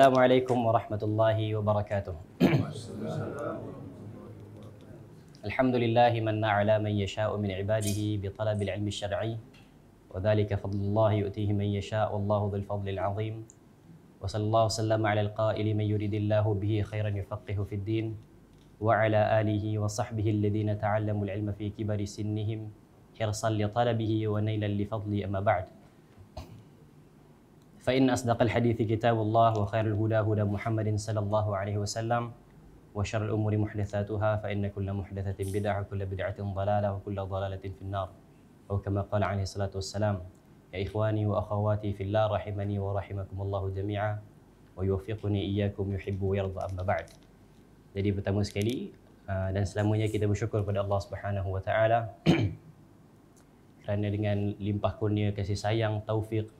السلام عليكم ورحمة الله وبركاته الحمد لله من على من يشاء من عباده بطلب العلم الشرعي وذلك فضل الله يؤتيه من يشاء والله ذو الفضل العظيم وصلى الله وسلم على القائل من يريد الله به خيرا يفقه في الدين وعلى آله وصحبه الذين تعلموا العلم في كبر سنهم حرصا لطلبه ونيلا لفضله أما بعد فإن أصدق الحديث كتاب الله وخير الهدى هدى محمد صلى الله عليه وسلم وشر الأمور محدثاتها فإن كل محدثة بدعة وكل بدعة ضلالة وكل ضلالة في النار أو كما قال عليه الصلاة والسلام يا إخواني وأخواتي في الله رحمني ورحمكم الله جميعا ويوفقني إياكم يحب ويرضى أما بعد Jadi pertama sekali آه، dan selamanya kita bersyukur kepada Allah Subhanahu Wa Taala kerana dengan limpah kurnia kasih sayang, taufik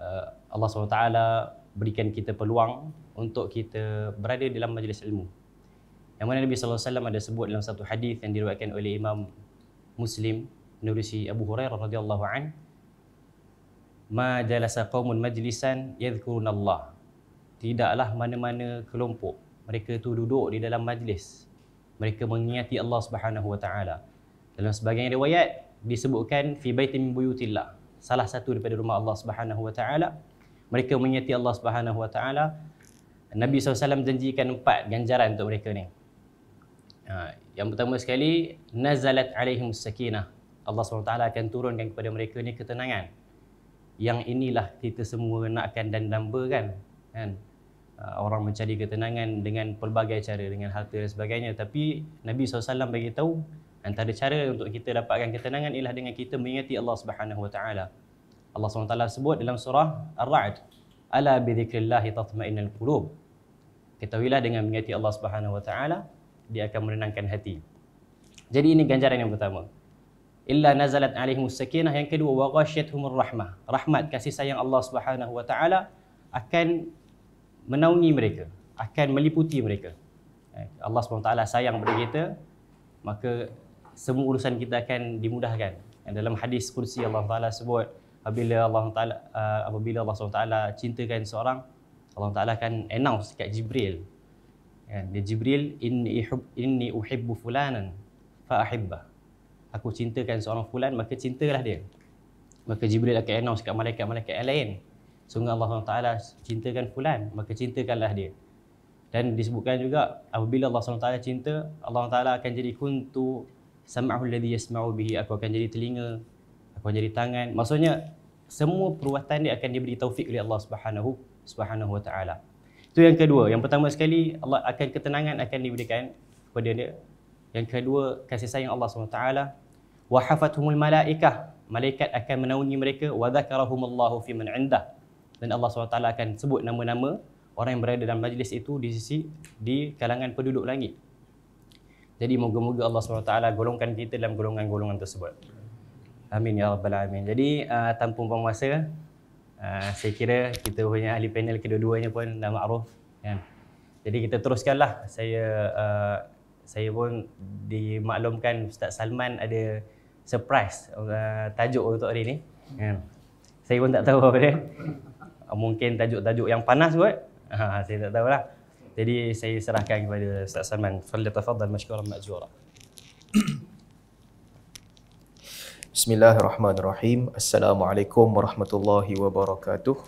Eh, Allah SWT berikan kita peluang untuk kita berada dalam majlis ilmu. Yang mana Nabi SAW ada sebut dalam satu hadis yang diriwayatkan oleh Imam Muslim menerusi Abu Hurairah radhiyallahu an ma jalasa qaumun majlisan yadhkurun Allah tidaklah mana-mana kelompok mereka itu duduk di dalam majlis mereka mengingati Allah Subhanahu wa taala dalam sebagian riwayat disebutkan fi baitin buyutillah salah satu daripada rumah Allah Subhanahu Wa Taala. Mereka menyeti Allah Subhanahu Wa Taala. Nabi SAW janjikan empat ganjaran untuk mereka ni. Ha, yang pertama sekali nazalat alaihim sakinah. Allah SWT akan turunkan kepada mereka ni ketenangan. Yang inilah kita semua nakkan dan dambakan. Kan? Ha, orang mencari ketenangan dengan pelbagai cara dengan harta dan sebagainya tapi Nabi SAW alaihi wasallam bagi tahu Antara cara untuk kita dapatkan ketenangan ialah dengan kita mengingati Allah Subhanahu Wa Taala. Allah SWT sebut dalam surah Ar-Ra'd, "Ala bi dhikrillahi tatma'innul qulub." Ketahuilah dengan mengingati Allah Subhanahu Wa Taala, dia akan menenangkan hati. Jadi ini ganjaran yang pertama. Illa nazalat alaihim sakinah yang kedua wa ghashiyatuhumur rahmah. Rahmat kasih sayang Allah Subhanahu Wa Taala akan menaungi mereka, akan meliputi mereka. Eh, Allah SWT sayang kepada kita, maka semua urusan kita akan dimudahkan. Dan dalam hadis kursi Allah Taala sebut apabila Allah Taala uh, apabila Allah Taala cintakan seorang Allah Taala akan announce kat Jibril. Kan dia Jibril inni uhib, inni uhibbu fulanan fa ahibba. Aku cintakan seorang fulan maka cintalah dia. Maka Jibril akan announce kat malaikat-malaikat lain. Sungguh Allah Taala cintakan fulan maka cintakanlah dia. Dan disebutkan juga apabila Allah Taala cinta, Allah Taala akan jadi kuntu sama'ahu alladhi yasma'u bihi aku akan jadi telinga aku akan jadi tangan maksudnya semua perbuatan dia akan diberi taufik oleh Allah Subhanahu Subhanahu wa taala itu yang kedua yang pertama sekali Allah akan ketenangan akan diberikan kepada dia yang kedua kasih sayang Allah Subhanahu wa taala wa hafathumul malaikah malaikat akan menaungi mereka wa dzakarahumullahu fi man indah dan Allah Subhanahu SWT akan sebut nama-nama orang yang berada dalam majlis itu di sisi di kalangan penduduk langit. Jadi moga-moga Allah SWT golongkan kita dalam golongan-golongan tersebut. Amin ya rabbal alamin. Jadi uh, tanpa buang masa, uh, ah, saya kira kita punya ahli panel kedua-duanya pun dah makruf. Kan? Jadi kita teruskanlah. Saya uh, saya pun dimaklumkan Ustaz Salman ada surprise uh, tajuk untuk hari ni. Kan? Saya pun tak tahu apa dia. Mungkin tajuk-tajuk yang panas kot. Uh, saya tak tahulah. lah. Jadi saya serahkan kepada Ustaz Salman. Falyatafadhal mashkuran ma'zura. Bismillahirrahmanirrahim. Assalamualaikum warahmatullahi wabarakatuh.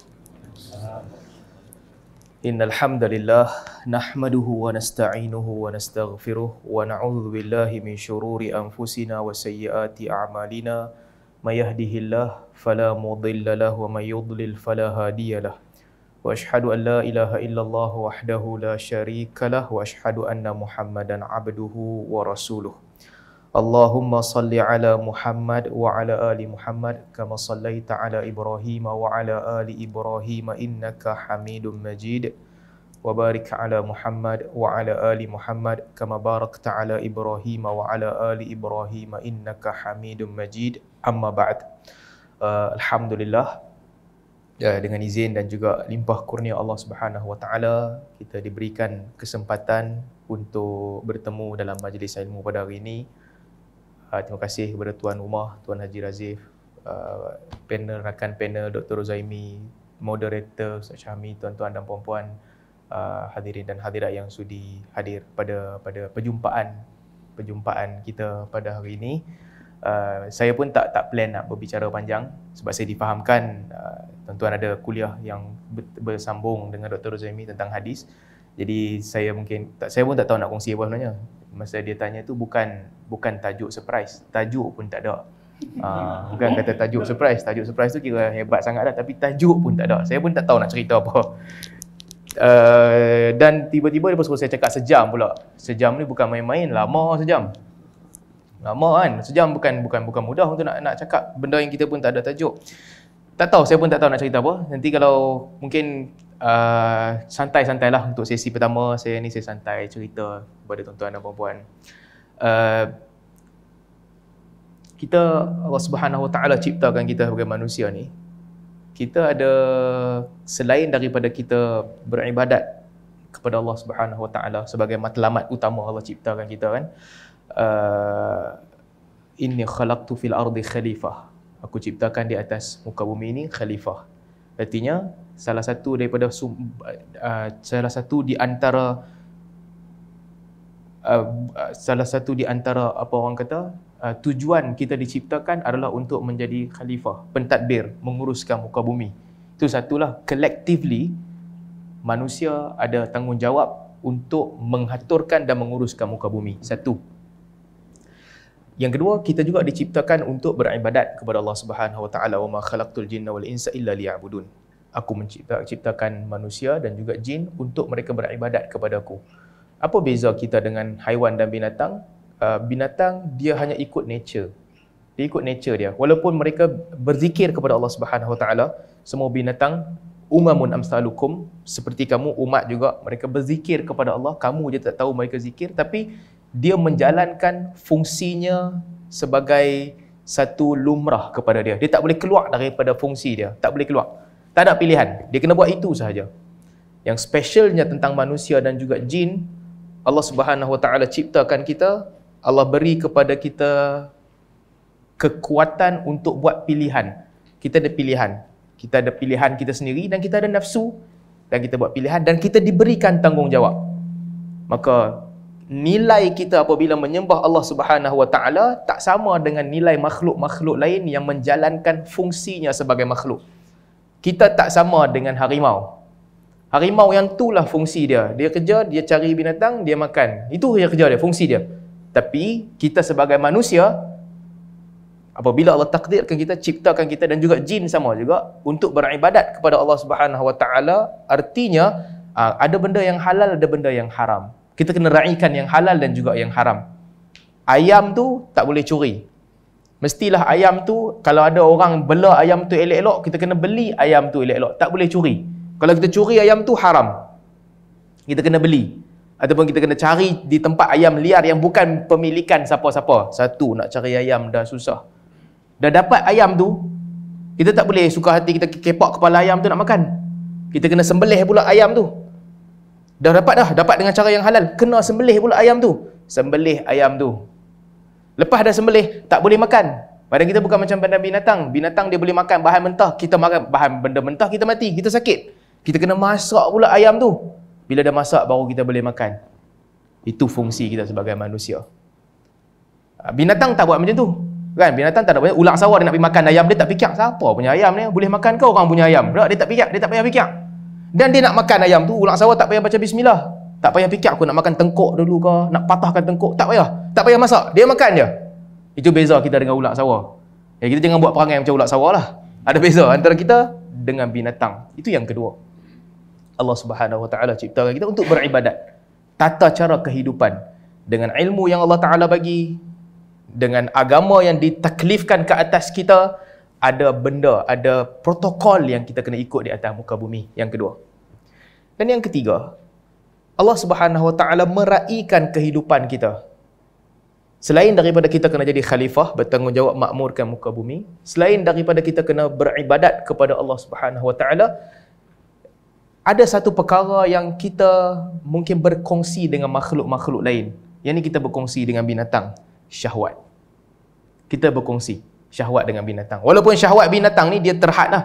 إن الحمد لله نحمده ونستعينه ونستغفره ونعوذ بالله من شرور أنفسنا وسيئات أعمالنا من يهده الله فلا مضل له ومن يضلل فلا هادي له واشهد ان لا اله الا الله وحده لا شريك له واشهد ان محمدا عبده ورسوله اللهم صل على محمد وعلى ال محمد كما صليت على ابراهيم وعلى ال ابراهيم انك حميد مجيد وبارك على محمد وعلى ال محمد كما باركت على ابراهيم وعلى ال ابراهيم انك حميد مجيد اما بعد آه الحمد لله ya dengan izin dan juga limpah kurnia Allah Subhanahu wa taala kita diberikan kesempatan untuk bertemu dalam majlis ilmu pada hari ini. Ah, terima kasih kepada tuan rumah tuan Haji Razif ah, panel rakan panel Dr. Zaimi, moderator Ustaz Syahmi, tuan-tuan dan puan-puan ah, hadirin dan hadirat yang sudi hadir pada pada perjumpaan perjumpaan kita pada hari ini uh, saya pun tak tak plan nak berbicara panjang sebab saya difahamkan uh, tuan-tuan ada kuliah yang bersambung dengan Dr. Rozaimi tentang hadis. Jadi saya mungkin tak saya pun tak tahu nak kongsi apa sebenarnya. Masa dia tanya tu bukan bukan tajuk surprise, tajuk pun tak ada. Uh, bukan kata tajuk surprise, tajuk surprise tu kira hebat sangat dah tapi tajuk pun tak ada. Saya pun tak tahu nak cerita apa. Uh, dan tiba-tiba dia suruh saya cakap sejam pula. Sejam ni bukan main-main, lama sejam. Lama kan? Sejam bukan bukan bukan mudah untuk nak nak cakap benda yang kita pun tak ada tajuk. Tak tahu, saya pun tak tahu nak cerita apa. Nanti kalau mungkin uh, santai-santailah untuk sesi pertama saya ni saya santai cerita kepada tuan-tuan dan puan-puan. Uh, kita Allah Subhanahu Wa Taala ciptakan kita sebagai manusia ni. Kita ada selain daripada kita beribadat kepada Allah Subhanahu Wa Taala sebagai matlamat utama Allah ciptakan kita kan. Uh, uh, inni khalaqtu fil ardi khalifah aku ciptakan di atas muka bumi ini khalifah artinya salah satu daripada uh, salah satu di antara uh, salah satu di antara apa orang kata uh, tujuan kita diciptakan adalah untuk menjadi khalifah pentadbir menguruskan muka bumi itu satulah collectively manusia ada tanggungjawab untuk menghaturkan dan menguruskan muka bumi satu yang kedua, kita juga diciptakan untuk beribadat kepada Allah Subhanahu Wa Taala wa ma khalaqtul jinna wal insa illa liya'budun. Aku menciptakan manusia dan juga jin untuk mereka beribadat kepada aku. Apa beza kita dengan haiwan dan binatang? Uh, binatang dia hanya ikut nature. Dia ikut nature dia. Walaupun mereka berzikir kepada Allah Subhanahu Wa Taala, semua binatang umamun amsalukum seperti kamu umat juga mereka berzikir kepada Allah, kamu je tak tahu mereka zikir tapi dia menjalankan fungsinya sebagai satu lumrah kepada dia. Dia tak boleh keluar daripada fungsi dia. Tak boleh keluar. Tak ada pilihan. Dia kena buat itu sahaja. Yang specialnya tentang manusia dan juga jin, Allah Subhanahu Wa Taala ciptakan kita, Allah beri kepada kita kekuatan untuk buat pilihan. Kita ada pilihan. Kita ada pilihan kita sendiri dan kita ada nafsu dan kita buat pilihan dan kita diberikan tanggungjawab. Maka nilai kita apabila menyembah Allah Subhanahu Wa Taala tak sama dengan nilai makhluk-makhluk lain yang menjalankan fungsinya sebagai makhluk. Kita tak sama dengan harimau. Harimau yang itulah fungsi dia. Dia kerja, dia cari binatang, dia makan. Itu yang kerja dia, fungsi dia. Tapi kita sebagai manusia, apabila Allah takdirkan kita, ciptakan kita dan juga jin sama juga untuk beribadat kepada Allah Subhanahu Wa Taala, artinya ah, ada benda yang halal, ada benda yang haram kita kena raikan yang halal dan juga yang haram. Ayam tu tak boleh curi. Mestilah ayam tu, kalau ada orang bela ayam tu elok-elok, kita kena beli ayam tu elok-elok. Tak boleh curi. Kalau kita curi ayam tu, haram. Kita kena beli. Ataupun kita kena cari di tempat ayam liar yang bukan pemilikan siapa-siapa. Satu, nak cari ayam dah susah. Dah dapat ayam tu, kita tak boleh suka hati kita kepak kepala ayam tu nak makan. Kita kena sembelih pula ayam tu. Dah dapat dah, dapat dengan cara yang halal. Kena sembelih pula ayam tu. Sembelih ayam tu. Lepas dah sembelih, tak boleh makan. Padahal kita bukan macam benda binatang. Binatang dia boleh makan bahan mentah. Kita makan bahan benda mentah, kita mati. Kita sakit. Kita kena masak pula ayam tu. Bila dah masak, baru kita boleh makan. Itu fungsi kita sebagai manusia. Ah, binatang tak buat macam tu. Kan? Binatang tak ada banyak. Ular sawah dia nak pergi makan ayam, dia tak fikir. Siapa punya ayam ni? Boleh makan ke orang punya ayam? dia tak fikir. Dia tak payah fikir. Dan dia nak makan ayam tu, ulang sawah tak payah baca bismillah. Tak payah fikir aku nak makan tengkuk dulu ke, nak patahkan tengkuk tak payah. Tak payah masak, dia makan je. Itu beza kita dengan ulang sawah. Ya, kita jangan buat perangai macam ulang sawah lah. Ada beza antara kita dengan binatang. Itu yang kedua. Allah Subhanahu Wa Taala ciptakan kita untuk beribadat. Tata cara kehidupan dengan ilmu yang Allah Taala bagi, dengan agama yang ditaklifkan ke atas kita, ada benda, ada protokol yang kita kena ikut di atas muka bumi. Yang kedua. Dan yang ketiga, Allah Subhanahu Wa Taala meraihkan kehidupan kita. Selain daripada kita kena jadi khalifah bertanggungjawab makmurkan muka bumi, selain daripada kita kena beribadat kepada Allah Subhanahu Wa Taala, ada satu perkara yang kita mungkin berkongsi dengan makhluk-makhluk lain. Yang ini kita berkongsi dengan binatang, syahwat. Kita berkongsi syahwat dengan binatang. Walaupun syahwat binatang ni dia terhad lah.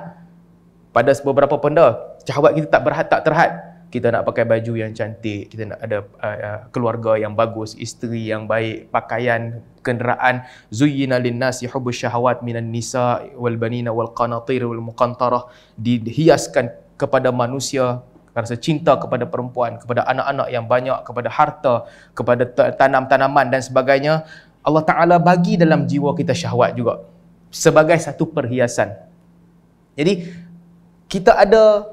Pada beberapa penda, syahwat kita tak berhad, tak terhad. Kita nak pakai baju yang cantik, kita nak ada uh, uh, keluarga yang bagus, isteri yang baik, pakaian, kenderaan. Zuyina linnasi hubus syahwat minan nisa wal banina wal qanatir wal muqantarah. Dihiaskan kepada manusia, rasa cinta kepada perempuan, kepada anak-anak yang banyak, kepada harta, kepada tanam-tanaman dan sebagainya. Allah Ta'ala bagi dalam jiwa kita syahwat juga sebagai satu perhiasan. Jadi kita ada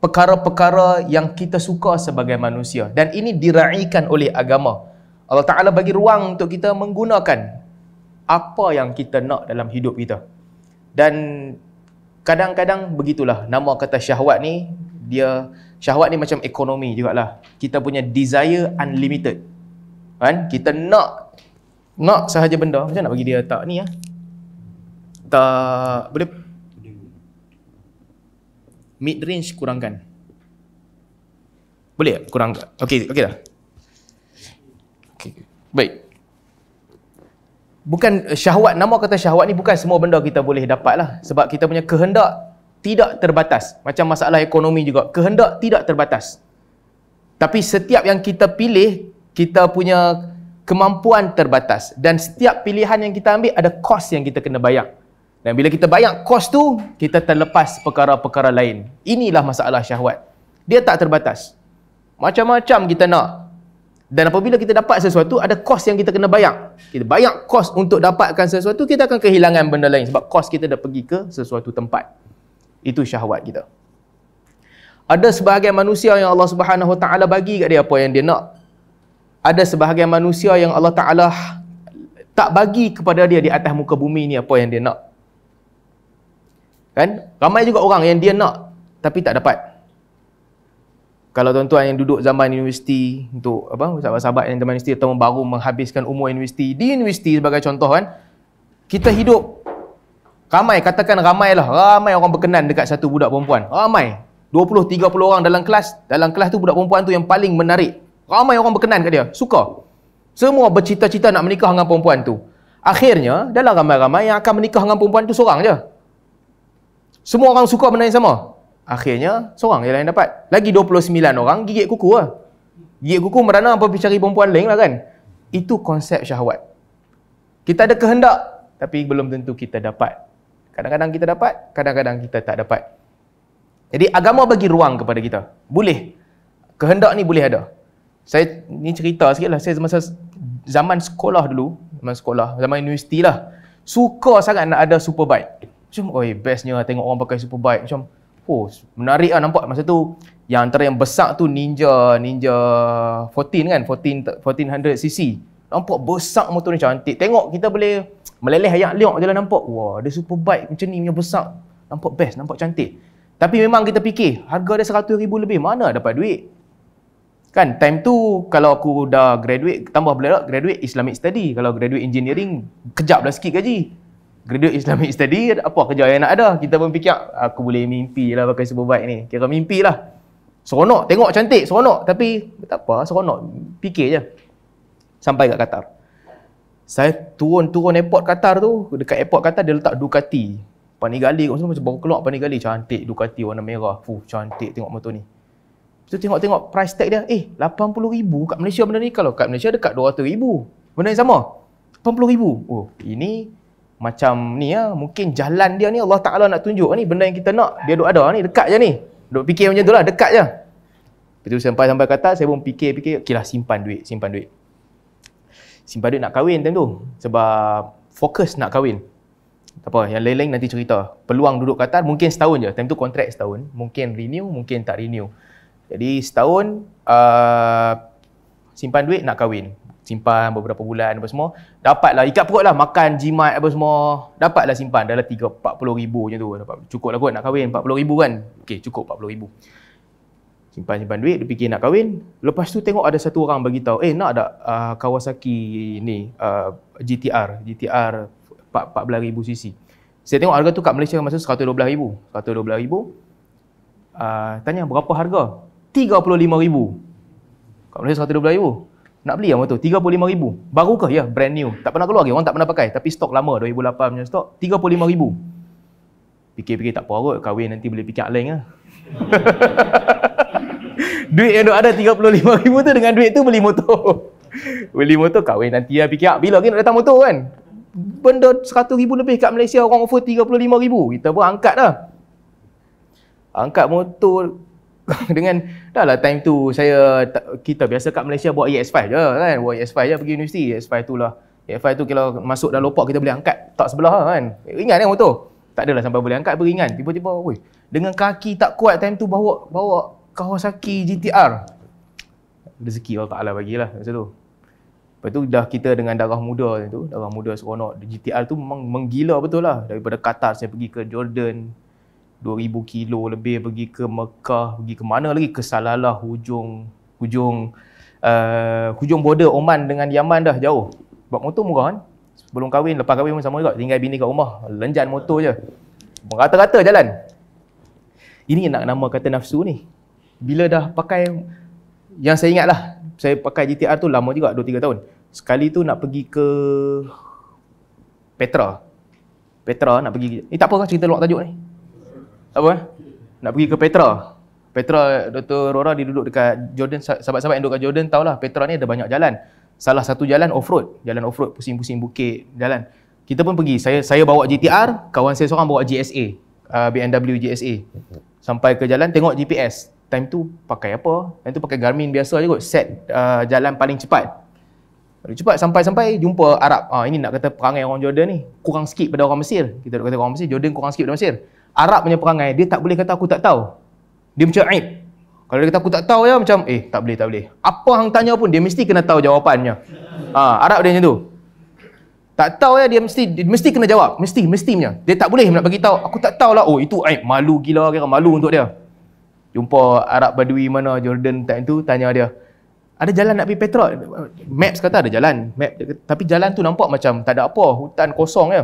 perkara-perkara yang kita suka sebagai manusia dan ini diraikan oleh agama. Allah Taala bagi ruang untuk kita menggunakan apa yang kita nak dalam hidup kita. Dan kadang-kadang begitulah nama kata syahwat ni dia syahwat ni macam ekonomi jugaklah. Kita punya desire unlimited. Kan? Kita nak nak sahaja benda. Macam nak bagi dia tak ni ah. Ya? tak boleh mid range kurangkan. Boleh tak? Kurang Okey, okey dah. Okay. Baik. Bukan eh, syahwat, nama kata syahwat ni bukan semua benda kita boleh dapat lah. Sebab kita punya kehendak tidak terbatas. Macam masalah ekonomi juga. Kehendak tidak terbatas. Tapi setiap yang kita pilih, kita punya kemampuan terbatas. Dan setiap pilihan yang kita ambil, ada kos yang kita kena bayar. Dan bila kita bayar kos tu, kita terlepas perkara-perkara lain. Inilah masalah syahwat. Dia tak terbatas. Macam-macam kita nak. Dan apabila kita dapat sesuatu, ada kos yang kita kena bayar. Kita bayar kos untuk dapatkan sesuatu, kita akan kehilangan benda lain. Sebab kos kita dah pergi ke sesuatu tempat. Itu syahwat kita. Ada sebahagian manusia yang Allah Subhanahu Taala bagi kat dia apa yang dia nak. Ada sebahagian manusia yang Allah Taala tak bagi kepada dia di atas muka bumi ni apa yang dia nak. Kan? Ramai juga orang yang dia nak tapi tak dapat. Kalau tuan-tuan yang duduk zaman universiti untuk apa sahabat-sahabat yang zaman universiti atau baru menghabiskan umur universiti di universiti sebagai contoh kan kita hidup ramai katakan ramai lah ramai orang berkenan dekat satu budak perempuan ramai 20 30 orang dalam kelas dalam kelas tu budak perempuan tu yang paling menarik ramai orang berkenan kat dia suka semua bercita-cita nak menikah dengan perempuan tu akhirnya dalam ramai-ramai yang akan menikah dengan perempuan tu seorang je semua orang suka benda yang sama. Akhirnya, seorang lah yang lain dapat. Lagi 29 orang gigit kuku lah. Gigit kuku merana apa pergi cari perempuan lain lah kan. Itu konsep syahwat. Kita ada kehendak, tapi belum tentu kita dapat. Kadang-kadang kita dapat, kadang-kadang kita tak dapat. Jadi agama bagi ruang kepada kita. Boleh. Kehendak ni boleh ada. Saya ni cerita sikit lah. Saya masa zaman sekolah dulu, zaman sekolah, zaman universiti lah. Suka sangat nak ada super bike. Macam, oi, bestnya lah, tengok orang pakai super bike. Macam, oh, menarik lah nampak masa tu. Yang antara yang besar tu Ninja, Ninja 14 kan? 14, 1400cc. Nampak besar motor ni cantik. Tengok kita boleh meleleh ayak liok je lah nampak. Wah, dia super bike macam ni punya besar. Nampak best, nampak cantik. Tapi memang kita fikir, harga dia RM100,000 lebih, mana dapat duit? Kan, time tu kalau aku dah graduate, tambah belakang, graduate Islamic Study. Kalau graduate engineering, kejap lah sikit gaji graduate Islamic study apa kerja yang nak ada kita pun fikir aku boleh mimpi lah pakai baik ni kira mimpi lah seronok tengok cantik seronok tapi tak apa seronok fikir je sampai kat Qatar saya turun-turun airport Qatar tu dekat airport Qatar dia letak Ducati Panigali kat semua baru keluar Panigali cantik Ducati warna merah fuh cantik tengok motor ni tu tengok-tengok price tag dia eh 80 ribu kat Malaysia benda ni kalau kat Malaysia dekat 200 ribu benda yang sama 80 ribu oh ini macam ni ya, mungkin jalan dia ni Allah Ta'ala nak tunjuk ni benda yang kita nak, dia duk ada ni, dekat je ni. Duk fikir macam tu lah, dekat je. Lepas tu sampai sampai kata, saya pun fikir-fikir, okey lah simpan duit, simpan duit. Simpan duit nak kahwin time tu, sebab fokus nak kahwin. apa, yang lain-lain nanti cerita. Peluang duduk kata, mungkin setahun je. Time tu kontrak setahun, mungkin renew, mungkin tak renew. Jadi setahun, uh, simpan duit nak kahwin simpan beberapa bulan apa semua dapatlah ikat perut lah makan jimat apa semua dapatlah simpan dalam 40 ribu macam tu cukup lah kot nak kahwin 40 ribu kan okey cukup 40 ribu simpan simpan duit dia fikir nak kahwin lepas tu tengok ada satu orang bagi tahu eh nak tak uh, Kawasaki ni uh, GTR GTR 14 ribu cc saya tengok harga tu kat Malaysia masa tu 112 ribu 112 ribu uh, tanya berapa harga 35 ribu kat Malaysia 112 ribu nak beli yang motor 35000 Baru ke? Ya, brand new. Tak pernah keluar lagi. Orang tak pernah pakai. Tapi stok lama, 2008 punya stok. 35000 Fikir-fikir tak puas kot. Kahwin nanti boleh pikir lain lah. duit yang ada ada 35000 tu dengan duit tu beli motor. beli motor kahwin nanti lah fikir. Bila lagi nak datang motor kan? Benda 100000 lebih kat Malaysia orang offer 35000 Kita pun angkat lah. Angkat motor dengan dah lah time tu saya kita biasa kat Malaysia buat EX5 je kan buat EX5 je pergi universiti EX5 tu lah EX5 tu kalau masuk dalam lopak kita boleh angkat tak sebelah lah kan ringan kan motor tak adalah sampai boleh angkat beringan tiba-tiba weh dengan kaki tak kuat time tu bawa bawa Kawasaki GTR rezeki Allah Taala bagilah masa tu lepas tu dah kita dengan darah muda tu darah muda seronok GTR tu memang menggila betul lah daripada Qatar saya pergi ke Jordan 2000 kilo lebih pergi ke Mekah, pergi ke mana lagi ke Salalah hujung hujung uh, hujung border Oman dengan Yaman dah jauh. Bab motor murah kan? Belum kahwin, lepas kahwin pun sama juga. Tinggal bini kat rumah, lenjan motor je. Merata-rata jalan. Ini nak nama kata nafsu ni. Bila dah pakai, yang saya ingat lah, saya pakai GTR tu lama juga, 2-3 tahun. Sekali tu nak pergi ke Petra. Petra nak pergi. Eh tak apa cerita luar tajuk ni apa nak pergi ke Petra Petra Dr. Rora dia duduk dekat Jordan sahabat-sahabat yang duduk dekat Jordan tahulah Petra ni ada banyak jalan salah satu jalan off-road jalan off-road pusing-pusing bukit jalan kita pun pergi saya saya bawa GTR kawan saya seorang bawa GSA uh, BMW GSA sampai ke jalan tengok GPS time tu pakai apa time tu pakai Garmin biasa je kot set uh, jalan paling cepat paling cepat sampai-sampai jumpa Arab uh, ini nak kata perangai orang Jordan ni kurang sikit pada orang Mesir kita nak kata orang Mesir Jordan kurang sikit pada Mesir Arab punya perangai, dia tak boleh kata aku tak tahu. Dia macam aib. Kalau dia kata aku tak tahu ya, macam eh tak boleh, tak boleh. Apa hang tanya pun, dia mesti kena tahu jawapannya. Ha, Arab dia macam tu. Tak tahu ya, dia mesti dia mesti kena jawab. Mesti, mesti punya. Dia tak boleh nak bagi tahu. Aku tak tahu lah. Oh, itu aib. Malu gila. Kira. Malu untuk dia. Jumpa Arab Badui mana, Jordan tak itu, tanya dia. Ada jalan nak pergi petrol. Maps kata ada jalan. Map. Tapi jalan tu nampak macam tak ada apa. Hutan kosong ya.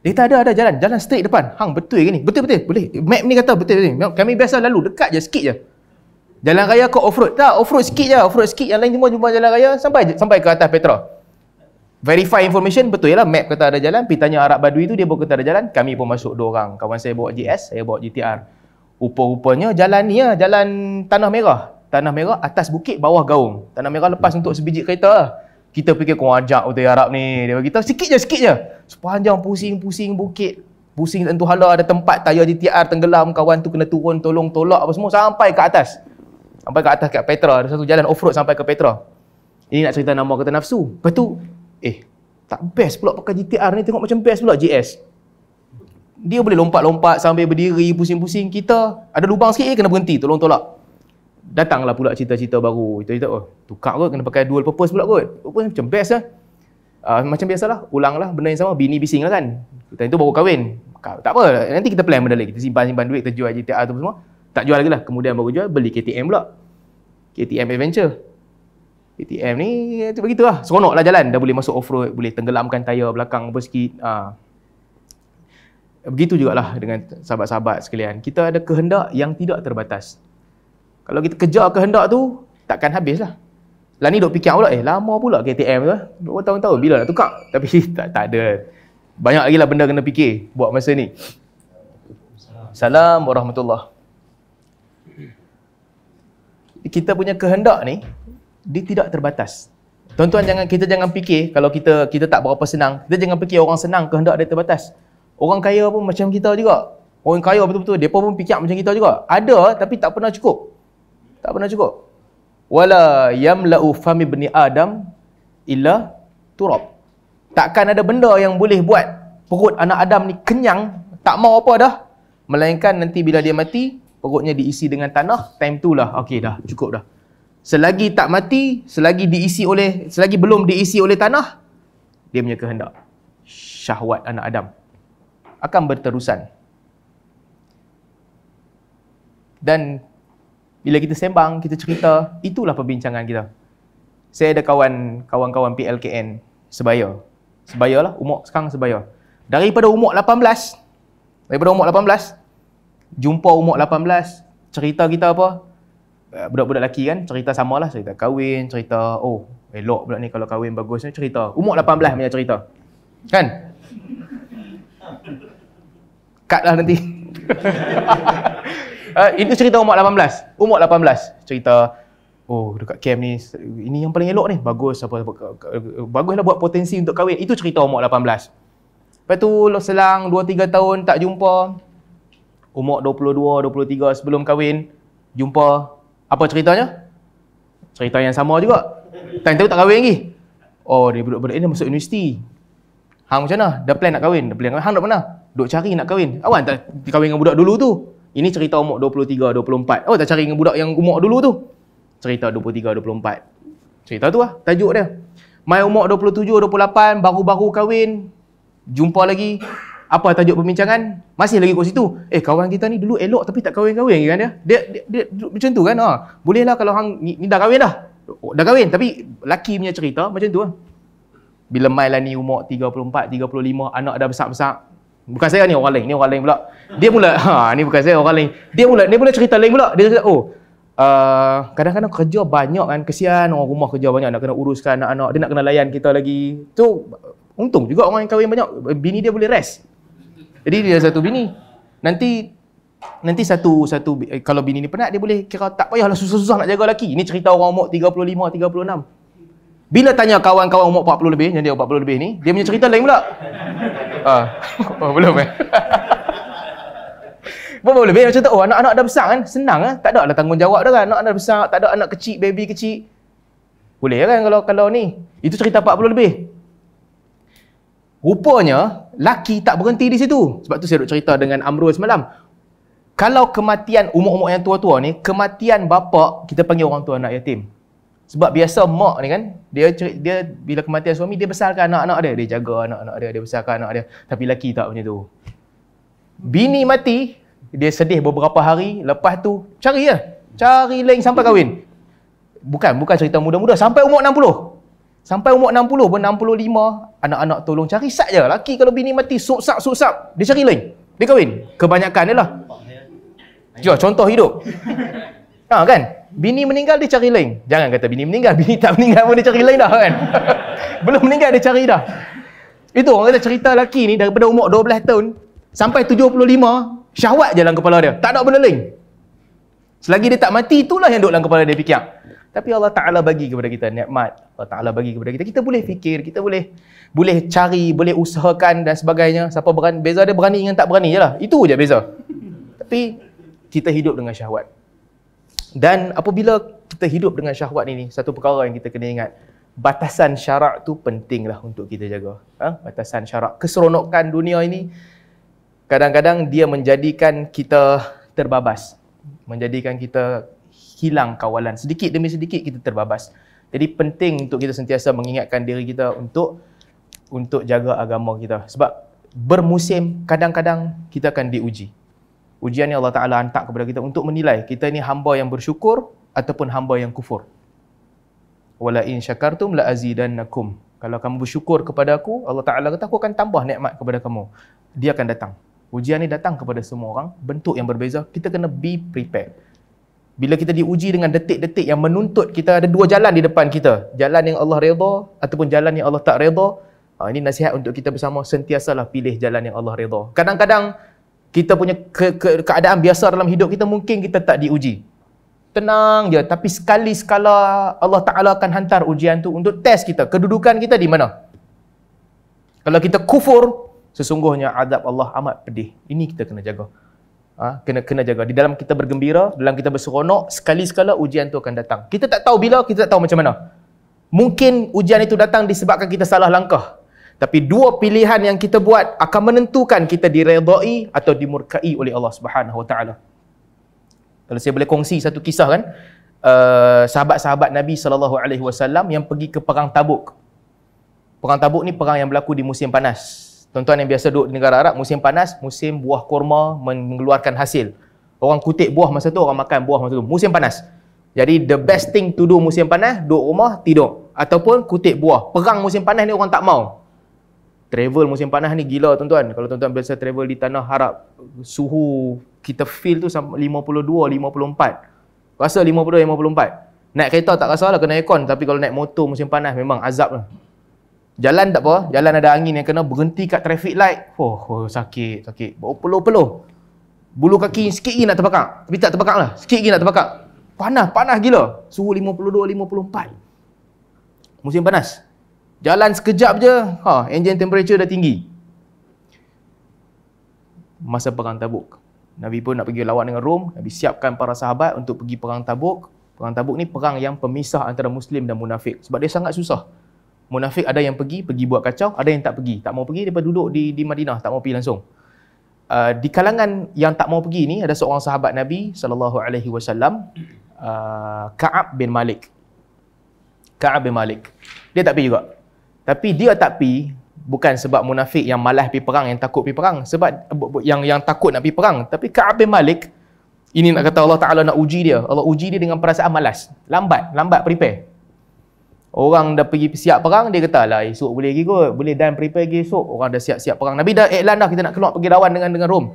Dia kata ada ada jalan, jalan straight depan. Hang betul ke ni? Betul betul. Boleh. Map ni kata betul ni. Kami biasa lalu dekat je sikit je. Jalan raya kau off road. Tak, off road sikit je. Off road sikit yang lain semua jumpa jalan raya sampai sampai ke atas Petra. Verify information betul lah map kata ada jalan, pergi tanya Arab Badui tu dia bawa kata ada jalan, kami pun masuk dua orang. Kawan saya bawa GS, saya bawa GTR. Rupa-rupanya jalan ni lah, jalan Tanah Merah. Tanah Merah atas bukit, bawah gaung. Tanah Merah lepas untuk sebiji kereta lah. Kita fikir kau ajak betul Arab ni. Dia bagi tahu sikit je, sikit je. Sepanjang pusing-pusing bukit. Pusing tentu hala ada tempat tayar T.R tenggelam. Kawan tu kena turun tolong tolak apa semua. Sampai ke atas. Sampai ke atas ke Petra. Ada satu jalan off-road sampai ke Petra. Ini nak cerita nama kata nafsu. Lepas tu, eh tak best pula pakai GTR ni. Tengok macam best pula JS. Dia boleh lompat-lompat sambil berdiri pusing-pusing. Kita ada lubang sikit eh, kena berhenti. Tolong tolak. Datanglah pula cerita-cerita baru. Cerita-cerita, oh, tukar kot. Kena pakai dual purpose pula kot. Apa macam best lah. Eh? uh, macam biasalah, ulanglah benda yang sama, bini bising lah kan. Lepas itu baru kahwin. Tak apa, nanti kita plan benda lagi. Kita simpan-simpan duit, kita jual GTR tu semua. Tak jual lagi lah. Kemudian baru jual, beli KTM pula. KTM Adventure. KTM ni, tu begitulah. Seronok lah jalan. Dah boleh masuk off-road, boleh tenggelamkan tayar belakang apa sikit. Uh. Begitu jugalah dengan sahabat-sahabat sekalian. Kita ada kehendak yang tidak terbatas. Kalau kita kejar kehendak tu, takkan habis lah. Lah ni duk fikir pula eh lama pula KTM tu. Eh. Berapa tahun-tahun bila nak tukar? Tapi tak tak ada. Banyak lagi lah benda kena fikir buat masa ni. Salam warahmatullah. Kita punya kehendak ni dia tidak terbatas. Tuan-tuan jangan kita jangan fikir kalau kita kita tak berapa senang, kita jangan fikir orang senang kehendak dia terbatas. Orang kaya pun macam kita juga. Orang kaya betul-betul depa pun fikir macam kita juga. Ada tapi tak pernah cukup. Tak pernah cukup wala yamla'u fami bni adam illa turab takkan ada benda yang boleh buat perut anak adam ni kenyang tak mau apa dah melainkan nanti bila dia mati perutnya diisi dengan tanah time tu lah okey dah cukup dah selagi tak mati selagi diisi oleh selagi belum diisi oleh tanah dia punya kehendak syahwat anak adam akan berterusan dan bila kita sembang, kita cerita, itulah perbincangan kita. Saya ada kawan, kawan-kawan PLKN sebaya. Sebaya lah, umur sekarang sebaya. Daripada umur 18, daripada umur 18, jumpa umur 18, cerita kita apa? Eh, budak-budak lelaki kan, cerita sama lah cerita kahwin, cerita, oh, elok pula ni kalau kahwin bagus ni, cerita. Umur 18 punya cerita. Kan? Cut lah nanti. uh, itu cerita umur 18. Umur 18 cerita oh dekat camp ni ini yang paling elok ni. Bagus apa, apa baguslah buat potensi untuk kahwin. Itu cerita umur 18. Lepas tu selang 2 3 tahun tak jumpa. Umur 22 23 sebelum kahwin jumpa apa ceritanya? Cerita yang sama juga. Time tu tak kahwin lagi. Oh dia budak-budak ini eh, masuk universiti. Hang macam mana? Dah plan nak kahwin? Dah plan kahwin? Hang nak pernah? Duk cari nak kahwin. Awak tak kahwin dengan budak dulu tu? Ini cerita umur 23, 24. Oh, dah cari dengan budak yang umur dulu tu. Cerita 23, 24. Cerita tu lah, tajuk dia. Mai umur 27, 28, baru-baru kahwin. Jumpa lagi. Apa tajuk perbincangan? Masih lagi kat situ. Eh, kawan kita ni dulu elok tapi tak kahwin-kahwin kan dia? Dia, dia, dia, dia macam tu kan? Ha. Boleh lah kalau hang, ni, ni, dah kahwin dah. Oh, dah kahwin tapi laki punya cerita macam tu lah. Bila Mai lah ni umur 34, 35, anak dah besar-besar. Bukan saya ni, orang lain. Ni orang lain pula dia mula ha ni bukan saya orang lain dia mula dia mula cerita lain pula dia cakap oh Uh, kadang-kadang kerja banyak kan kesian orang rumah kerja banyak nak kena uruskan anak-anak dia nak kena layan kita lagi tu untung juga orang yang kahwin banyak bini dia boleh rest jadi dia satu bini nanti nanti satu satu eh, kalau bini ni penat dia boleh kira tak payahlah susah-susah nak jaga lelaki Ini cerita orang umur 35 36 bila tanya kawan-kawan umur 40 lebih yang dia 40 lebih ni dia punya cerita lain pula ah uh, oh, belum eh Pun boleh. Bila macam tu, oh anak-anak dah besar kan? Senang kan? Tak ada lah tanggungjawab dah kan? Anak dah besar, tak ada anak kecil, baby kecil. Boleh kan kalau kalau ni? Itu cerita 40 lebih. Rupanya, laki tak berhenti di situ. Sebab tu saya duduk cerita dengan Amrul semalam. Kalau kematian umur-umur yang tua-tua ni, kematian bapa kita panggil orang tua anak yatim. Sebab biasa mak ni kan, dia dia bila kematian suami, dia besarkan anak-anak dia. Dia jaga anak-anak dia, dia besarkan anak dia. Tapi laki tak macam tu. Bini mati, dia sedih beberapa hari lepas tu cari lah cari lain sampai kahwin bukan bukan cerita muda-muda sampai umur 60 sampai umur 60 ber 65 anak-anak tolong cari sat je laki kalau bini mati susap susap dia cari lain dia kahwin kebanyakan dia lah Jual, contoh hidup ha, kan bini meninggal dia cari lain jangan kata bini meninggal bini tak meninggal pun dia cari lain dah kan belum meninggal dia cari dah itu orang kata cerita laki ni daripada umur 12 tahun sampai 75 Syahwat je dalam kepala dia. Tak ada benda lain. Selagi dia tak mati, itulah yang duduk dalam kepala dia fikir. Tapi Allah Ta'ala bagi kepada kita nikmat. Allah Ta'ala bagi kepada kita. Kita boleh fikir, kita boleh boleh cari, boleh usahakan dan sebagainya. Siapa berani, beza dia berani dengan tak berani je lah. Itu je beza. Tapi kita hidup dengan syahwat. Dan apabila kita hidup dengan syahwat ini, satu perkara yang kita kena ingat. Batasan syarak tu penting lah untuk kita jaga. Ha? Batasan syarak. Keseronokan dunia ini, kadang-kadang dia menjadikan kita terbabas. Menjadikan kita hilang kawalan. Sedikit demi sedikit kita terbabas. Jadi penting untuk kita sentiasa mengingatkan diri kita untuk untuk jaga agama kita. Sebab bermusim kadang-kadang kita akan diuji. Ujian yang Allah Ta'ala hantar kepada kita untuk menilai kita ini hamba yang bersyukur ataupun hamba yang kufur. Wala in syakartum la azidannakum. Kalau kamu bersyukur kepada aku, Allah Ta'ala kata aku akan tambah nikmat kepada kamu. Dia akan datang. Ujian ni datang kepada semua orang, bentuk yang berbeza, kita kena be prepared. Bila kita diuji dengan detik-detik yang menuntut kita ada dua jalan di depan kita. Jalan yang Allah redha ataupun jalan yang Allah tak redha. Ha, ini nasihat untuk kita bersama sentiasalah pilih jalan yang Allah redha. Kadang-kadang kita punya ke- ke- keadaan biasa dalam hidup kita mungkin kita tak diuji. Tenang je tapi sekali sekala Allah Taala akan hantar ujian tu untuk test kita kedudukan kita di mana. Kalau kita kufur, sesungguhnya adab Allah amat pedih. Ini kita kena jaga. Ha? kena kena jaga. Di dalam kita bergembira, di dalam kita berseronok, sekali sekala ujian tu akan datang. Kita tak tahu bila, kita tak tahu macam mana. Mungkin ujian itu datang disebabkan kita salah langkah. Tapi dua pilihan yang kita buat akan menentukan kita diredai atau dimurkai oleh Allah Subhanahu Wa Taala. Kalau saya boleh kongsi satu kisah kan, uh, sahabat-sahabat Nabi Sallallahu Alaihi Wasallam yang pergi ke perang Tabuk. Perang Tabuk ni perang yang berlaku di musim panas. Tuan-tuan yang biasa duduk di negara Arab, musim panas, musim buah kurma mengeluarkan hasil. Orang kutip buah masa tu, orang makan buah masa tu. Musim panas. Jadi the best thing to do musim panas, duduk rumah, tidur. Ataupun kutip buah. Perang musim panas ni orang tak mau. Travel musim panas ni gila tuan-tuan. Kalau tuan-tuan biasa travel di tanah harap, suhu kita feel tu 52, 54. Rasa 52, 54. Naik kereta tak rasa lah, kena aircon. Tapi kalau naik motor musim panas memang azab lah. Jalan tak apa, jalan ada angin yang kena berhenti kat traffic light. Oh, oh sakit, sakit. Berpeluh-peluh. Bulu kaki sikit lagi nak terbakar. Tapi tak terbakar lah. Sikit lagi nak terbakar. Panas, panas gila. Suhu 52, 54. Musim panas. Jalan sekejap je, ha, engine temperature dah tinggi. Masa perang tabuk. Nabi pun nak pergi lawan dengan Rom. Nabi siapkan para sahabat untuk pergi perang tabuk. Perang tabuk ni perang yang pemisah antara Muslim dan munafik. Sebab dia sangat susah. Munafik ada yang pergi, pergi buat kacau, ada yang tak pergi. Tak mau pergi, dia duduk di, di Madinah, tak mau pergi langsung. Uh, di kalangan yang tak mau pergi ni ada seorang sahabat Nabi saw uh, Ka'ab bin Malik. Ka'ab bin Malik. Dia tak pergi juga. Tapi dia tak pergi bukan sebab munafik yang malah pergi perang, yang takut pergi perang, sebab yang yang takut nak pergi perang, tapi Ka'ab bin Malik ini nak kata Allah Taala nak uji dia. Allah uji dia dengan perasaan malas. Lambat, lambat prepare. Orang dah pergi siap perang, dia kata lah esok boleh pergi kot. Boleh dan prepare pergi esok. Orang dah siap-siap perang. Nabi dah iklan dah kita nak keluar pergi lawan dengan dengan Rom.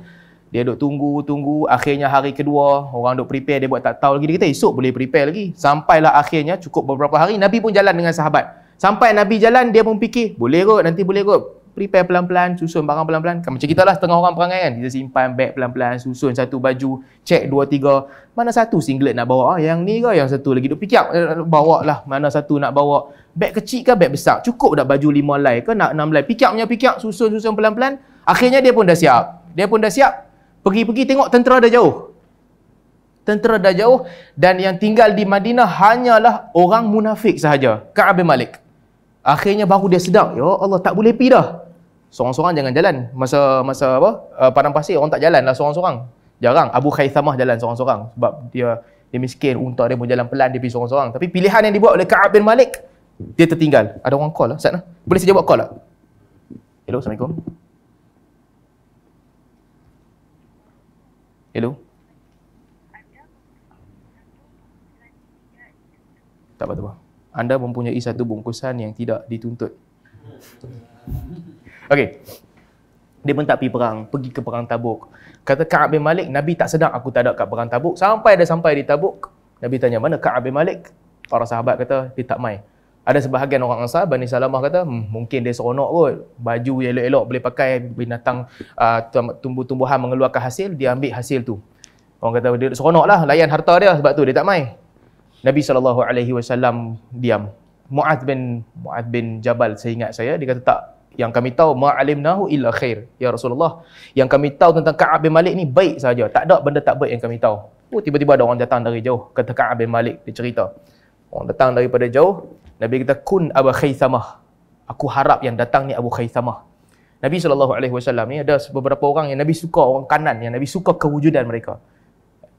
Dia duduk tunggu, tunggu. Akhirnya hari kedua, orang duduk prepare. Dia buat tak tahu lagi. Dia kata esok boleh prepare lagi. Sampailah akhirnya cukup beberapa hari. Nabi pun jalan dengan sahabat. Sampai Nabi jalan, dia pun fikir, boleh kot, nanti boleh kot prepare pelan-pelan, susun barang pelan-pelan. Kan macam kita lah setengah orang perangai kan. Kita simpan beg pelan-pelan, susun satu baju, cek dua tiga. Mana satu singlet nak bawa? Ah, yang ni ke yang satu lagi? Duk fikir, eh, bawa lah mana satu nak bawa. Beg kecil ke beg besar? Cukup dah baju lima lai ke nak enam lai? pikir punya pikir susun-susun pelan-pelan. Akhirnya dia pun dah siap. Dia pun dah siap. Pergi-pergi tengok tentera dah jauh. Tentera dah jauh dan yang tinggal di Madinah hanyalah orang munafik sahaja. Ka'ab bin Malik. Akhirnya baru dia sedar, ya Allah tak boleh pergi dah. Seorang-seorang jangan jalan masa masa apa? Uh, padang pasir orang tak jalan lah seorang-seorang. Jarang Abu Khaythamah jalan seorang-seorang sebab dia dia miskin, unta dia pun jalan pelan, dia pergi seorang-seorang. Tapi pilihan yang dibuat oleh Ka'ab bin Malik, dia tertinggal. Ada orang call lah, Ustaz. Boleh saya jawab call lah Hello, Assalamualaikum. Hello. Tak apa-apa. Anda mempunyai satu bungkusan yang tidak dituntut. Okey. Dia pun tak pergi perang, pergi ke perang Tabuk. Kata Ka'ab bin Malik, Nabi tak sedang aku tak ada kat perang Tabuk. Sampai dia sampai di Tabuk, Nabi tanya, "Mana Ka'ab bin Malik?" Para sahabat kata, "Dia tak mai." Ada sebahagian orang Ansar, Bani Salamah kata, hmm, mungkin dia seronok kot. Baju yang elok-elok boleh pakai binatang uh, tumbuh-tumbuhan mengeluarkan hasil, dia ambil hasil tu. Orang kata, dia seronok lah, layan harta dia sebab tu dia tak main. Nabi SAW diam. Mu'ad bin, Mu'ad bin Jabal, saya ingat saya, dia kata, tak, yang kami tahu ma'alimnahu illa khair ya Rasulullah yang kami tahu tentang Ka'ab bin Malik ni baik saja tak ada benda tak baik yang kami tahu oh tiba-tiba ada orang datang dari jauh kata Ka'ab bin Malik dia cerita orang datang daripada jauh Nabi kata kun Abu Khaisamah aku harap yang datang ni Abu Khaisamah Nabi saw. alaihi wasallam ni ada beberapa orang yang Nabi suka orang kanan yang Nabi suka kewujudan mereka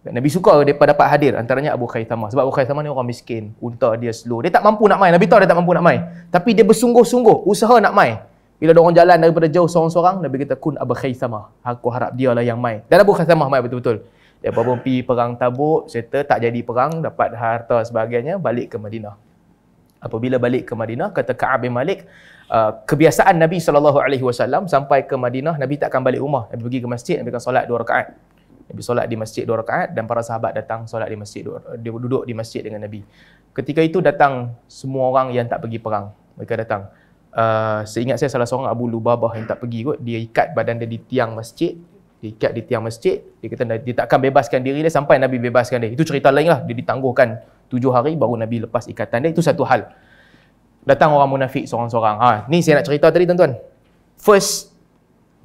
Nabi suka daripada dapat hadir antaranya Abu Khaisamah sebab Abu Khaisamah ni orang miskin unta dia slow dia tak mampu nak main Nabi tahu dia tak mampu nak main tapi dia bersungguh-sungguh usaha nak main bila orang jalan daripada jauh seorang-seorang, Nabi kata, Kun Abu Khaythamah. Aku harap dia lah yang main. Dan Abu Khaythamah main betul-betul. Dia pun pergi perang tabuk, serta tak jadi perang, dapat harta sebagainya, balik ke Madinah. Apabila balik ke Madinah, kata Ka'ab bin Malik, uh, kebiasaan Nabi SAW sampai ke Madinah, Nabi takkan balik rumah. Nabi pergi ke masjid, Nabi akan solat dua rakaat. Nabi solat di masjid dua rakaat dan para sahabat datang solat di masjid, duduk di masjid dengan Nabi. Ketika itu datang semua orang yang tak pergi perang. Mereka datang. Ah, seingat saya salah seorang Abu Lubabah yang tak pergi kot, dia ikat badan dia di tiang masjid, dia ikat di tiang masjid, dia kata dia takkan bebaskan diri dia sampai Nabi bebaskan dia. Itu cerita lain lah, dia ditangguhkan tujuh hari baru Nabi lepas ikatan dia, itu satu hal. Datang orang munafik seorang-seorang. Ha, ni saya nak cerita tadi tuan-tuan. First,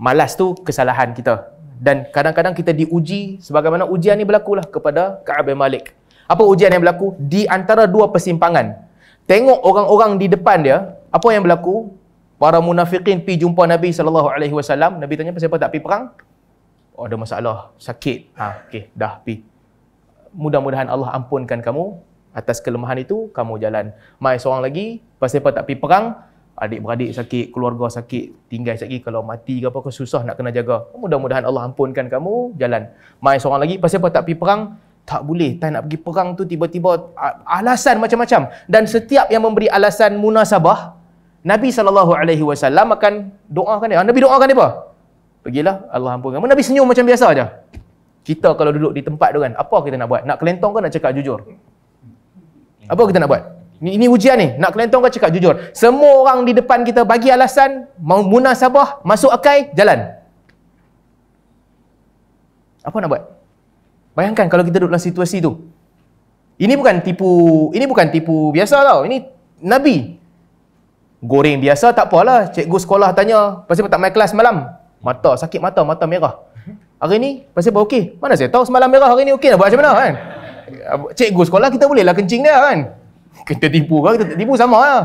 malas tu kesalahan kita. Dan kadang-kadang kita diuji sebagaimana ujian ni berlaku lah kepada Ka'ab bin Malik. Apa ujian yang berlaku? Di antara dua persimpangan. Tengok orang-orang di depan dia, apa yang berlaku? Para munafikin pergi jumpa Nabi saw. Nabi tanya pasal tak pergi perang? Oh, ada masalah, sakit. Ha, okey, dah pergi. Mudah-mudahan Allah ampunkan kamu atas kelemahan itu, kamu jalan. Mai seorang lagi, pasal apa tak pergi perang? Adik-beradik sakit, keluarga sakit, tinggal sakit kalau mati ke apa ke susah nak kena jaga. Oh, mudah-mudahan Allah ampunkan kamu, jalan. Mai seorang lagi, pasal apa tak pergi perang? Tak boleh, tak nak pergi perang tu tiba-tiba alasan macam-macam. Dan setiap yang memberi alasan munasabah, Nabi sallallahu alaihi wasallam akan doakan dia. Ah, Nabi doakan dia apa? Pergilah Allah ampunkan. Mana Nabi senyum macam biasa aja. Kita kalau duduk di tempat tu kan, apa kita nak buat? Nak kelentong ke nak cakap jujur? Apa kita nak buat? Ini, ini ujian ni, nak kelentong ke cakap jujur? Semua orang di depan kita bagi alasan, mau munasabah, masuk akai, jalan. Apa nak buat? Bayangkan kalau kita duduk dalam situasi tu. Ini bukan tipu, ini bukan tipu biasa tau. Ini Nabi goreng biasa tak apalah. Cikgu sekolah tanya, pasal tak main kelas malam? Mata, sakit mata, mata merah. Hari ni, pasal okey? Mana saya tahu semalam merah hari ni okey nak buat macam mana kan? Cikgu sekolah kita boleh lah kencing dia kan? Kita tipu kan? Kita tak tipu sama lah.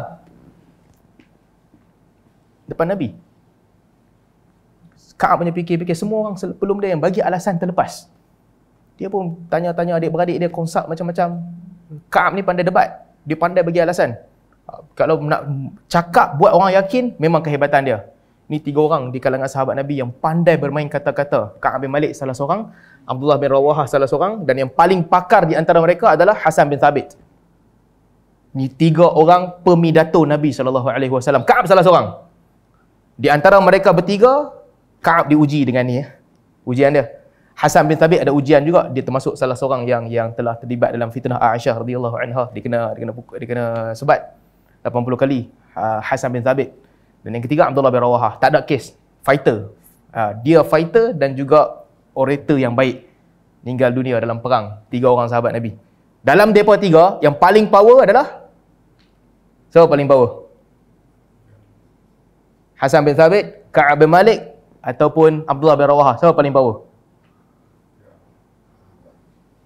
Depan Nabi. Kaab punya fikir-fikir semua orang sebelum dia yang bagi alasan terlepas. Dia pun tanya-tanya adik-beradik dia, konsak macam-macam. Kaab ni pandai debat. Dia pandai bagi alasan kalau nak cakap buat orang yakin memang kehebatan dia ni tiga orang di kalangan sahabat Nabi yang pandai bermain kata-kata Ka'ab bin Malik salah seorang Abdullah bin Rawahah salah seorang dan yang paling pakar di antara mereka adalah Hasan bin Thabit ni tiga orang pemidato Nabi sallallahu alaihi wasallam Ka'ab salah seorang di antara mereka bertiga Ka'ab diuji dengan ni ya. ujian dia Hasan bin Thabit ada ujian juga dia termasuk salah seorang yang yang telah terlibat dalam fitnah Aisyah radhiyallahu anha dia kena dia kena dia kena sebat 80 kali uh, ah, Hasan bin Thabit dan yang ketiga Abdullah bin Rawahah tak ada kes fighter uh, dia fighter dan juga orator yang baik meninggal dunia dalam perang tiga orang sahabat Nabi dalam depa tiga yang paling power adalah siapa so, paling power Hasan bin Thabit Ka'ab bin Malik ataupun Abdullah bin Rawahah siapa so, paling power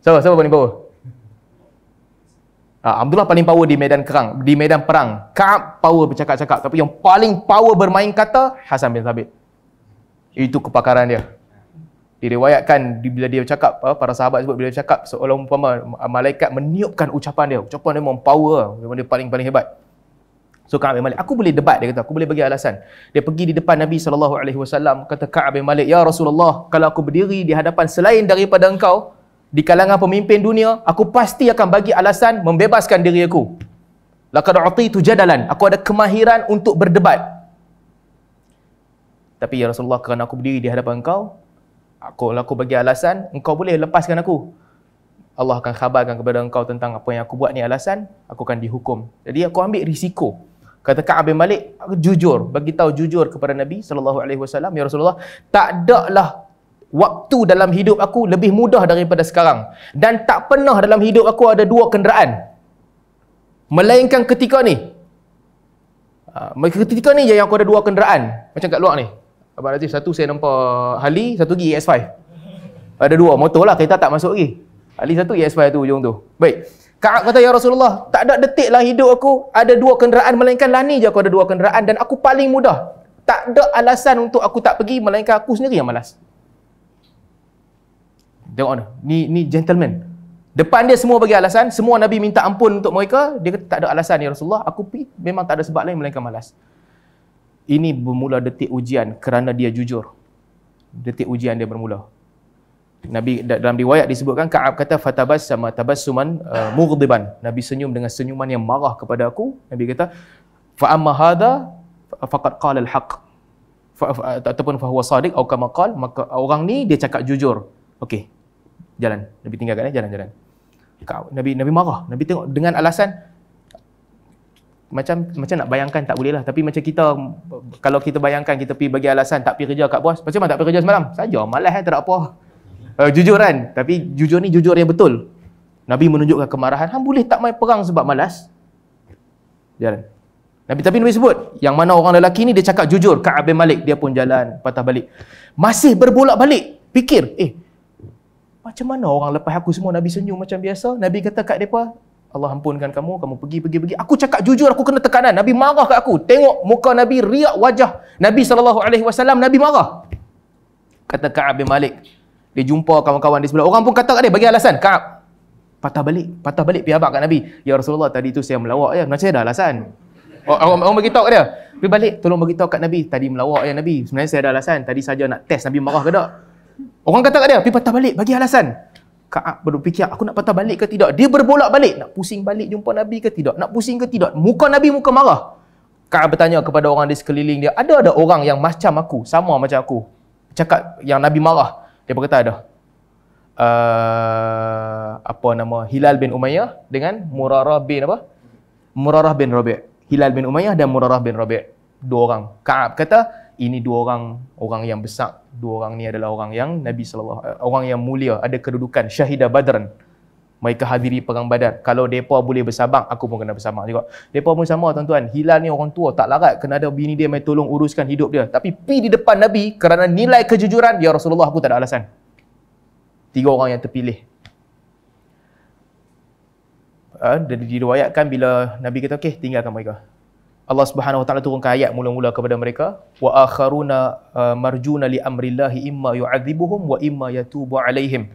Siapa? So, siapa so, paling power? Uh, Abdullah paling power di medan kerang, di medan perang. Kaab power bercakap-cakap. Tapi yang paling power bermain kata, Hasan bin Sabit Itu kepakaran dia. Diriwayatkan bila dia cakap, para sahabat sebut bila dia cakap seolah umpama malaikat meniupkan ucapan dia. Ucapan dia memang power, memang lah. dia paling-paling hebat. So Kaab bin Malik, aku boleh debat dia kata, aku boleh bagi alasan. Dia pergi di depan Nabi saw. alaihi wasallam kata Kaab bin Malik, "Ya Rasulullah, kalau aku berdiri di hadapan selain daripada engkau, di kalangan pemimpin dunia, aku pasti akan bagi alasan membebaskan diri aku. Laqad utitu jadalan. Aku ada kemahiran untuk berdebat. Tapi ya Rasulullah, kerana aku berdiri di hadapan engkau, aku aku bagi alasan, engkau boleh lepaskan aku. Allah akan khabarkan kepada engkau tentang apa yang aku buat ni alasan, aku akan dihukum. Jadi aku ambil risiko. Kata Ka'ab bin Malik, aku jujur, bagi tahu jujur kepada Nabi sallallahu alaihi wasallam, ya Rasulullah, tak ada waktu dalam hidup aku lebih mudah daripada sekarang dan tak pernah dalam hidup aku ada dua kenderaan melainkan ketika ni ah, ketika ni je yang aku ada dua kenderaan macam kat luar ni Abang Latif, satu saya nampak Harley, satu lagi ES5 ada dua, motor lah kereta tak masuk lagi Harley satu, ES5 tu ujung tu baik kakak kata, Ya Rasulullah, tak ada detik lah hidup aku ada dua kenderaan, melainkan lah ni je aku ada dua kenderaan dan aku paling mudah tak ada alasan untuk aku tak pergi melainkan aku sendiri yang malas Tengok ni. Ni ni gentleman. Depan dia semua bagi alasan, semua Nabi minta ampun untuk mereka, dia kata tak ada alasan ya Rasulullah, aku pi memang tak ada sebab lain melainkan malas. Ini bermula detik ujian kerana dia jujur. Detik ujian dia bermula. Nabi dalam riwayat disebutkan Ka'ab kata fatabas sama tabassuman uh, mughdiban. Nabi senyum dengan senyuman yang marah kepada aku. Nabi kata fa amma hadha faqad qala al-haq. Ataupun fahuwa sadiq atau kama qal maka orang ni dia cakap jujur. Okey, jalan. Nabi tinggalkan eh, jalan-jalan. Nabi Nabi marah. Nabi tengok dengan alasan macam macam nak bayangkan tak boleh lah tapi macam kita kalau kita bayangkan kita pergi bagi alasan tak pergi kerja kat bos macam mana tak pergi kerja semalam saja malas eh tak apa uh, jujur kan tapi jujur ni jujur yang betul nabi menunjukkan kemarahan hang boleh tak main perang sebab malas jalan nabi tapi nabi sebut yang mana orang lelaki ni dia cakap jujur Kak bin Malik dia pun jalan patah balik masih berbolak balik fikir eh macam mana orang lepas aku semua Nabi senyum macam biasa? Nabi kata kat mereka, Allah ampunkan kamu, kamu pergi, pergi, pergi. Aku cakap jujur, aku kena tekanan. Nabi marah kat aku. Tengok muka Nabi, riak wajah Nabi SAW, Nabi marah. Kata Ka'ab bin Malik. Dia jumpa kawan-kawan di sebelah. Orang pun kata kat dia, bagi alasan. Ka'ab, patah balik. Patah balik pihak kat Nabi. Ya Rasulullah, tadi tu saya melawak ya. Macam ada alasan. Orang, oh, oh, orang beritahu kat dia. Pergi balik, tolong bagi tahu kat Nabi. Tadi melawak ya Nabi. Sebenarnya saya ada alasan. Tadi saja nak test Nabi marah ke tak? Orang kata kat dia, pergi patah balik, bagi alasan. Kaab ah, berfikir, aku nak patah balik ke tidak? Dia berbolak balik, nak pusing balik jumpa Nabi ke tidak? Nak pusing ke tidak? Muka Nabi muka marah. Kaab bertanya kepada orang di sekeliling dia, ada ada orang yang macam aku, sama macam aku? Cakap yang Nabi marah. Dia berkata ada. Uh, apa nama? Hilal bin Umayyah dengan Murarah bin apa? Murarah bin Rabi'. Hilal bin Umayyah dan Murarah bin Rabi'. Dua orang. Kaab kata, ini dua orang orang yang besar dua orang ni adalah orang yang nabi sallallahu eh, orang yang mulia ada kedudukan syahida badran mereka hadiri perang badar kalau depa boleh bersabar aku pun kena bersabar juga depa pun sama tuan-tuan hilal ni orang tua tak larat kena ada bini dia mai tolong uruskan hidup dia tapi pi di depan nabi kerana nilai kejujuran ya rasulullah aku tak ada alasan tiga orang yang terpilih Ha, ah, dan diriwayatkan bila Nabi kata, okey, tinggalkan mereka. Allah Subhanahu Wa Taala turunkan ayat mula-mula kepada mereka wa akharuna uh, marjuna li amrillahi imma yu'adzibuhum wa imma yatubu alaihim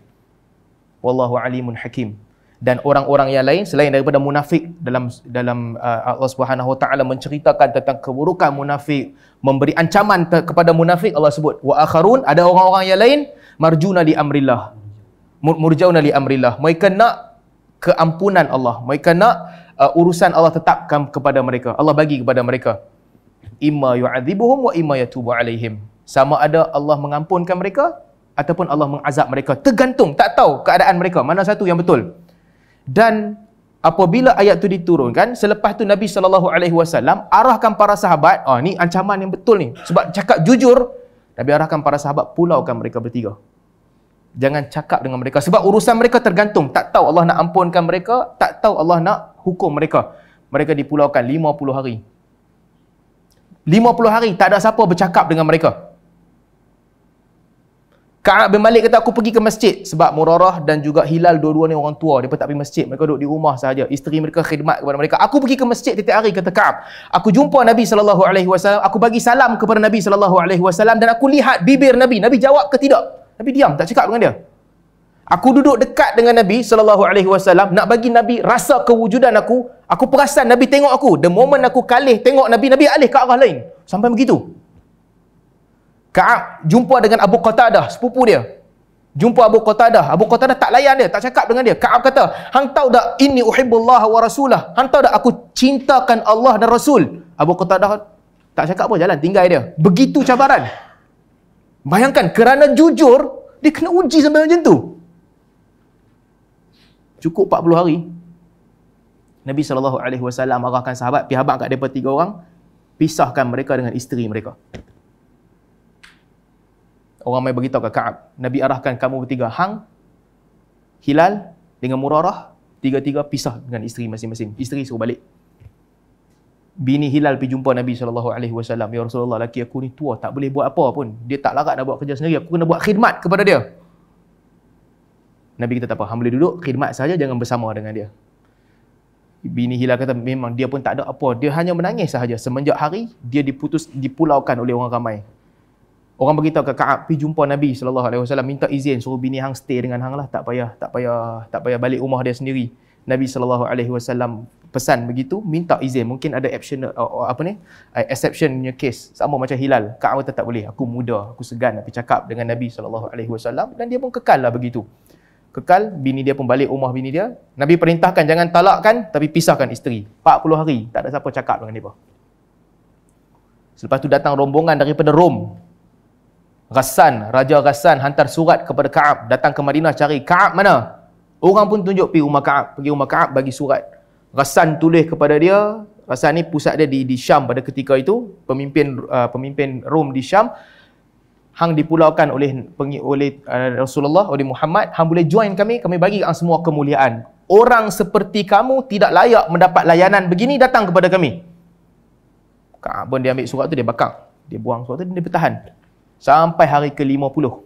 wallahu alimun hakim dan orang-orang yang lain selain daripada munafik dalam dalam uh, Allah Subhanahu Wa Taala menceritakan tentang keburukan munafik memberi ancaman kepada munafik Allah sebut wa akharun ada orang-orang yang lain marjuna li amrillah murjauna li amrillah mereka nak keampunan Allah mereka nak uh, urusan Allah tetapkan kepada mereka. Allah bagi kepada mereka. Imma yu'adzibuhum wa imma yatubu alaihim. Sama ada Allah mengampunkan mereka ataupun Allah mengazab mereka. Tergantung, tak tahu keadaan mereka. Mana satu yang betul. Dan apabila ayat itu diturunkan, selepas tu Nabi SAW arahkan para sahabat, oh ni ancaman yang betul ni. Sebab cakap jujur, Nabi arahkan para sahabat pulaukan mereka bertiga. Jangan cakap dengan mereka. Sebab urusan mereka tergantung. Tak tahu Allah nak ampunkan mereka, tak tahu Allah nak hukum mereka. Mereka dipulaukan 50 hari. 50 hari tak ada siapa bercakap dengan mereka. Ka'ab bin Malik kata aku pergi ke masjid sebab Murarah dan juga Hilal dua-dua ni orang tua. Mereka tak pergi masjid. Mereka duduk di rumah saja. Isteri mereka khidmat kepada mereka. Aku pergi ke masjid tiap hari kata Ka'ab. Aku jumpa Nabi SAW. Aku bagi salam kepada Nabi SAW dan aku lihat bibir Nabi. Nabi jawab ke tidak? Nabi diam. Tak cakap dengan dia. Aku duduk dekat dengan Nabi sallallahu alaihi wasallam nak bagi Nabi rasa kewujudan aku. Aku perasan Nabi tengok aku. The moment aku kalih tengok Nabi, Nabi alih ke arah lain. Sampai begitu. Ka'ab jumpa dengan Abu Qatadah, sepupu dia. Jumpa Abu Qatadah. Abu Qatadah tak layan dia, tak cakap dengan dia. Ka'ab kata, "Hang tahu dak ini uhibbullah wa rasulah? Hang tahu dak aku cintakan Allah dan Rasul?" Abu Qatadah tak cakap apa, jalan tinggal dia. Begitu cabaran. Bayangkan kerana jujur, dia kena uji sampai macam tu cukup 40 hari Nabi sallallahu alaihi wasallam arahkan sahabat pi habaq kat depa tiga orang pisahkan mereka dengan isteri mereka orang mai beritahu ke Kaab Nabi arahkan kamu bertiga hang Hilal dengan Murarah tiga-tiga pisah dengan isteri masing-masing isteri suruh balik bini Hilal pergi jumpa Nabi sallallahu alaihi wasallam ya Rasulullah laki aku ni tua tak boleh buat apa pun dia tak larat nak buat kerja sendiri aku kena buat khidmat kepada dia Nabi kita tak apa, hamba boleh duduk, khidmat saja jangan bersama dengan dia. Bini Hilal kata memang dia pun tak ada apa. Dia hanya menangis saja. Semenjak hari, dia diputus, dipulaukan oleh orang ramai. Orang beritahu ke Kaab, pergi jumpa Nabi Wasallam, minta izin, suruh bini Hang stay dengan Hang lah. Tak payah, tak payah, tak payah balik rumah dia sendiri. Nabi Alaihi Wasallam pesan begitu, minta izin. Mungkin ada option, uh, uh, apa ni, uh, exception in case. Sama macam Hilal. Kaab kata tak boleh, aku muda, aku segan nak pergi cakap dengan Nabi Alaihi Wasallam Dan dia pun kekal lah begitu kekal bini dia pun balik rumah bini dia nabi perintahkan jangan talakkan tapi pisahkan isteri 40 hari tak ada siapa cakap dengan dia selepas tu datang rombongan daripada Rom Ghassan raja Ghassan hantar surat kepada Kaab datang ke Madinah cari Kaab mana orang pun tunjuk pergi rumah Kaab pergi rumah Kaab bagi surat Ghassan tulis kepada dia Ghassan ni pusat dia di di Syam pada ketika itu pemimpin uh, pemimpin Rom di Syam hang dipulaukan oleh oleh eh, Rasulullah oleh Muhammad hang boleh join kami kami bagi hang semua kemuliaan orang seperti kamu tidak layak mendapat layanan begini datang kepada kami Kaab pun dia ambil surat tu dia bakar dia buang surat tu dia bertahan sampai hari ke-50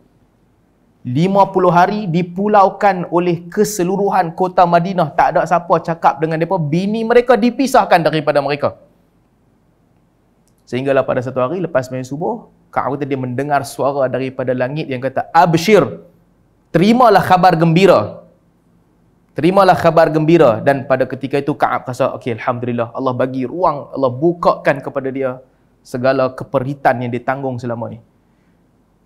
50 hari dipulaukan oleh keseluruhan kota Madinah tak ada siapa cakap dengan depa bini mereka dipisahkan daripada mereka sehinggalah pada satu hari lepas main subuh Kaab kata dia mendengar suara daripada langit yang kata Abshir, terimalah khabar gembira. Terimalah khabar gembira. Dan pada ketika itu Kaab kata, okay, Alhamdulillah Allah bagi ruang, Allah bukakan kepada dia segala keperitan yang ditanggung selama ni.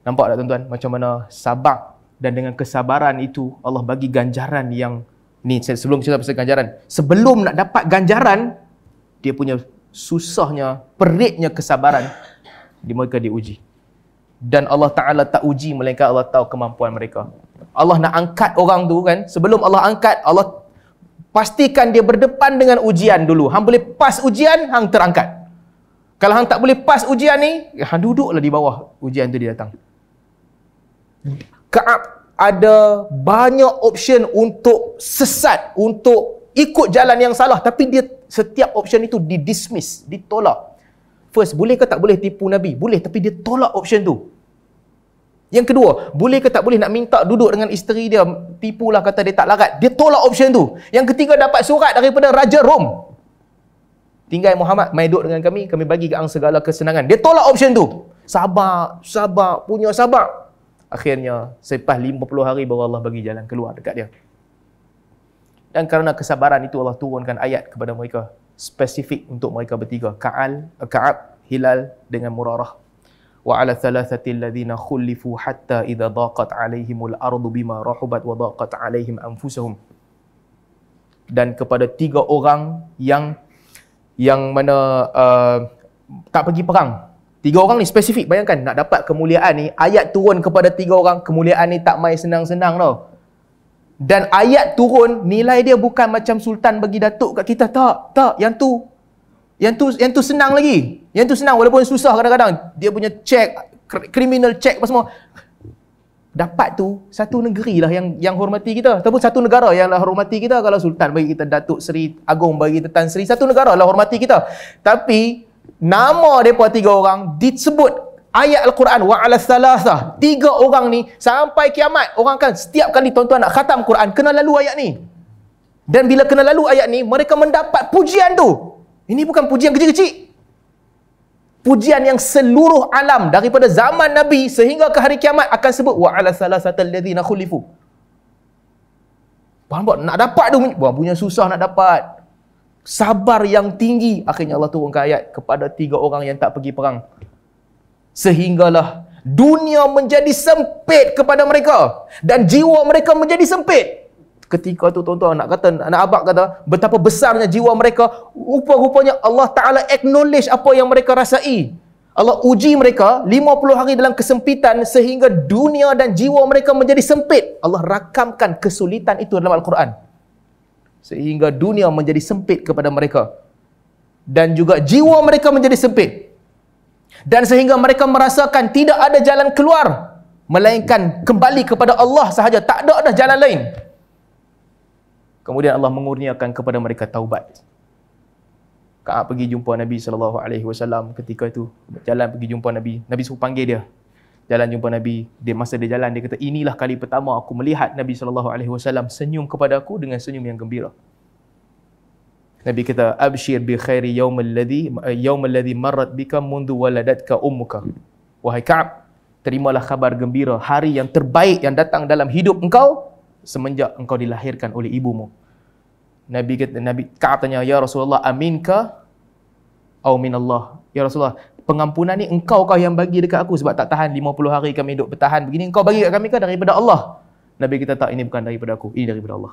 Nampak tak tuan-tuan macam mana sabar dan dengan kesabaran itu Allah bagi ganjaran yang ni sebelum kita pasal ganjaran. Sebelum nak dapat ganjaran dia punya susahnya, peritnya kesabaran di mereka diuji. Dan Allah Ta'ala tak uji melainkan Allah tahu kemampuan mereka. Allah nak angkat orang tu kan. Sebelum Allah angkat, Allah pastikan dia berdepan dengan ujian dulu. Hang boleh pas ujian, hang terangkat. Kalau hang tak boleh pas ujian ni, ya, hang duduklah di bawah ujian tu dia datang. Kaab ada banyak option untuk sesat, untuk ikut jalan yang salah. Tapi dia setiap option itu didismiss, ditolak. First, boleh ke tak boleh tipu Nabi? Boleh, tapi dia tolak option tu. Yang kedua, boleh ke tak boleh nak minta duduk dengan isteri dia, tipulah kata dia tak larat. Dia tolak option tu. Yang ketiga, dapat surat daripada Raja Rom. Tinggal Muhammad, mai duduk dengan kami, kami bagi ke ang segala kesenangan. Dia tolak option tu. Sabar, sabar, punya sabar. Akhirnya, selepas 50 hari baru Allah bagi jalan keluar dekat dia. Dan kerana kesabaran itu Allah turunkan ayat kepada mereka spesifik untuk mereka bertiga Ka'al, eh, Ka'ab, Hilal dengan Murarah wa ala thalathati alladhina khulifu hatta idha daqat alaihimul ardu bima rahubat wa daqat alaihim anfusahum dan kepada tiga orang yang yang mana uh, tak pergi perang tiga orang ni spesifik bayangkan nak dapat kemuliaan ni ayat turun kepada tiga orang kemuliaan ni tak mai senang-senang tau dan ayat turun nilai dia bukan macam sultan bagi datuk kat kita tak. Tak, yang tu. Yang tu yang tu senang lagi. Yang tu senang walaupun susah kadang-kadang. Dia punya check criminal check apa semua. Dapat tu satu negeri lah yang yang hormati kita ataupun satu negara yang lah hormati kita kalau sultan bagi kita datuk seri agong bagi kita tan seri satu negara lah hormati kita. Tapi nama depa tiga orang disebut ayat Al-Quran wa ala thalatha tiga orang ni sampai kiamat orang kan setiap kali tuan-tuan nak khatam Quran kena lalu ayat ni dan bila kena lalu ayat ni mereka mendapat pujian tu ini bukan pujian kecil-kecil pujian yang seluruh alam daripada zaman Nabi sehingga ke hari kiamat akan sebut wa ala thalathata alladhina khulifu Faham Nak dapat tu punya susah nak dapat. Sabar yang tinggi. Akhirnya Allah turunkan ayat kepada tiga orang yang tak pergi perang sehinggalah dunia menjadi sempit kepada mereka dan jiwa mereka menjadi sempit ketika tu tuan-tuan nak kata anak abak kata betapa besarnya jiwa mereka rupa-rupanya Allah Taala acknowledge apa yang mereka rasai Allah uji mereka 50 hari dalam kesempitan sehingga dunia dan jiwa mereka menjadi sempit Allah rakamkan kesulitan itu dalam al-Quran sehingga dunia menjadi sempit kepada mereka dan juga jiwa mereka menjadi sempit dan sehingga mereka merasakan tidak ada jalan keluar melainkan kembali kepada Allah sahaja tak ada dah jalan lain kemudian Allah mengurniakan kepada mereka taubat Kaab pergi jumpa Nabi saw. ketika itu jalan pergi jumpa Nabi Nabi suruh panggil dia jalan jumpa Nabi dia masa dia jalan dia kata inilah kali pertama aku melihat Nabi saw senyum kepada aku dengan senyum yang gembira Nabi kata abshir bi khairi yawm alladhi yawm alladhi marrat bika mundu waladatka ummuka. Wahai Ka'ab, terimalah khabar gembira hari yang terbaik yang datang dalam hidup engkau semenjak engkau dilahirkan oleh ibumu. Nabi kata Nabi Ka'ab tanya ya Rasulullah amin ka au min Allah? Ya Rasulullah, pengampunan ni engkau kau yang bagi dekat aku sebab tak tahan 50 hari kami hidup bertahan begini engkau bagi kat kami ke daripada Allah? Nabi kita tak ini bukan daripada aku, ini daripada Allah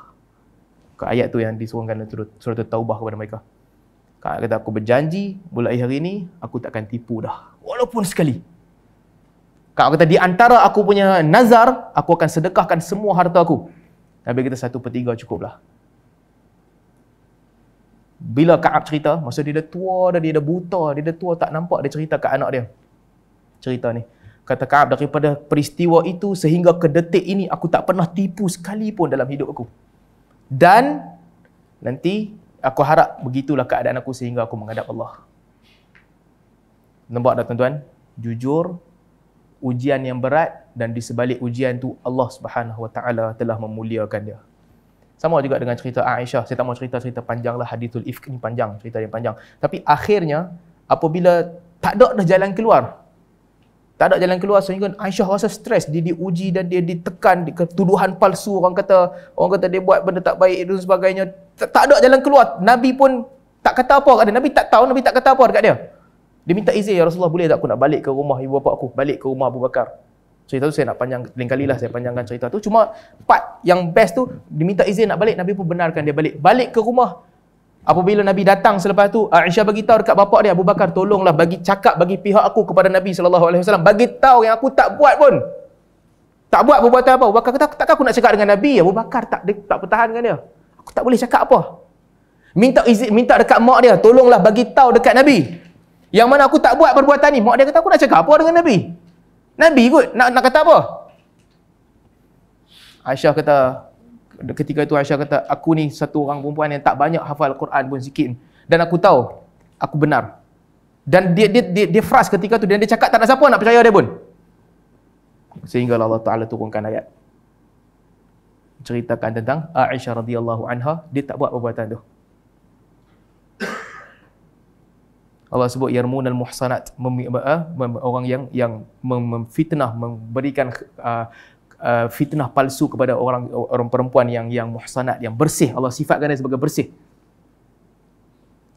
ke ayat tu yang disuruhkan dalam surat, surat Taubah kepada mereka. Kak kata aku berjanji mulai hari ini aku tak akan tipu dah. Walaupun sekali. Kak kata di antara aku punya nazar aku akan sedekahkan semua harta aku. Nabi kita satu per tiga cukuplah. Bila Kaab cerita, masa dia dah tua, dah dia dah buta, dia dah tua tak nampak dia cerita ke anak dia. Cerita ni. Kata Kaab daripada peristiwa itu sehingga ke detik ini aku tak pernah tipu sekali pun dalam hidup aku dan nanti aku harap begitulah keadaan aku sehingga aku menghadap Allah. Nampak tak tuan-tuan? Jujur, ujian yang berat dan di sebalik ujian tu Allah Subhanahu Wa Taala telah memuliakan dia. Sama juga dengan cerita Aisyah. Saya tak mau cerita cerita panjang lah hadithul ifk ni panjang, cerita yang panjang. Tapi akhirnya apabila tak ada dah jalan keluar, tak ada jalan keluar sehingga Aisyah rasa stres. Dia diuji dan dia ditekan. Dia tuduhan palsu orang kata. Orang kata dia buat benda tak baik dan sebagainya. Tak, tak ada jalan keluar. Nabi pun tak kata apa kat dia. Nabi tak tahu. Nabi tak kata apa dekat dia. Dia minta izin. Ya Rasulullah boleh tak aku nak balik ke rumah ibu bapa aku. Balik ke rumah Abu Bakar. So itu saya nak panjang. Lain kali lah saya panjangkan cerita tu. Cuma part yang best tu. diminta izin nak balik. Nabi pun benarkan dia balik. Balik ke rumah. Apabila Nabi datang selepas tu, Aisyah bagi tahu dekat bapak dia, Abu Bakar tolonglah bagi cakap bagi pihak aku kepada Nabi sallallahu alaihi wasallam. Bagi tahu yang aku tak buat pun. Tak buat perbuatan apa? Abu Bakar kata, takkan aku nak cakap dengan Nabi? Abu Bakar tak dia, tak pertahankan dia. Aku tak boleh cakap apa. Minta izin, minta dekat mak dia, tolonglah bagi tahu dekat Nabi. Yang mana aku tak buat perbuatan ni? Mak dia kata aku nak cakap apa dengan Nabi? Nabi kot, nak nak kata apa? Aisyah kata, ketika itu Aisyah kata, aku ni satu orang perempuan yang tak banyak hafal Quran pun sikit. Dan aku tahu, aku benar. Dan dia dia dia, dia fras ketika tu dan dia cakap tak ada siapa nak percaya dia pun. Sehingga Allah Taala turunkan ayat. Ceritakan tentang Aisyah radhiyallahu anha, dia tak buat perbuatan tu. Allah sebut yarmun al-muhsanat eh, orang yang yang memfitnah memberikan ah, uh, fitnah palsu kepada orang orang perempuan yang yang muhsanat yang bersih Allah sifatkan dia sebagai bersih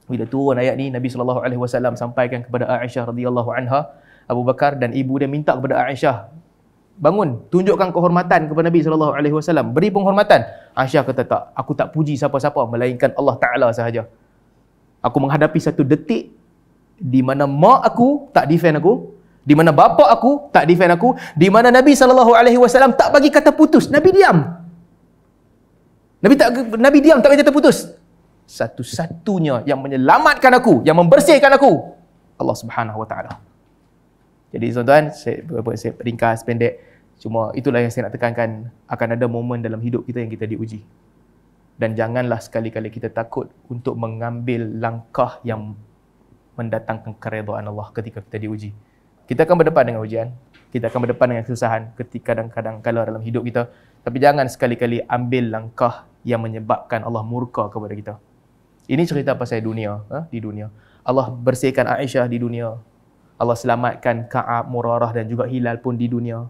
bila turun ayat ni Nabi sallallahu alaihi wasallam sampaikan kepada Aisyah radhiyallahu anha Abu Bakar dan ibu dia minta kepada Aisyah bangun tunjukkan kehormatan kepada Nabi sallallahu alaihi wasallam beri penghormatan Aisyah kata tak aku tak puji siapa-siapa melainkan Allah taala sahaja aku menghadapi satu detik di mana mak aku tak defend aku di mana bapa aku tak defend aku, di mana Nabi sallallahu alaihi wasallam tak bagi kata putus, Nabi diam. Nabi tak Nabi diam tak bagi kata putus. Satu-satunya yang menyelamatkan aku, yang membersihkan aku, Allah Subhanahu wa taala. Jadi tuan-tuan, saya, saya, saya ringkas pendek cuma itulah yang saya nak tekankan akan ada momen dalam hidup kita yang kita diuji. Dan janganlah sekali-kali kita takut untuk mengambil langkah yang mendatangkan keredaan Allah ketika kita diuji kita akan berdepan dengan ujian kita akan berdepan dengan kesusahan ketika kadang-kadang kalau dalam hidup kita tapi jangan sekali-kali ambil langkah yang menyebabkan Allah murka kepada kita ini cerita pasal dunia ha? di dunia Allah bersihkan Aisyah di dunia Allah selamatkan Ka'ab, Murarah dan juga Hilal pun di dunia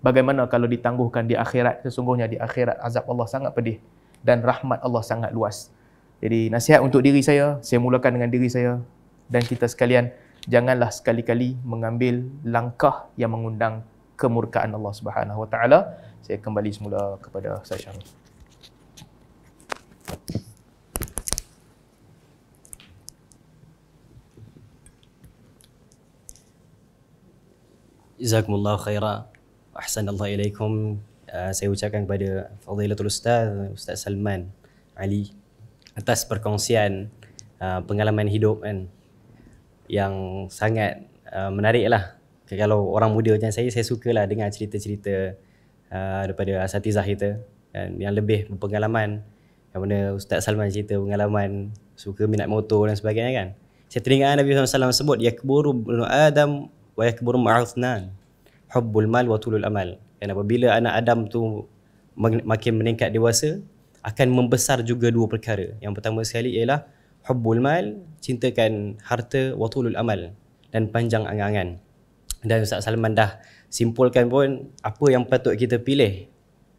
bagaimana kalau ditangguhkan di akhirat sesungguhnya di akhirat azab Allah sangat pedih dan rahmat Allah sangat luas jadi nasihat untuk diri saya saya mulakan dengan diri saya dan kita sekalian janganlah sekali-kali mengambil langkah yang mengundang kemurkaan Allah Subhanahu Wa Taala. Saya kembali semula kepada saya. Jazakumullah khaira. Ahsan Allah ilaikum. Uh, saya ucapkan kepada Fadilatul Ustaz, Ustaz Salman Ali atas perkongsian uh, pengalaman hidup kan yang sangat uh, menarik lah kalau orang muda macam saya, saya lah dengar cerita-cerita uh, daripada asatizah kita dan yang lebih berpengalaman yang mana Ustaz Salman cerita pengalaman suka minat motor dan sebagainya kan saya teringat Nabi SAW sebut yakburu bunu adam wa yakburu ma'athnan hubbul mal wa tulul amal dan apabila anak Adam tu makin meningkat dewasa akan membesar juga dua perkara yang pertama sekali ialah hubbul mal cintakan harta watulul amal dan panjang angan-angan dan Ustaz Salman dah simpulkan pun apa yang patut kita pilih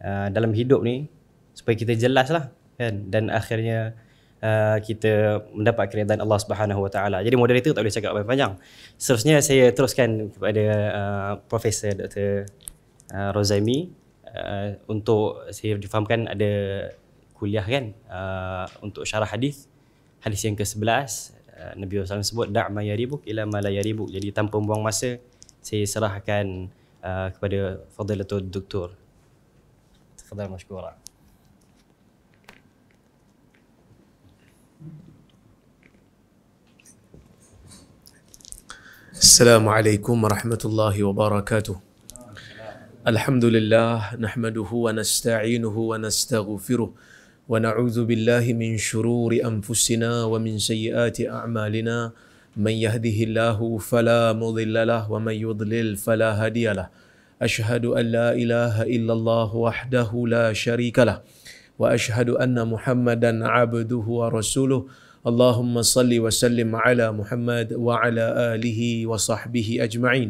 uh, dalam hidup ni supaya kita jelas lah kan dan akhirnya uh, kita mendapat keridhaan Allah Subhanahu Wa Taala. Jadi moderator tak boleh cakap panjang. Seterusnya saya teruskan kepada uh, Profesor Dr. Uh, Rozaimi uh, untuk saya difahamkan ada kuliah kan uh, untuk syarah hadis hadis yang ke-11 uh, Nabi SAW sebut da' ma ila ma jadi tanpa membuang masa saya serahkan uh, kepada fadilatul doktor terfadal masykura السلام عليكم ورحمة الله وبركاته الحمد لله نحمده ونستعينه ونعوذ بالله من شرور أنفسنا ومن سيئات أعمالنا من يهده الله فلا مضل له ومن يضلل فلا هادي له أشهد أن لا إله إلا الله وحده لا شريك له وأشهد أن محمدا عبده ورسوله اللهم صل وسلم على محمد وعلى آله وصحبه أجمعين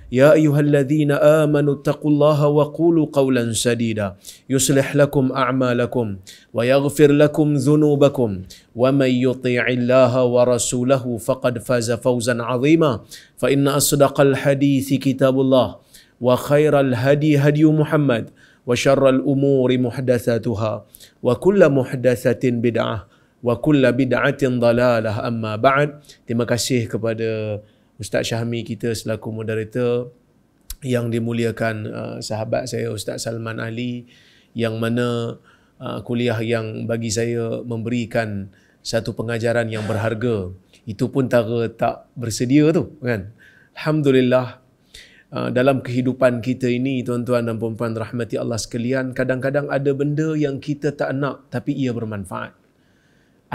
يا أيها الذين آمنوا اتقوا الله وقولوا قولا سديدا يصلح لكم أعمالكم ويغفر لكم ذنوبكم ومن يطيع الله ورسوله فقد فاز فوزا عظيما فإن أصدق الحديث كتاب الله وخير الهدي هدي محمد وشر الأمور محدثاتها وكل محدثة بدعة وكل بدعة ضلالة أما بعد ba'd terima kasih kepada Ustaz Syahmi kita selaku moderator yang dimuliakan uh, sahabat saya Ustaz Salman Ali yang mana uh, kuliah yang bagi saya memberikan satu pengajaran yang berharga itu pun tara tak bersedia tu kan alhamdulillah uh, dalam kehidupan kita ini tuan-tuan dan puan-puan rahmati Allah sekalian kadang-kadang ada benda yang kita tak nak tapi ia bermanfaat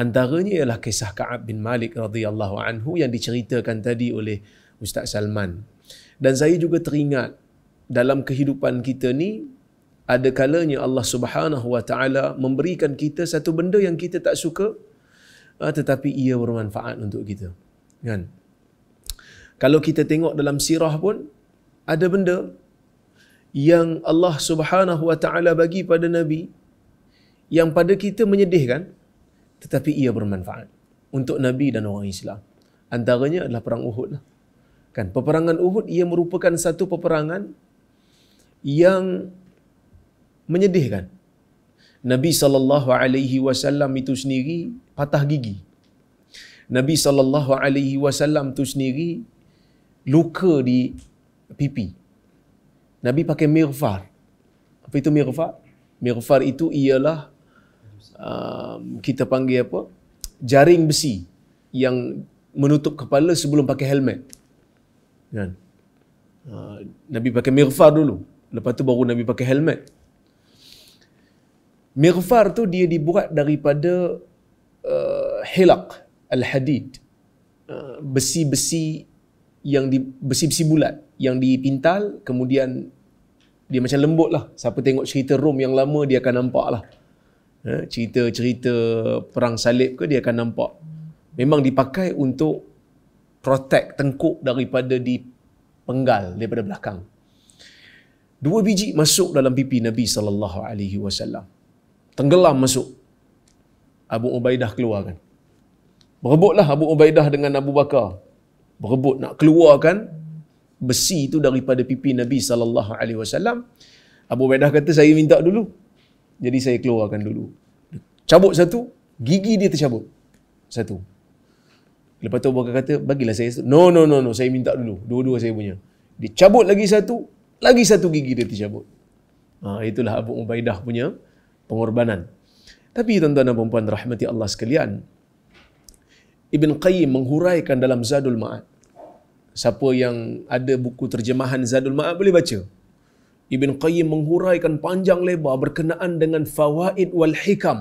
antaranya ialah kisah Ka'ab bin Malik radhiyallahu anhu yang diceritakan tadi oleh Ustaz Salman. Dan saya juga teringat dalam kehidupan kita ni ada kalanya Allah Subhanahu wa taala memberikan kita satu benda yang kita tak suka ah, tetapi ia bermanfaat untuk kita. Kan? Kalau kita tengok dalam sirah pun ada benda yang Allah Subhanahu wa taala bagi pada nabi yang pada kita menyedihkan, tetapi ia bermanfaat untuk Nabi dan orang Islam. Antaranya adalah perang Uhud lah. Kan, peperangan Uhud ia merupakan satu peperangan yang menyedihkan. Nabi saw itu sendiri patah gigi. Nabi saw itu sendiri luka di pipi. Nabi pakai mirfar. Apa itu mirfar? Mirfar itu ialah um, kita panggil apa jaring besi yang menutup kepala sebelum pakai helmet kan uh, nabi pakai mirfar dulu lepas tu baru nabi pakai helmet mirfar tu dia dibuat daripada uh, helak al-hadid uh, besi-besi yang di, besi-besi bulat yang dipintal kemudian dia macam lembut lah. Siapa tengok cerita Rom yang lama dia akan nampak lah. Ya, cerita-cerita perang salib ke dia akan nampak memang dipakai untuk protect tengkuk daripada di penggal daripada belakang dua biji masuk dalam pipi Nabi sallallahu alaihi wasallam tenggelam masuk Abu Ubaidah keluarkan berebutlah Abu Ubaidah dengan Abu Bakar berebut nak keluarkan besi itu daripada pipi Nabi sallallahu alaihi wasallam Abu Ubaidah kata saya minta dulu jadi saya keluarkan dulu. Cabut satu, gigi dia tercabut. Satu. Lepas tu Abu kata, bagilah saya satu. No, no, no, no. Saya minta dulu. Dua-dua saya punya. Dia cabut lagi satu, lagi satu gigi dia tercabut. Ha, itulah Abu Ubaidah punya pengorbanan. Tapi tuan-tuan dan perempuan rahmati Allah sekalian, Ibn Qayyim menghuraikan dalam Zadul Ma'ad. Siapa yang ada buku terjemahan Zadul Ma'ad boleh baca. Ibn Qayyim menghuraikan panjang lebar berkenaan dengan fawaid wal hikam.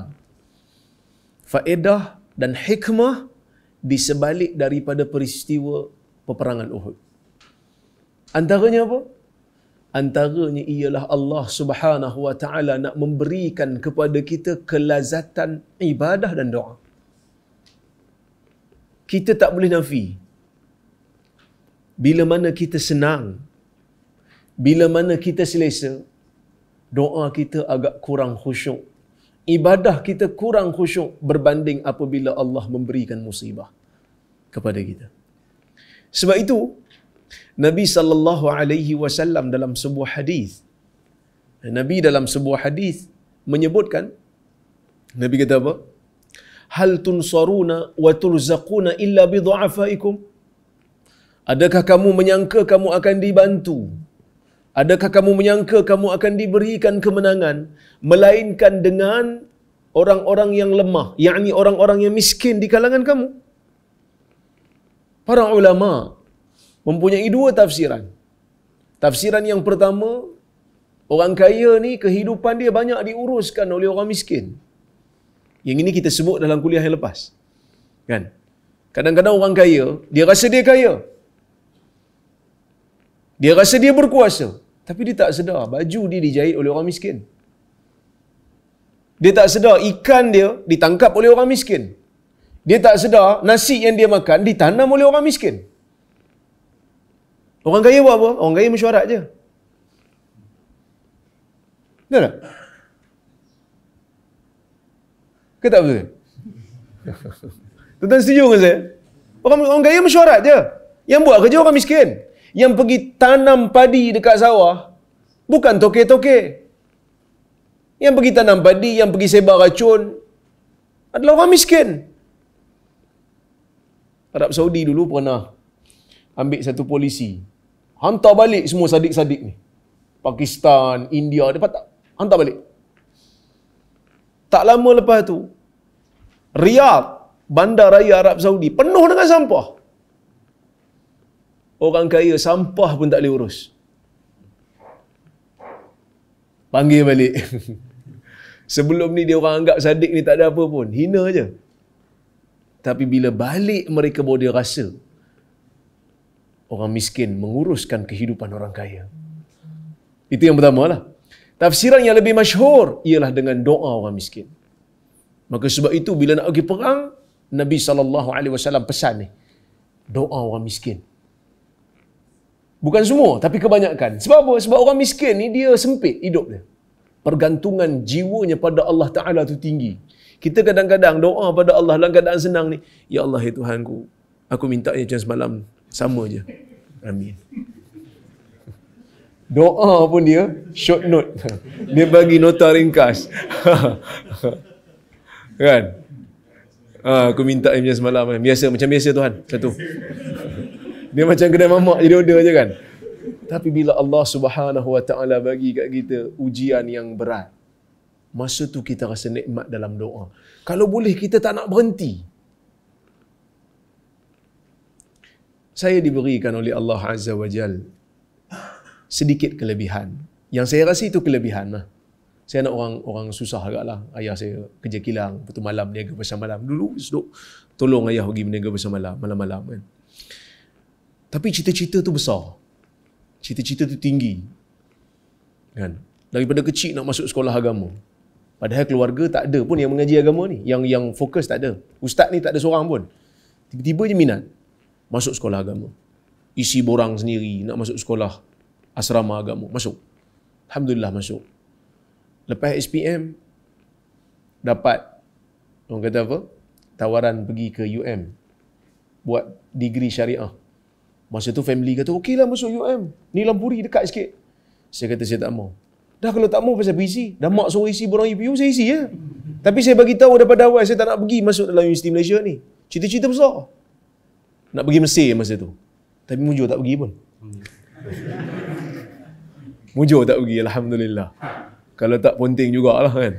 Faedah dan hikmah di sebalik daripada peristiwa peperangan Uhud. Antaranya apa? Antaranya ialah Allah Subhanahu wa taala nak memberikan kepada kita kelazatan ibadah dan doa. Kita tak boleh nafi. Bila mana kita senang bila mana kita selesa, doa kita agak kurang khusyuk. Ibadah kita kurang khusyuk berbanding apabila Allah memberikan musibah kepada kita. Sebab itu, Nabi sallallahu alaihi wasallam dalam sebuah hadis Nabi dalam sebuah hadis menyebutkan Nabi kata apa? Hal tunsaruna wa turzaquna illa bi Adakah kamu menyangka kamu akan dibantu Adakah kamu menyangka kamu akan diberikan kemenangan melainkan dengan orang-orang yang lemah, yakni orang-orang yang miskin di kalangan kamu? Para ulama mempunyai dua tafsiran. Tafsiran yang pertama, orang kaya ni kehidupan dia banyak diuruskan oleh orang miskin. Yang ini kita sebut dalam kuliah yang lepas. Kan? Kadang-kadang orang kaya, dia rasa dia kaya. Dia rasa dia berkuasa. Tapi dia tak sedar baju dia dijahit oleh orang miskin. Dia tak sedar ikan dia ditangkap oleh orang miskin. Dia tak sedar nasi yang dia makan ditanam oleh orang miskin. Orang kaya buat apa? Orang kaya mesyuarat je. Betul tak? Ke tak betul? tuan setuju dengan saya? Orang, orang kaya mesyuarat je. Yang buat kerja orang miskin yang pergi tanam padi dekat sawah bukan toke-toke. Yang pergi tanam padi, yang pergi sebar racun adalah orang miskin. Arab Saudi dulu pernah ambil satu polisi. Hantar balik semua sadik-sadik ni. Pakistan, India, dapat tak? Hantar balik. Tak lama lepas tu, Riyadh, bandar raya Arab Saudi, penuh dengan sampah. Orang kaya sampah pun tak boleh urus. Panggil balik. Sebelum ni dia orang anggap sadik ni tak ada apa pun. Hina je. Tapi bila balik mereka boleh dia rasa orang miskin menguruskan kehidupan orang kaya. Itu yang pertama lah. Tafsiran yang lebih masyhur ialah dengan doa orang miskin. Maka sebab itu bila nak pergi perang, Nabi SAW pesan ni, doa orang miskin. Bukan semua, tapi kebanyakan. Sebab apa? Sebab orang miskin ni dia sempit hidup dia. Pergantungan jiwanya pada Allah Ta'ala tu tinggi. Kita kadang-kadang doa pada Allah dalam keadaan senang ni. Ya Allah, ya Tuhan ku. Aku minta je macam semalam. Sama je. Amin. Doa pun dia, short note. Dia bagi nota ringkas. kan? Ha, aku minta macam semalam. Biasa, macam biasa Tuhan. Satu. Dia macam kedai mamak jadi order je kan. Tapi bila Allah Subhanahu Wa Taala bagi kat kita ujian yang berat, masa tu kita rasa nikmat dalam doa. Kalau boleh kita tak nak berhenti. Saya diberikan oleh Allah Azza wa Jal sedikit kelebihan. Yang saya rasa itu kelebihan lah. Saya nak orang orang susah agak lah. Ayah saya kerja kilang, betul malam, niaga pasal malam. Dulu, duduk, tolong ayah pergi meniaga pasal malam, malam-malam kan. Eh. Tapi cita-cita tu besar. Cita-cita tu tinggi. Kan? Daripada kecil nak masuk sekolah agama. Padahal keluarga tak ada pun yang mengaji agama ni. Yang yang fokus tak ada. Ustaz ni tak ada seorang pun. Tiba-tiba je minat. Masuk sekolah agama. Isi borang sendiri nak masuk sekolah asrama agama. Masuk. Alhamdulillah masuk. Lepas SPM, dapat orang kata apa? Tawaran pergi ke UM. Buat degree syariah. Masa tu family kata, okey lah masuk UM. Ni Lampuri dekat sikit. Saya kata, saya tak mau. Dah kalau tak mau, pasal apa Dah mak suruh isi borang EPU, saya isi ya. Tapi saya bagi tahu daripada awal, saya tak nak pergi masuk dalam Universiti Malaysia ni. Cita-cita besar. Nak pergi Mesir masa tu. Tapi mujur tak pergi pun. Mujur tak pergi, Alhamdulillah. Kalau tak ponting jugalah kan.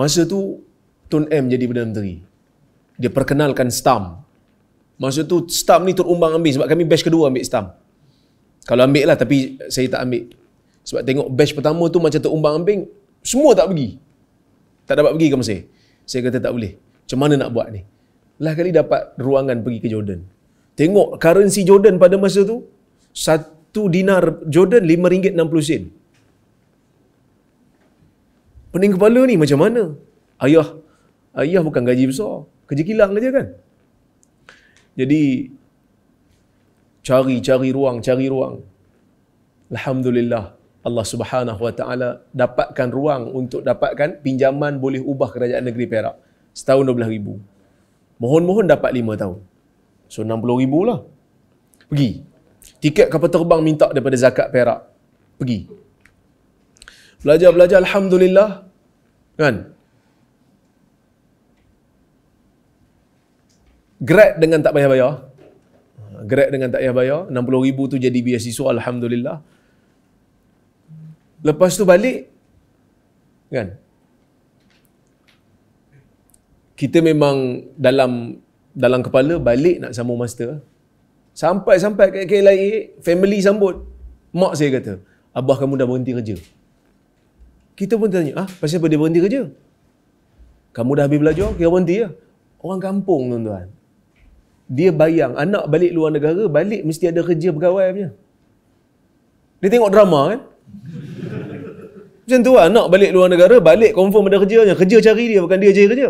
Masa tu, Tun M jadi Perdana Menteri. Dia perkenalkan STAM, Masa tu stamp ni terumbang ambil sebab kami batch kedua ambil stamp. Kalau ambil lah tapi saya tak ambil. Sebab tengok batch pertama tu macam terumbang ambing, semua tak pergi. Tak dapat pergi ke Mesir. Saya kata tak boleh. Macam mana nak buat ni? Lah kali dapat ruangan pergi ke Jordan. Tengok currency Jordan pada masa tu, satu dinar Jordan RM5.60. Pening kepala ni macam mana? Ayah, ayah bukan gaji besar. Kerja kilang aja kan? Jadi cari-cari ruang, cari ruang. Alhamdulillah Allah Subhanahu Wa Taala dapatkan ruang untuk dapatkan pinjaman boleh ubah kerajaan negeri Perak setahun dua belas ribu. Mohon-mohon dapat lima tahun. So enam ribu lah. Pergi. Tiket kapal terbang minta daripada zakat Perak. Pergi. Belajar-belajar alhamdulillah kan Grad dengan tak payah bayar. Grad dengan tak payah bayar. rm ribu tu jadi biasiswa Alhamdulillah. Lepas tu balik. Kan? Kita memang dalam dalam kepala balik nak sambung master. Sampai-sampai ke KLIA, family sambut. Mak saya kata, Abah kamu dah berhenti kerja. Kita pun tanya, ah, pasal apa dia berhenti kerja? Kamu dah habis belajar, kira berhenti ya. Orang kampung tuan-tuan dia bayang anak balik luar negara, balik mesti ada kerja pegawai punya. Dia tengok drama kan? Macam tu lah, anak balik luar negara, balik confirm ada kerja punya. Kerja cari dia, bukan dia cari kerja.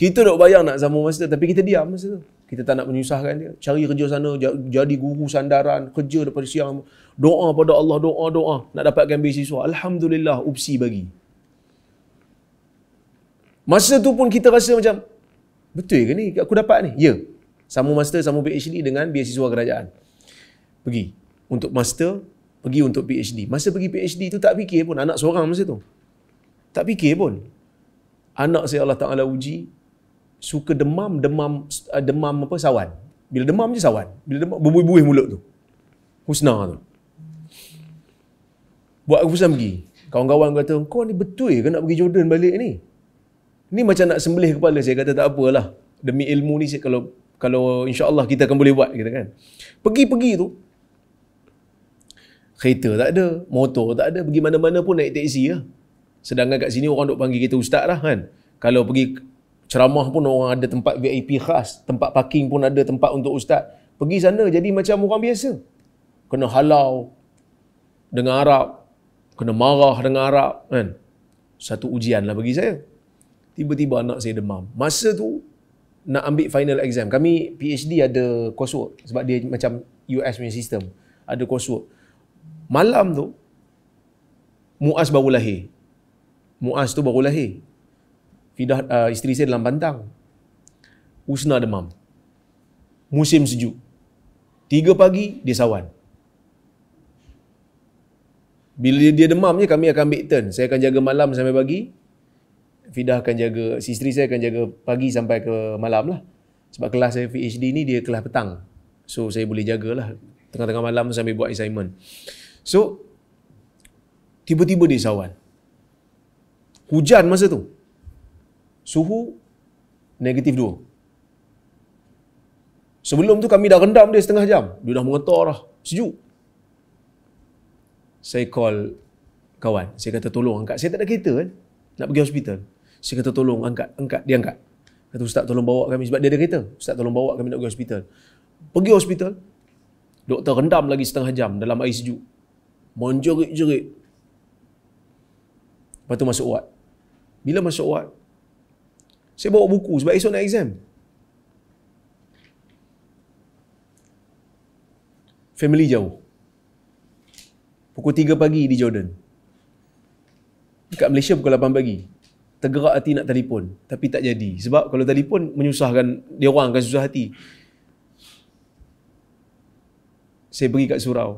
Kita dok bayang nak masa master, tapi kita diam masa tu. Kita tak nak menyusahkan dia. Cari kerja sana, jadi guru sandaran, kerja daripada siang. Doa pada Allah, doa, doa. Nak dapatkan beasiswa. Alhamdulillah, upsi bagi. Masa tu pun kita rasa macam, betul ke ni? Aku dapat ni? Ya. Yeah sama master sama PhD dengan beasiswa kerajaan. Pergi untuk master, pergi untuk PhD. Masa pergi PhD tu tak fikir pun anak seorang masa tu. Tak fikir pun. Anak saya Allah Taala uji suka demam, demam eh, demam apa sawan. Bila demam je sawan. Bila demam berbuih-buih mulut tu. Husna tu. Buat keputusan pergi. Kawan-kawan kata, kau ni betul ke nak pergi Jordan balik ni? Ni macam nak sembelih kepala saya kata tak apalah. Demi ilmu ni saya kalau kalau Insya Allah kita akan boleh buat kita kan pergi-pergi tu kereta tak ada motor tak ada pergi mana-mana pun naik teksi lah ya. sedangkan kat sini orang duk panggil kita ustaz lah kan kalau pergi ceramah pun orang ada tempat VIP khas tempat parking pun ada tempat untuk ustaz pergi sana jadi macam orang biasa kena halau dengan Arab kena marah dengan Arab kan satu ujian lah bagi saya tiba-tiba anak saya demam masa tu nak ambil final exam. Kami PhD ada coursework sebab dia macam US punya sistem. Ada coursework. Malam tu, Muaz baru lahir. Muaz tu baru lahir. Fidah, uh, isteri saya dalam pantang. Usna demam. Musim sejuk. Tiga pagi, dia sawan. Bila dia, demam je, kami akan ambil turn. Saya akan jaga malam sampai pagi. Fidah akan jaga, si isteri saya akan jaga pagi sampai ke malam lah. Sebab kelas saya PhD ni dia kelas petang. So saya boleh jaga lah. tengah-tengah malam sambil buat assignment. So, tiba-tiba dia sawan. Hujan masa tu. Suhu negatif 2. Sebelum tu kami dah rendam dia setengah jam. Dia dah mengetar lah. Sejuk. Saya call kawan. Saya kata tolong angkat. Saya tak ada kereta kan. Nak pergi hospital. Saya kata tolong angkat, angkat, dia angkat. Kata ustaz tolong bawa kami sebab dia ada kereta. Ustaz tolong bawa kami nak pergi hospital. Pergi hospital. Doktor rendam lagi setengah jam dalam air sejuk. Menjerit-jerit. Lepas tu masuk wad. Bila masuk wad, saya bawa buku sebab esok nak exam. Family jauh. Pukul 3 pagi di Jordan. Dekat Malaysia pukul 8 pagi tergerak hati nak telefon tapi tak jadi sebab kalau telefon menyusahkan dia orang akan susah hati saya pergi kat surau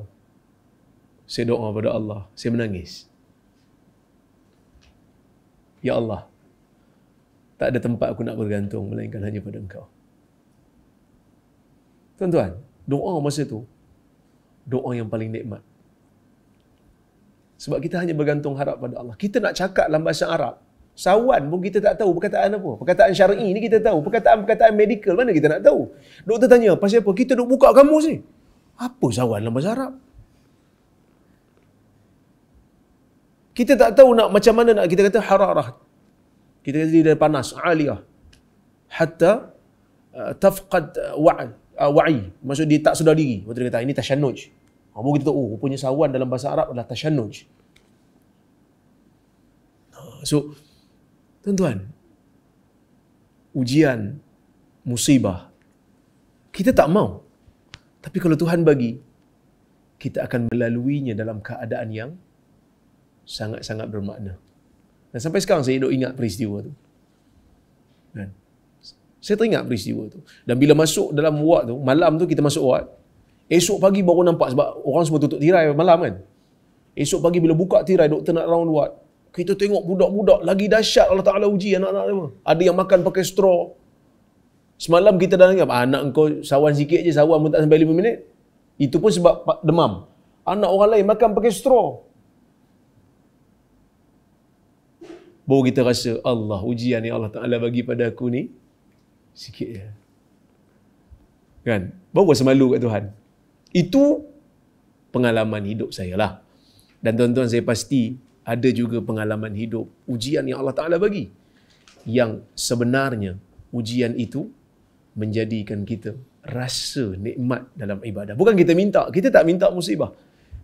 saya doa pada Allah saya menangis ya Allah tak ada tempat aku nak bergantung melainkan hanya pada engkau tuan-tuan doa masa tu doa yang paling nikmat sebab kita hanya bergantung harap pada Allah. Kita nak cakap dalam bahasa Arab, Sawan pun kita tak tahu perkataan apa. Perkataan syar'i ni kita tahu. Perkataan-perkataan medical mana kita nak tahu. Doktor tanya, pasal apa? Kita duk buka kamus ni. Apa sawan dalam bahasa Arab? Kita tak tahu nak macam mana nak kita kata hararah. Kita kata dia panas, aliyah. Hatta uh, tafqad wa'i. Uh, wa uh, Maksud dia tak sedar diri. Waktu dia kata, ini tashanuj. Kamu ha, kita tahu, oh, rupanya sawan dalam bahasa Arab adalah tashanuj. Ha, so, Tuan-tuan, ujian, musibah, kita tak mau. Tapi kalau Tuhan bagi, kita akan melaluinya dalam keadaan yang sangat-sangat bermakna. Dan sampai sekarang saya hidup ingat peristiwa tu. Kan? Saya teringat peristiwa tu. Dan bila masuk dalam wad tu, malam tu kita masuk wad, esok pagi baru nampak sebab orang semua tutup tirai malam kan. Esok pagi bila buka tirai, dok nak round wad, kita tengok budak-budak lagi dahsyat Allah Ta'ala uji anak-anak semua. Ada yang makan pakai straw. Semalam kita dah dengar, ah, anak kau sawan sikit je, sawan pun tak sampai lima minit. Itu pun sebab demam. Anak orang lain makan pakai straw. Baru kita rasa, Allah ujian yang Allah Ta'ala bagi pada aku ni, sikit je. Kan? Baru rasa malu kat Tuhan. Itu pengalaman hidup saya lah. Dan tuan-tuan saya pasti ada juga pengalaman hidup ujian yang Allah Taala bagi yang sebenarnya ujian itu menjadikan kita rasa nikmat dalam ibadah. Bukan kita minta, kita tak minta musibah.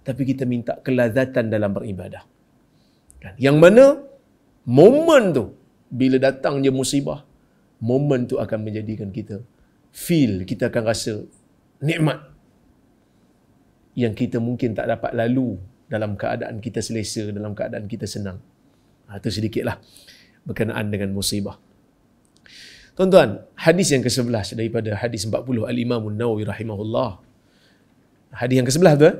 Tapi kita minta kelazatan dalam beribadah. Kan? Yang mana momen tu bila datangnya musibah, momen tu akan menjadikan kita feel, kita akan rasa nikmat yang kita mungkin tak dapat lalu dalam keadaan kita selesa, dalam keadaan kita senang. Ha, itu sedikitlah berkenaan dengan musibah. Tuan-tuan, hadis yang ke-11 daripada hadis 40 Al-Imam An-Nawawi rahimahullah. Hadis yang ke-11 tu eh?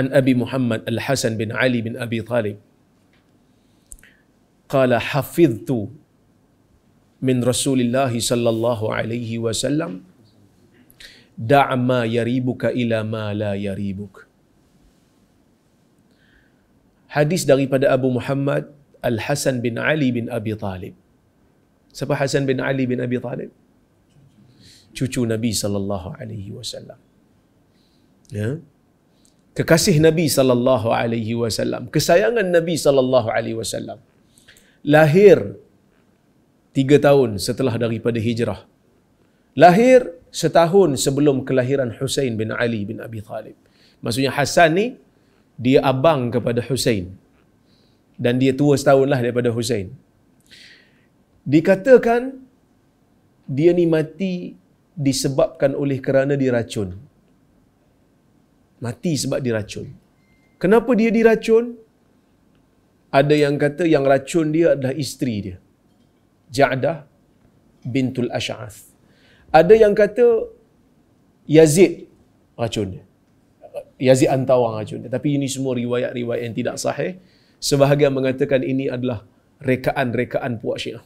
An Abi Muhammad Al-Hasan bin Ali bin Abi Talib. Qala hafiztu min Rasulillah sallallahu alaihi wasallam da'ma yaribuka ila ma la yaribuka hadis daripada Abu Muhammad Al Hasan bin Ali bin Abi Talib. Siapa Hasan bin Ali bin Abi Talib? Cucu Nabi sallallahu alaihi wasallam. Ya. Kekasih Nabi sallallahu alaihi wasallam, kesayangan Nabi sallallahu alaihi wasallam. Lahir tiga tahun setelah daripada hijrah. Lahir setahun sebelum kelahiran Hussein bin Ali bin Abi Talib. Maksudnya Hasan ni dia abang kepada Hussein dan dia tua setahunlah daripada Hussein dikatakan dia ni mati disebabkan oleh kerana diracun mati sebab diracun kenapa dia diracun ada yang kata yang racun dia adalah isteri dia Ja'dah bintul Ash'ath ada yang kata Yazid racun dia Yazid Antawang racun. Tapi ini semua riwayat-riwayat yang tidak sahih. Sebahagian mengatakan ini adalah rekaan-rekaan puak syiah.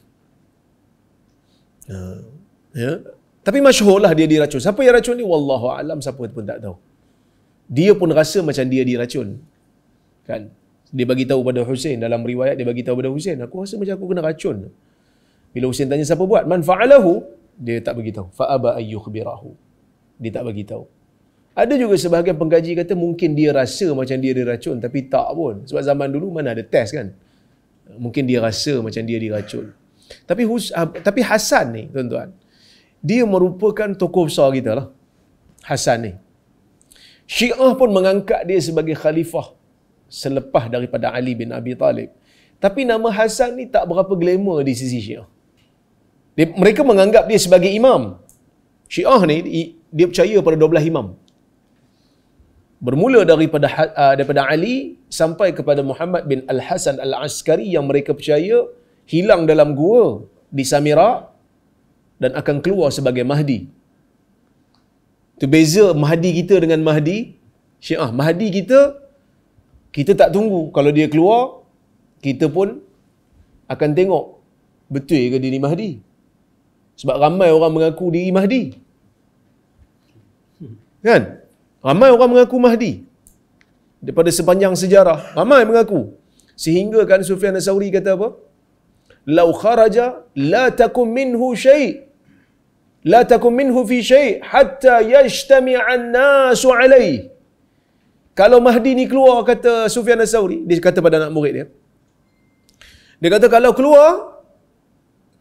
Ya. ya. Tapi masyhurlah dia diracun. Siapa yang racun ni? Wallahu alam siapa pun tak tahu. Dia pun rasa macam dia diracun. Kan? Dia bagi tahu pada Hussein dalam riwayat dia bagi tahu pada Hussein, aku rasa macam aku kena racun. Bila Hussein tanya siapa buat? Man Dia tak bagi tahu. Fa'aba ayyukhbirahu. Dia tak bagi tahu. Ada juga sebahagian pengkaji kata mungkin dia rasa macam dia diracun tapi tak pun. Sebab zaman dulu mana ada test kan. Mungkin dia rasa macam dia diracun. Tapi hus, uh, tapi Hasan ni tuan-tuan. Dia merupakan tokoh besar kita lah. Hasan ni. Syiah pun mengangkat dia sebagai khalifah selepas daripada Ali bin Abi Talib. Tapi nama Hasan ni tak berapa glamour di sisi Syiah. Dia, mereka menganggap dia sebagai imam. Syiah ni, dia percaya pada 12 imam bermula daripada ha- uh, daripada Ali sampai kepada Muhammad bin Al Hasan Al Askari yang mereka percaya hilang dalam gua di Samira dan akan keluar sebagai Mahdi. Itu beza Mahdi kita dengan Mahdi Syiah. Mahdi kita kita tak tunggu kalau dia keluar kita pun akan tengok betul ke dia ni Mahdi. Sebab ramai orang mengaku diri Mahdi. Kan? Ramai orang mengaku Mahdi. Daripada sepanjang sejarah, ramai mengaku. Sehingga kan Sufyan as Asawri kata apa? Lau kharaja la takum minhu syai' la takum minhu fi syai' hatta yajtami'a an-nasu alayh. Kalau Mahdi ni keluar kata Sufyan as Asawri, dia kata pada anak murid dia. Dia kata kalau keluar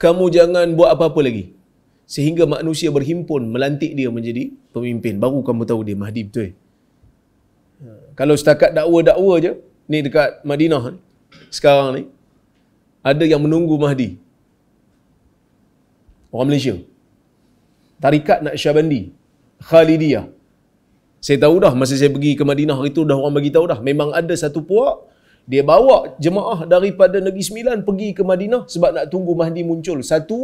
kamu jangan buat apa-apa lagi sehingga manusia berhimpun melantik dia menjadi pemimpin baru kamu tahu dia mahdi betul eh? kalau setakat dakwa-dakwa je ni dekat Madinah sekarang ni ada yang menunggu mahdi orang Malaysia tarikat nak syabandi khalidiyah saya tahu dah masa saya pergi ke Madinah itu dah orang bagi tahu dah memang ada satu puak dia bawa jemaah daripada negeri sembilan pergi ke Madinah sebab nak tunggu mahdi muncul satu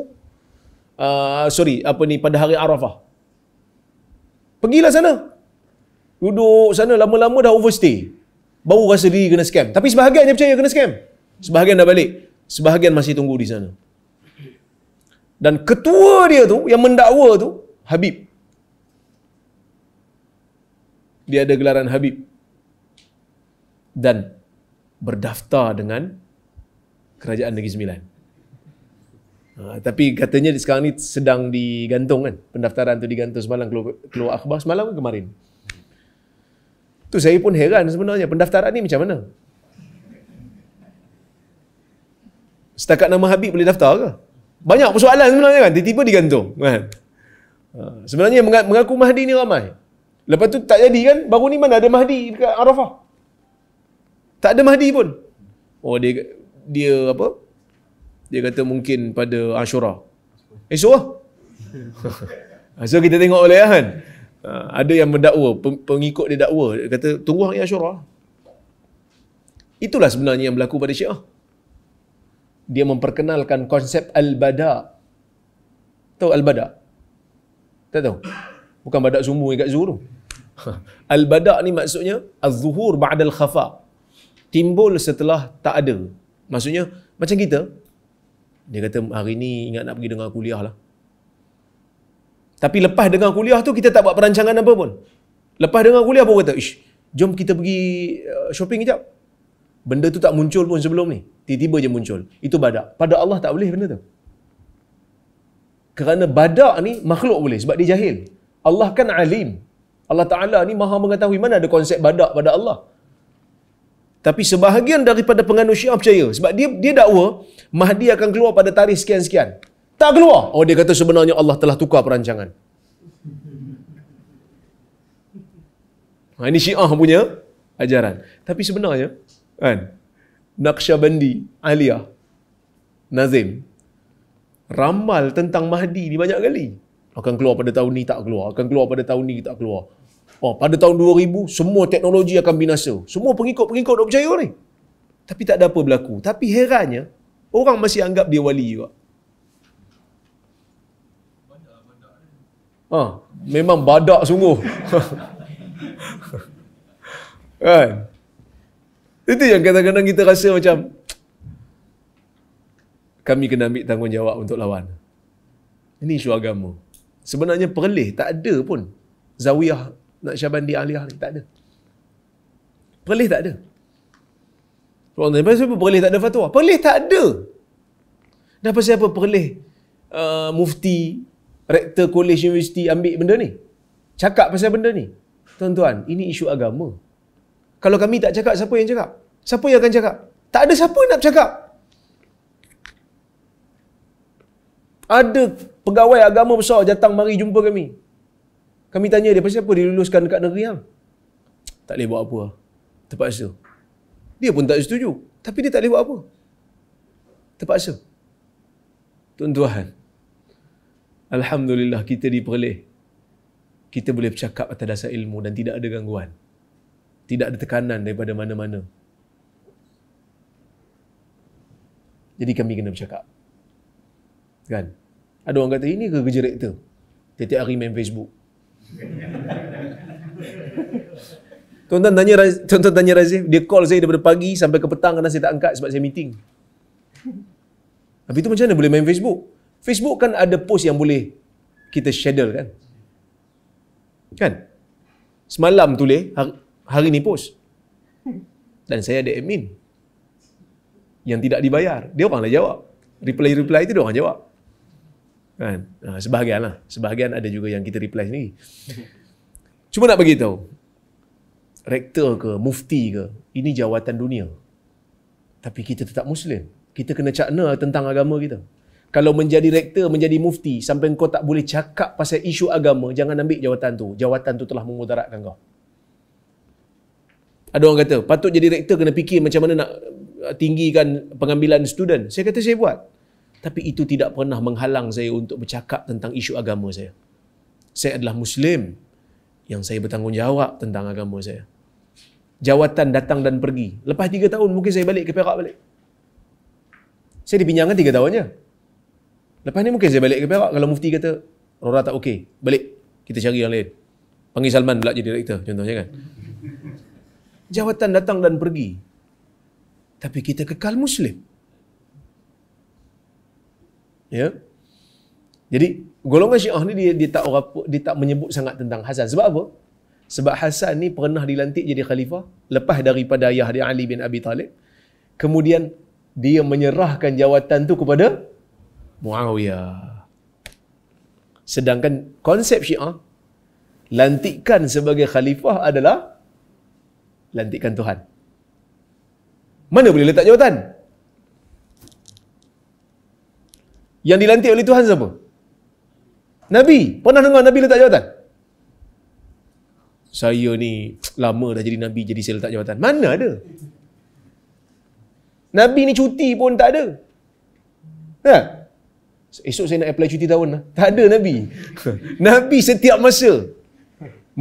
Ah, sorry, apa ni pada hari Arafah. Pergilah sana. Duduk sana lama-lama dah overstay. Baru rasa diri kena scam. Tapi sebahagian dia percaya kena scam. Sebahagian dah balik. Sebahagian masih tunggu di sana. Dan ketua dia tu, yang mendakwa tu, Habib. Dia ada gelaran Habib. Dan berdaftar dengan Kerajaan Negeri Sembilan. Ah, tapi katanya sekarang ni sedang digantung kan. Pendaftaran tu digantung semalam keluar, keluar akhbar semalam ke kemarin. Tu saya pun heran sebenarnya pendaftaran ni macam mana? Setakat nama Habib boleh daftar ke? Banyak persoalan sebenarnya kan, tiba-tiba digantung kan. Ah, sebenarnya mengaku Mahdi ni ramai. Lepas tu tak jadi kan, baru ni mana ada Mahdi dekat Arafah? Tak ada Mahdi pun. Oh dia dia apa? Dia kata mungkin pada Ashura. Esok eh, lah. Ah, so kita tengok boleh kan. Ah, ada yang mendakwa, pengikut dia dakwa. Dia kata tunggu hari Ashura. Itulah sebenarnya yang berlaku pada Syiah. Dia memperkenalkan konsep Al-Bada. Tahu Al-Bada? Tak tahu? Bukan badak sumbu dekat zuhur tu. Al-Bada ni maksudnya Az-Zuhur Ba'dal Khafa. Timbul setelah tak ada. Maksudnya macam kita, dia kata hari ni ingat nak pergi dengar kuliah lah. Tapi lepas dengar kuliah tu kita tak buat perancangan apa pun. Lepas dengar kuliah pun kata, "Ish, jom kita pergi uh, shopping kejap." Benda tu tak muncul pun sebelum ni. Tiba-tiba je muncul. Itu badak. Pada Allah tak boleh benda tu. Kerana badak ni makhluk boleh sebab dia jahil. Allah kan alim. Allah Ta'ala ni maha mengetahui mana ada konsep badak pada Allah. Tapi sebahagian daripada penganut Syiah percaya sebab dia dia dakwa Mahdi akan keluar pada tarikh sekian-sekian. Tak keluar. Oh dia kata sebenarnya Allah telah tukar perancangan. Ha, ini Syiah punya ajaran. Tapi sebenarnya kan Naqsyabandi, Alia, Nazim ramal tentang Mahdi ni banyak kali. Akan keluar pada tahun ni tak keluar, akan keluar pada tahun ni tak keluar. Oh, pada tahun 2000, semua teknologi akan binasa. Semua pengikut-pengikut tak percaya ni. Tapi tak ada apa berlaku. Tapi herannya, orang masih anggap dia wali juga. Ha, memang badak sungguh. kan? Itu yang kadang-kadang kita rasa macam kami kena ambil tanggungjawab untuk lawan. Ini isu agama. Sebenarnya perlih, tak ada pun zawiyah nak Syaban di Aliyah ni tak ada. Perlis tak ada. Orang tanya, pasal apa perlis tak ada fatwa? Perlis tak ada. Dah pasal apa perlis uh, mufti, rektor kolej universiti ambil benda ni? Cakap pasal benda ni? Tuan-tuan, ini isu agama. Kalau kami tak cakap, siapa yang cakap? Siapa yang akan cakap? Tak ada siapa nak cakap. Ada pegawai agama besar datang mari jumpa kami. Kami tanya dia, pasal apa dia luluskan dekat negeri yang? Tak boleh buat apa. Terpaksa. Dia pun tak setuju. Tapi dia tak boleh buat apa. Terpaksa. Tuan-tuan, Alhamdulillah kita diperoleh. Kita boleh bercakap atas dasar ilmu dan tidak ada gangguan. Tidak ada tekanan daripada mana-mana. Jadi kami kena bercakap. Kan? Ada orang kata, ini ke kerja rektor? Tiap-tiap hari main Facebook. Tuan-tuan tanya, tuan-tuan tanya Razif, dia call saya daripada pagi sampai ke petang kerana saya tak angkat sebab saya meeting. Habis tu macam mana boleh main Facebook? Facebook kan ada post yang boleh kita schedule kan? Kan? Semalam tulis, hari, hari ni post. Dan saya ada admin. Yang tidak dibayar. Dia orang dah jawab. Reply-reply itu dia orang jawab. Kan? Ha, sebahagian lah. Sebahagian ada juga yang kita reply sendiri. Cuma nak bagi tahu, rektor ke, mufti ke, ini jawatan dunia. Tapi kita tetap Muslim. Kita kena cakna tentang agama kita. Kalau menjadi rektor, menjadi mufti, sampai kau tak boleh cakap pasal isu agama, jangan ambil jawatan tu. Jawatan tu telah memudaratkan kau. Ada orang kata, patut jadi rektor kena fikir macam mana nak tinggikan pengambilan student. Saya kata saya buat. Tapi itu tidak pernah menghalang saya untuk bercakap tentang isu agama saya. Saya adalah Muslim yang saya bertanggungjawab tentang agama saya. Jawatan datang dan pergi. Lepas tiga tahun mungkin saya balik ke Perak balik. Saya dipinjamkan tiga tahunnya. Lepas ni mungkin saya balik ke Perak kalau mufti kata Rora tak okey. Balik. Kita cari yang lain. Panggil Salman pula jadi direktor contohnya kan. Jawatan datang dan pergi. Tapi kita kekal Muslim. Ya. Jadi golongan Syiah ni dia dia tak dia tak menyebut sangat tentang Hasan. Sebab apa? Sebab Hasan ni pernah dilantik jadi khalifah lepas daripada ayah dia Ali bin Abi Talib. Kemudian dia menyerahkan jawatan tu kepada Muawiyah. Sedangkan konsep Syiah lantikan sebagai khalifah adalah lantikan Tuhan. Mana boleh letak jawatan? Yang dilantik oleh Tuhan siapa? Nabi. Pernah dengar Nabi letak jawatan? Saya ni lama dah jadi Nabi jadi saya letak jawatan. Mana ada? Nabi ni cuti pun tak ada. Ha? Esok saya nak apply cuti tahun lah. Tak ada Nabi. Nabi setiap masa.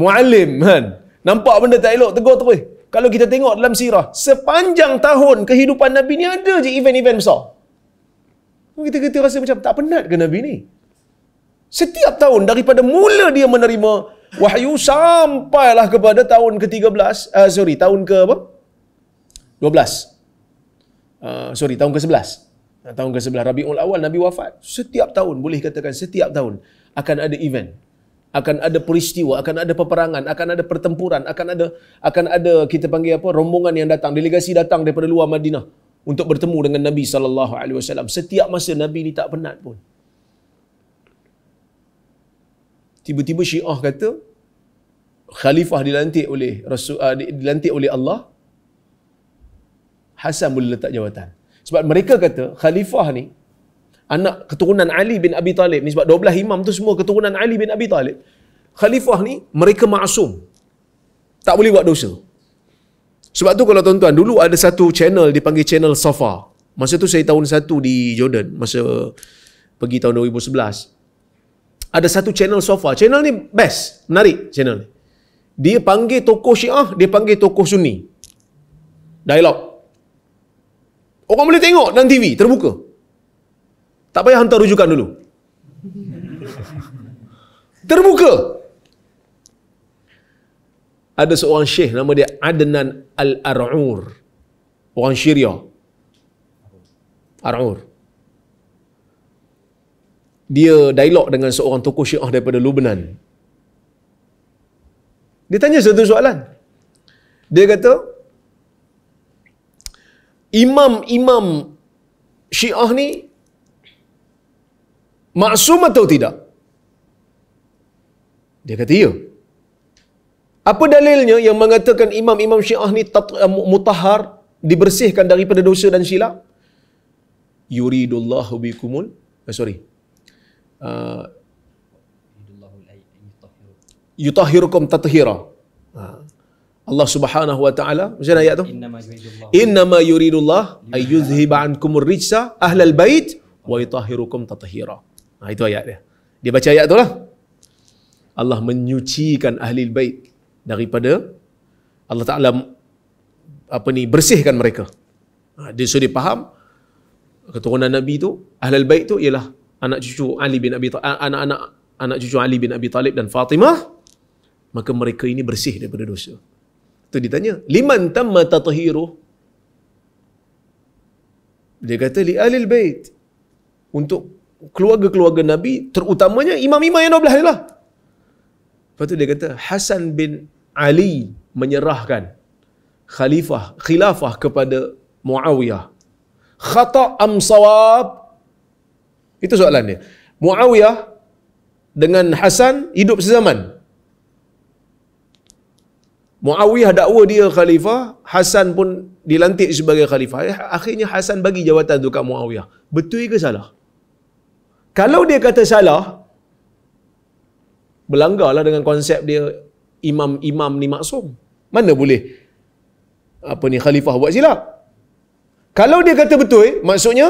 Mu'alim kan. Nampak benda tak elok, tegur terus. Kalau kita tengok dalam sirah, sepanjang tahun kehidupan Nabi ni ada je event-event besar. Kita kita rasa macam tak penat ke Nabi ni? Setiap tahun daripada mula dia menerima wahyu sampailah kepada tahun ke-13, uh, sorry, tahun ke apa? 12. Uh, eh, sorry, tahun ke-11. Eh, tahun ke-11 Rabiul Awal Nabi wafat. Setiap tahun boleh katakan setiap tahun akan ada event akan ada peristiwa, akan ada peperangan, akan ada pertempuran, akan ada akan ada kita panggil apa rombongan yang datang, delegasi datang daripada luar Madinah untuk bertemu dengan Nabi sallallahu alaihi wasallam. Setiap masa Nabi ni tak penat pun. Tiba-tiba Syiah kata khalifah dilantik oleh Rasul uh, dilantik oleh Allah Hasan boleh letak jawatan. Sebab mereka kata khalifah ni anak keturunan Ali bin Abi Talib ni sebab 12 imam tu semua keturunan Ali bin Abi Talib. Khalifah ni mereka maksum. Tak boleh buat dosa. Sebab tu kalau tuan-tuan, dulu ada satu channel dipanggil channel Sofa. Masa tu saya tahun satu di Jordan. Masa pergi tahun 2011. Ada satu channel Sofa. Channel ni best. Menarik channel ni. Dia panggil tokoh syiah, dia panggil tokoh sunni. Dialog. Orang boleh tengok dalam TV, terbuka. Tak payah hantar rujukan dulu. Terbuka ada seorang syekh nama dia Adnan Al-Ar'ur. Orang Syria. Ar'ur. Dia dialog dengan seorang tokoh syiah daripada Lubnan. Dia tanya satu soalan. Dia kata, imam-imam syiah ni maksum atau tidak? Dia kata, iya. Apa dalilnya yang mengatakan imam-imam syiah ni eh, mutahar dibersihkan daripada dosa dan silap? Yuridullahu bikumul. Eh, sorry. Uh, yutahhirukum tatahira. Ah. Allah Subhanahu wa taala, macam ayat tu? Innama yuridullah ay yuzhiba ankum ar-rijsa ahla al-bait wa yutahhirukum tatahira. Ha, ah, itu ayat dia. Dia baca ayat tu lah. Allah menyucikan ahli al-bait daripada Allah Taala apa ni bersihkan mereka. Ha, dia sudah dipaham keturunan Nabi itu ahlul bait itu ialah anak cucu Ali bin Abi anak-anak anak cucu Ali bin Abi Talib dan Fatimah maka mereka ini bersih daripada dosa. Itu ditanya, liman tamma tatahiru? Dia kata li ahlul bait untuk keluarga-keluarga Nabi terutamanya imam-imam yang 12 lah. Lepas tu dia kata Hasan bin Ali menyerahkan khalifah khilafah kepada Muawiyah. Khata am sawab? Itu soalan dia. Muawiyah dengan Hasan hidup sezaman. Muawiyah dakwa dia khalifah, Hasan pun dilantik sebagai khalifah. Eh, akhirnya Hasan bagi jawatan tu kat Muawiyah. Betul ke salah? Kalau dia kata salah, berlanggarlah dengan konsep dia imam-imam ni maksum. Mana boleh apa ni khalifah buat silap? Kalau dia kata betul, maksudnya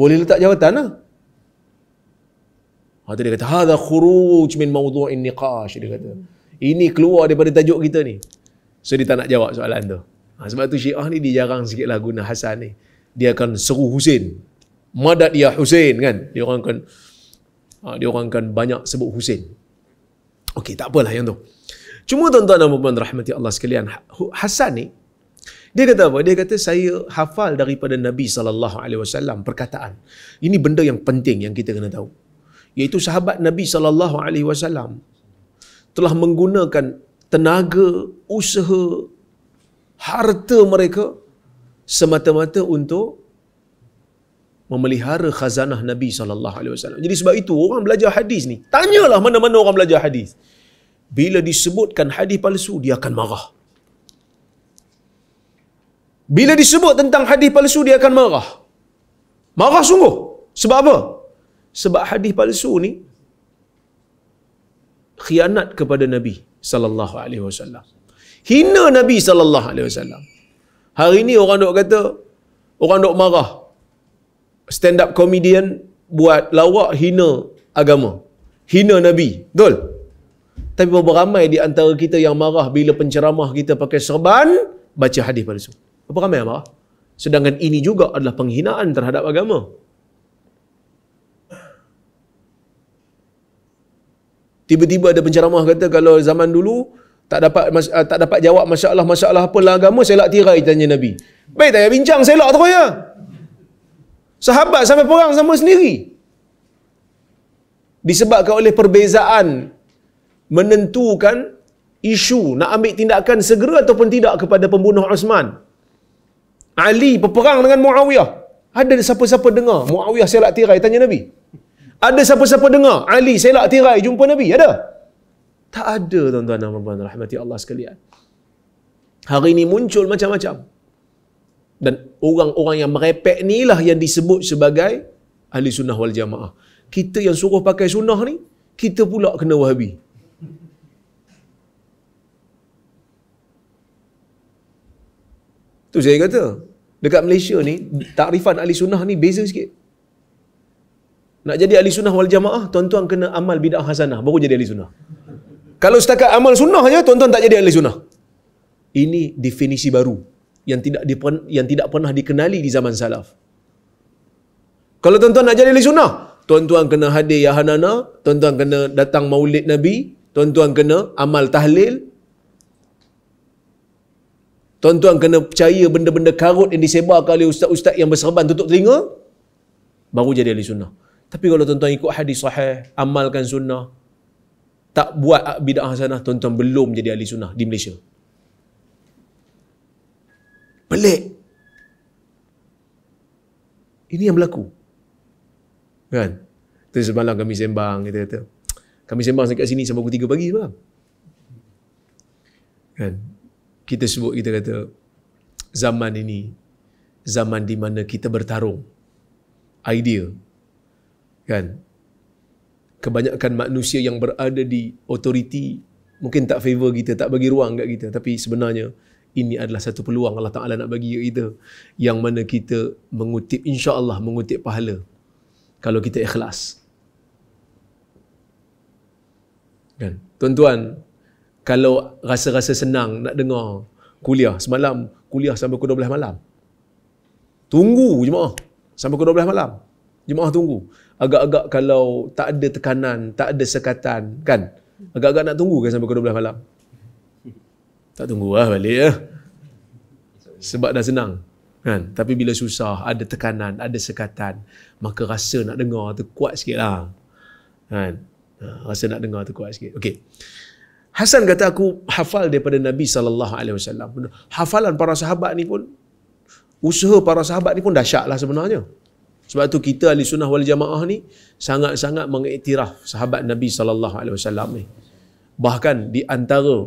boleh letak jawatan lah. Ha, dia kata, Hada khuruj min mawdu'in niqash. Dia kata, ini keluar daripada tajuk kita ni. So, dia tak nak jawab soalan tu. Ha, sebab tu syiah ni, dia jarang sikit lah guna Hasan ni. Dia akan seru Husin. Madad ya Husin kan. Dia orang akan, ha, dia orang akan banyak sebut Husin. Okey, tak apalah yang tu. Cuma tuan-tuan dan puan-puan rahmati Allah sekalian, Hassan ni dia kata apa? Dia kata saya hafal daripada Nabi sallallahu alaihi wasallam perkataan. Ini benda yang penting yang kita kena tahu. Yaitu sahabat Nabi sallallahu alaihi wasallam telah menggunakan tenaga, usaha, harta mereka semata-mata untuk memelihara khazanah Nabi sallallahu alaihi wasallam. Jadi sebab itu orang belajar hadis ni, tanyalah mana-mana orang belajar hadis. Bila disebutkan hadis palsu, dia akan marah. Bila disebut tentang hadis palsu, dia akan marah. Marah sungguh. Sebab apa? Sebab hadis palsu ni khianat kepada Nabi sallallahu alaihi wasallam. Hina Nabi sallallahu alaihi wasallam. Hari ni orang dok kata orang dok marah stand up comedian buat lawak hina agama. Hina Nabi. Betul? Tapi berapa ramai di antara kita yang marah bila penceramah kita pakai serban, baca hadis palsu. Berapa ramai yang marah? Sedangkan ini juga adalah penghinaan terhadap agama. Tiba-tiba ada penceramah kata kalau zaman dulu tak dapat tak dapat jawab masalah-masalah apalah agama, selak tirai tanya Nabi. Baik tak payah bincang, selak terus ya. Sahabat sampai perang sama sendiri. Disebabkan oleh perbezaan menentukan isu nak ambil tindakan segera ataupun tidak kepada pembunuh Osman. Ali berperang dengan Muawiyah. Ada siapa-siapa dengar Muawiyah selak tirai tanya Nabi? Ada siapa-siapa dengar Ali selak tirai jumpa Nabi? Ada? Tak ada tuan-tuan dan puan-puan rahmati Allah sekalian. Hari ini muncul macam-macam dan orang-orang yang merepek ni lah yang disebut sebagai ahli sunnah wal jamaah. Kita yang suruh pakai sunnah ni, kita pula kena wahabi. Tu saya kata, dekat Malaysia ni, takrifan ahli sunnah ni beza sikit. Nak jadi ahli sunnah wal jamaah, tuan-tuan kena amal bid'ah hasanah, baru jadi ahli sunnah. Kalau setakat amal sunnah je, tuan-tuan tak jadi ahli sunnah. Ini definisi baru yang tidak dipen, yang tidak pernah dikenali di zaman salaf. Kalau tuan-tuan nak jadi sunnah, tuan-tuan kena hadir yahanana, tuan-tuan kena datang maulid nabi, tuan-tuan kena amal tahlil. Tuan-tuan kena percaya benda-benda karut yang disebarkan oleh ustaz-ustaz yang berserban tutup telinga baru jadi ahli sunnah. Tapi kalau tuan-tuan ikut hadis sahih, amalkan sunnah, tak buat bid'ah hasanah, tuan-tuan belum jadi ahli sunnah di Malaysia. Pelik. Ini yang berlaku. Kan? Terus semalam kami sembang, kita kata. Kami sembang sampai sini sampai pukul 3 pagi semalam. Kan? Kita sebut, kita kata, zaman ini, zaman di mana kita bertarung. Idea. Kan? Kebanyakan manusia yang berada di otoriti, mungkin tak favor kita, tak bagi ruang kat kita. Tapi sebenarnya, ini adalah satu peluang Allah Ta'ala nak bagi kita yang mana kita mengutip insya Allah mengutip pahala kalau kita ikhlas kan tuan-tuan kalau rasa-rasa senang nak dengar kuliah semalam kuliah sampai ke 12 malam tunggu jemaah sampai ke 12 malam jemaah tunggu agak-agak kalau tak ada tekanan tak ada sekatan kan agak-agak nak tunggu ke sampai ke 12 malam tak tunggu lah balik ya. Sebab dah senang. Kan? Tapi bila susah, ada tekanan, ada sekatan, maka rasa nak dengar tu kuat sikit lah. Kan? Ha, rasa nak dengar tu kuat sikit. Okay. Hasan kata aku hafal daripada Nabi sallallahu alaihi wasallam. Hafalan para sahabat ni pun usaha para sahabat ni pun dahsyat lah sebenarnya. Sebab tu kita ahli sunnah wal jamaah ni sangat-sangat mengiktiraf sahabat Nabi sallallahu alaihi wasallam ni. Bahkan di antara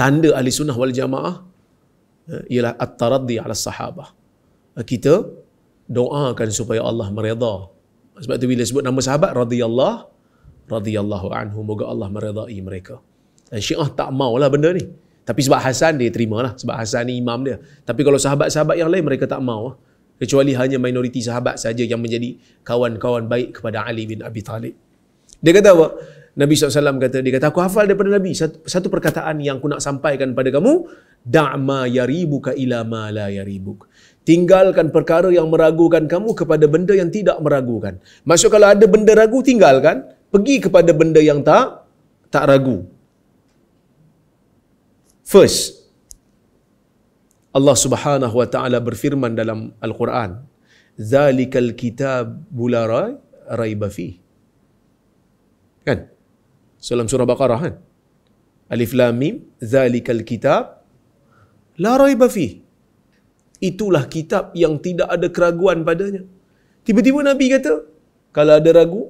tanda ahli sunnah wal jamaah eh, ialah at-taraddi ala sahabah. Eh, kita doakan supaya Allah meredha. Sebab tu bila sebut nama sahabat radhiyallahu radhiyallahu anhu moga Allah meredai mereka. Dan eh, Syiah tak maulah benda ni. Tapi sebab Hasan dia terima lah. sebab Hasan ni imam dia. Tapi kalau sahabat-sahabat yang lain mereka tak mau kecuali hanya minoriti sahabat saja yang menjadi kawan-kawan baik kepada Ali bin Abi Talib. Dia kata apa? Nabi SAW kata, dia kata, aku hafal daripada Nabi. Satu, satu perkataan yang aku nak sampaikan pada kamu. Da'ma yaribuka ila ma la yaribuk. Tinggalkan perkara yang meragukan kamu kepada benda yang tidak meragukan. Maksud kalau ada benda ragu, tinggalkan. Pergi kepada benda yang tak tak ragu. First, Allah subhanahu wa ta'ala berfirman dalam Al-Quran. Zalikal kitab bularai raibafih. Kan? Salam surah Baqarah kan. Alif Lam Mim zalikal kitab la raiba fi. Itulah kitab yang tidak ada keraguan padanya. Tiba-tiba Nabi kata, kalau ada ragu,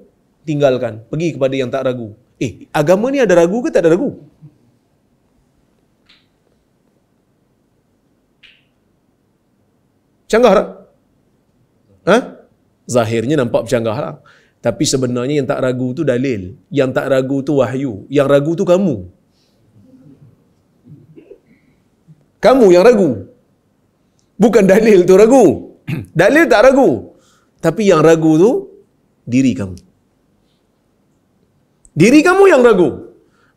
tinggalkan. Pergi kepada yang tak ragu. Eh, agama ni ada ragu ke tak ada ragu? Canggah tak? Ha? Zahirnya nampak bercanggah lah. Tapi sebenarnya yang tak ragu tu dalil. Yang tak ragu tu wahyu. Yang ragu tu kamu. Kamu yang ragu. Bukan dalil tu ragu. dalil tak ragu. Tapi yang ragu tu diri kamu. Diri kamu yang ragu.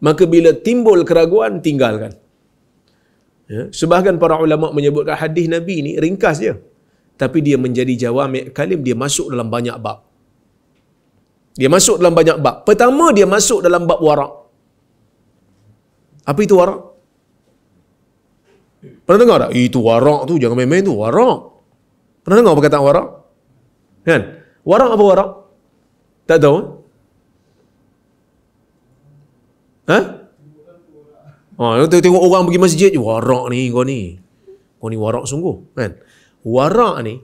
Maka bila timbul keraguan, tinggalkan. Ya. Sebahagian para ulama menyebutkan hadis Nabi ini ringkas je. Tapi dia menjadi jawamik kalim, dia masuk dalam banyak bab. Dia masuk dalam banyak bab. Pertama dia masuk dalam bab warak. Apa itu warak? Pernah dengar tak? Itu warak tu, jangan main-main tu, warak. Pernah dengar perkataan warak? Kan? Warak apa warak? Tak tahu. Ha? Ha, oh, tengok, tengok orang pergi masjid eh, warak ni kau ni. Kau ni warak sungguh, kan? Warak ni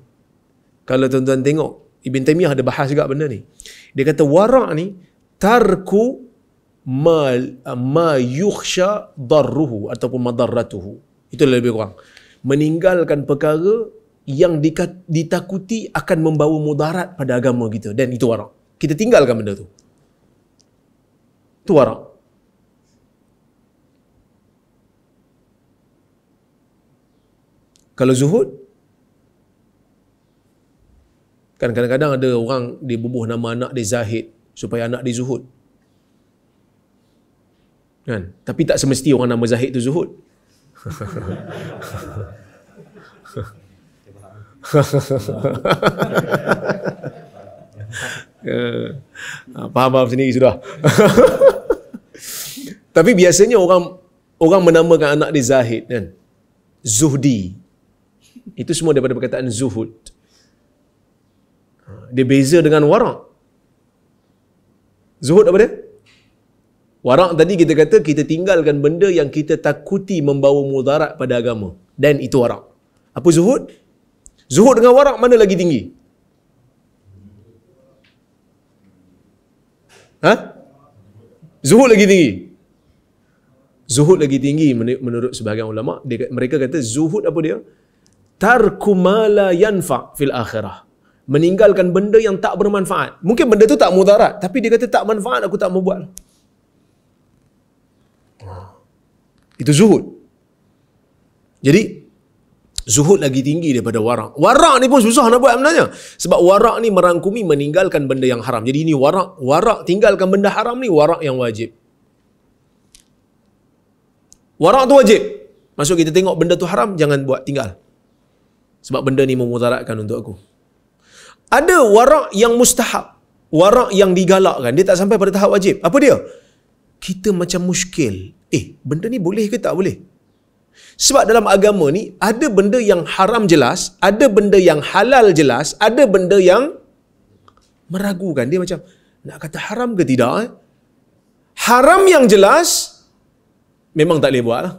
kalau tuan-tuan tengok Ibn Taymiyah ada bahas juga benda ni. Dia kata warak ni tarku ma, ma yukhsha darruhu ataupun madarratuhu. Itu lebih kurang. Meninggalkan perkara yang dikat, ditakuti akan membawa mudarat pada agama kita. Dan itu warak. Kita tinggalkan benda tu. Itu warak. Kalau zuhud, Kan kadang-kadang ada orang dibubuh nama anak dia Zahid supaya anak dia Zuhud. Kan? Tapi tak semesti orang nama Zahid tu Zuhud. Eh, faham faham sendiri sudah. Tapi biasanya orang orang menamakan anak dia Zahid kan. Zuhdi. Itu semua daripada perkataan zuhud. Dia beza dengan warak. Zuhud apa dia? Warak tadi kita kata kita tinggalkan benda yang kita takuti membawa mudarat pada agama. Dan itu warak. Apa zuhud? Zuhud dengan warak mana lagi tinggi? Ha? Zuhud lagi tinggi. Zuhud lagi tinggi menurut sebahagian ulama. Mereka kata zuhud apa dia? Tarkumala yanfa' fil akhirah meninggalkan benda yang tak bermanfaat. Mungkin benda tu tak mudarat, tapi dia kata tak manfaat aku tak mau buat. Itu zuhud. Jadi zuhud lagi tinggi daripada warak. Warak ni pun susah nak buat sebenarnya. Sebab warak ni merangkumi meninggalkan benda yang haram. Jadi ini warak, warak tinggalkan benda haram ni warak yang wajib. Warak tu wajib. Masuk kita tengok benda tu haram jangan buat tinggal. Sebab benda ni memudaratkan untuk aku. Ada warak yang mustahab. Warak yang digalakkan. Dia tak sampai pada tahap wajib. Apa dia? Kita macam muskil. Eh, benda ni boleh ke tak boleh? Sebab dalam agama ni, ada benda yang haram jelas, ada benda yang halal jelas, ada benda yang meragukan. Dia macam, nak kata haram ke tidak? Eh? Haram yang jelas, memang tak boleh buat lah.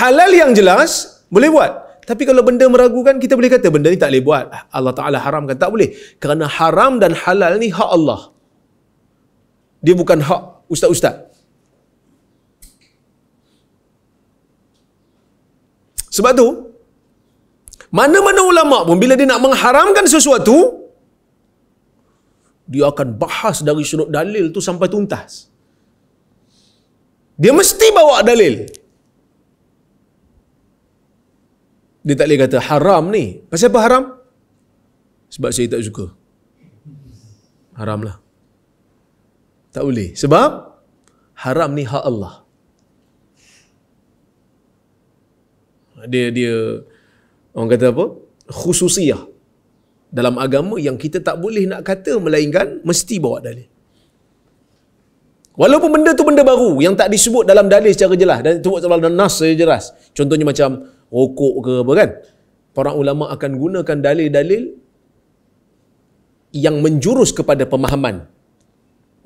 Halal yang jelas, boleh buat. Tapi kalau benda meragukan, kita boleh kata benda ni tak boleh buat. Ah, Allah Ta'ala haramkan. Tak boleh. Kerana haram dan halal ni hak Allah. Dia bukan hak ustaz-ustaz. Sebab tu, mana-mana ulama' pun bila dia nak mengharamkan sesuatu, dia akan bahas dari sudut dalil tu sampai tuntas. Dia mesti bawa dalil. dia tak boleh kata haram ni. Pasal apa haram? Sebab saya tak suka. Haram lah. Tak boleh. Sebab haram ni hak Allah. Dia, dia orang kata apa? Khususiyah. Dalam agama yang kita tak boleh nak kata melainkan mesti bawa dalil. Walaupun benda tu benda baru yang tak disebut dalam dalil secara jelas dan tu disebut dalam nas secara jelas. Contohnya macam rokok ke apa kan para ulama akan gunakan dalil-dalil yang menjurus kepada pemahaman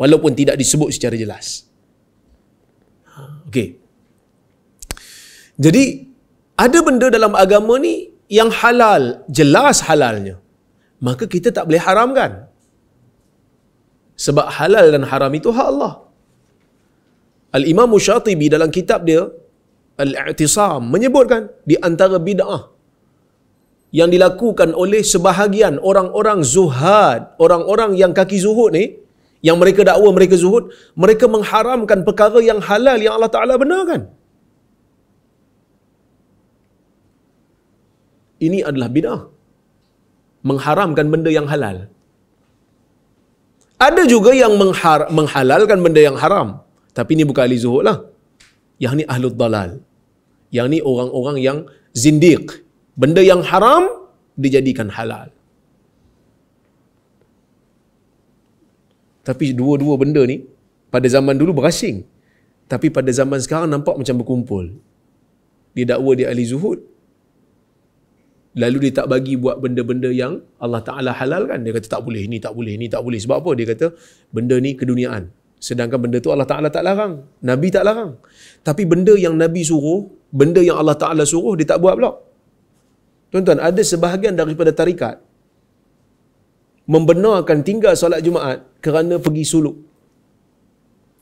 walaupun tidak disebut secara jelas okey jadi ada benda dalam agama ni yang halal jelas halalnya maka kita tak boleh haramkan sebab halal dan haram itu hak Allah Al-Imam Syatibi dalam kitab dia al-i'tisam menyebutkan di antara bid'ah yang dilakukan oleh sebahagian orang-orang zuhad, orang-orang yang kaki zuhud ni, yang mereka dakwa mereka zuhud, mereka mengharamkan perkara yang halal yang Allah Ta'ala benarkan. Ini adalah bid'ah. Mengharamkan benda yang halal. Ada juga yang menghalalkan benda yang haram. Tapi ini bukan ahli zuhud lah. Yang ni ahlul dalal. Yang ni orang-orang yang zindiq. Benda yang haram dijadikan halal. Tapi dua-dua benda ni pada zaman dulu berasing. Tapi pada zaman sekarang nampak macam berkumpul. Dia dakwa di ahli zuhud. Lalu dia tak bagi buat benda-benda yang Allah Ta'ala halalkan. Dia kata tak boleh, ini tak boleh, ini tak boleh. Sebab apa? Dia kata benda ni keduniaan. Sedangkan benda tu Allah Ta'ala tak larang. Nabi tak larang. Tapi benda yang Nabi suruh, benda yang Allah Ta'ala suruh, dia tak buat pula. Tuan-tuan, ada sebahagian daripada tarikat membenarkan tinggal solat Jumaat kerana pergi suluk.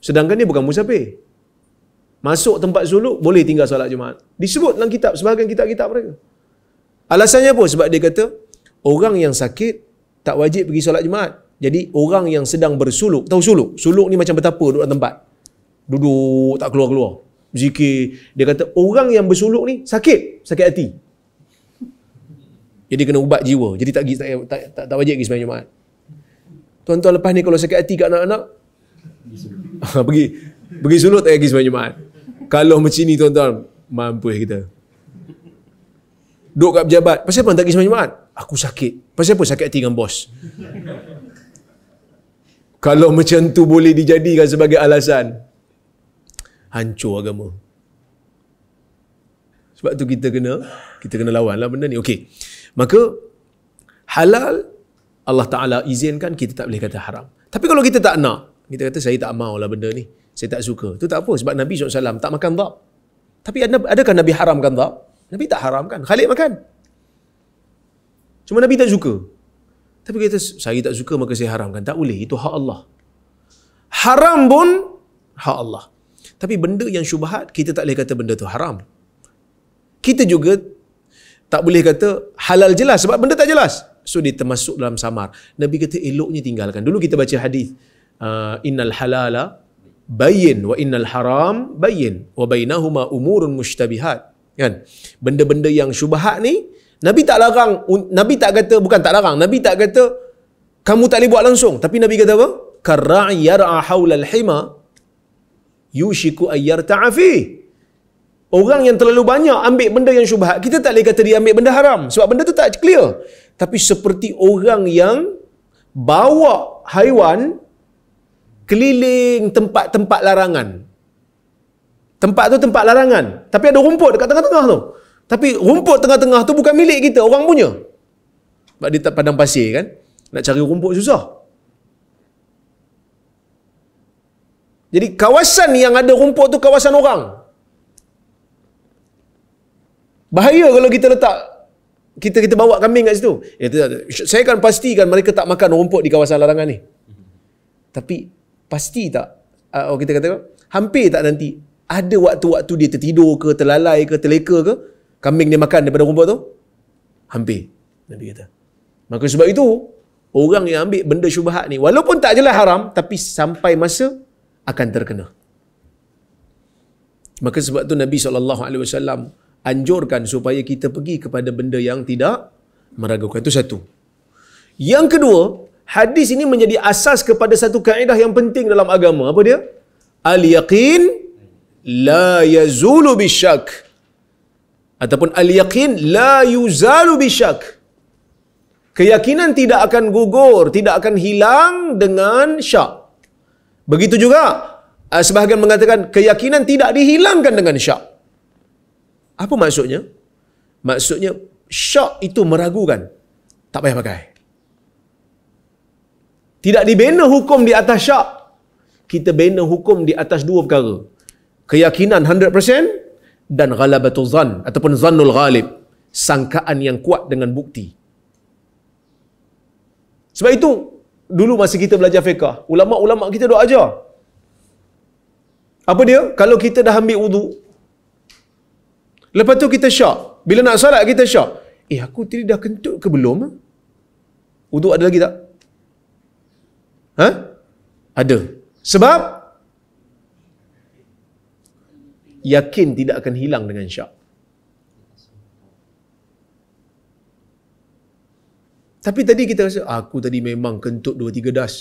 Sedangkan dia bukan musafir. Masuk tempat suluk, boleh tinggal solat Jumaat. Disebut dalam kitab, sebahagian kitab-kitab mereka. Alasannya apa? Sebab dia kata, orang yang sakit tak wajib pergi solat Jumaat. Jadi orang yang sedang bersuluk, tahu suluk? Suluk ni macam betapa duduk dalam tempat. Duduk tak keluar-keluar. Zikir. Dia kata orang yang bersuluk ni sakit, sakit hati. Jadi kena ubat jiwa. Jadi tak tak tak, tak, tak wajib pergi sembahyang Jumaat. Tuan-tuan lepas ni kalau sakit hati kat anak-anak pergi pergi suluk tak pergi sembahyang Jumaat. Kalau macam ni tuan-tuan, mampus kita. Duduk kat pejabat. Pasal apa tak pergi sembahyang Jumaat? Aku sakit. Pasal apa sakit hati dengan bos? Kalau macam tu boleh dijadikan sebagai alasan Hancur agama Sebab tu kita kena Kita kena lawan lah benda ni Okey Maka Halal Allah Ta'ala izinkan Kita tak boleh kata haram Tapi kalau kita tak nak Kita kata saya tak mahu lah benda ni Saya tak suka Itu tak apa Sebab Nabi SAW tak makan dhab Tapi adakah Nabi haramkan dhab? Nabi tak haramkan Khalid makan Cuma Nabi tak suka tapi kita saya tak suka maka saya haramkan. Tak boleh. Itu hak Allah. Haram pun hak Allah. Tapi benda yang syubhat kita tak boleh kata benda tu haram. Kita juga tak boleh kata halal jelas sebab benda tak jelas. So dia termasuk dalam samar. Nabi kata eloknya tinggalkan. Dulu kita baca hadis uh, innal halala bayin, wa innal haram bayin, wa bainahuma umurun mushtabihat. Kan? Benda-benda yang syubhat ni Nabi tak larang, Nabi tak kata, bukan tak larang, Nabi tak kata, kamu tak boleh buat langsung. Tapi Nabi kata apa? Karra'i yara'a hawla al-hima, yushiku ayyar ta'afi. Orang yang terlalu banyak ambil benda yang syubhat, kita tak boleh kata dia ambil benda haram. Sebab benda tu tak clear. Tapi seperti orang yang bawa haiwan keliling tempat-tempat larangan. Tempat tu tempat larangan. Tapi ada rumput dekat tengah-tengah tu. -tengah tapi rumput tengah-tengah tu bukan milik kita, orang punya. Sebab dia tak padang pasir kan? Nak cari rumput susah. Jadi kawasan yang ada rumput tu kawasan orang. Bahaya kalau kita letak kita kita bawa kambing kat situ. Ya, saya akan pastikan mereka tak makan rumput di kawasan larangan ni. Tapi pasti tak uh, kita kata hampir tak nanti ada waktu-waktu dia tertidur ke terlalai ke terleka ke kambing dia makan daripada rumput tu? Hampir. Nabi kata. Maka sebab itu, orang yang ambil benda syubhat ni, walaupun tak jelas haram, tapi sampai masa akan terkena. Maka sebab tu Nabi SAW anjurkan supaya kita pergi kepada benda yang tidak meragukan. Itu satu. Yang kedua, hadis ini menjadi asas kepada satu kaedah yang penting dalam agama. Apa dia? Al-yaqin la yazulu bisyak. syak ataupun al-yaqin la yuzalu bisyak keyakinan tidak akan gugur tidak akan hilang dengan syak begitu juga eh, sebahagian mengatakan keyakinan tidak dihilangkan dengan syak apa maksudnya maksudnya syak itu meragukan tak payah pakai tidak dibina hukum di atas syak kita bina hukum di atas dua perkara keyakinan dan ghalabatu zan ataupun zannul ghalib sangkaan yang kuat dengan bukti sebab itu dulu masa kita belajar fiqh ulama-ulama kita doa aja. apa dia kalau kita dah ambil wudu lepas tu kita syak bila nak solat kita syak eh aku tadi dah kentut ke belum eh? wudu ada lagi tak ha ada sebab yakin tidak akan hilang dengan syak. Tapi tadi kita rasa, aku tadi memang kentut dua tiga das.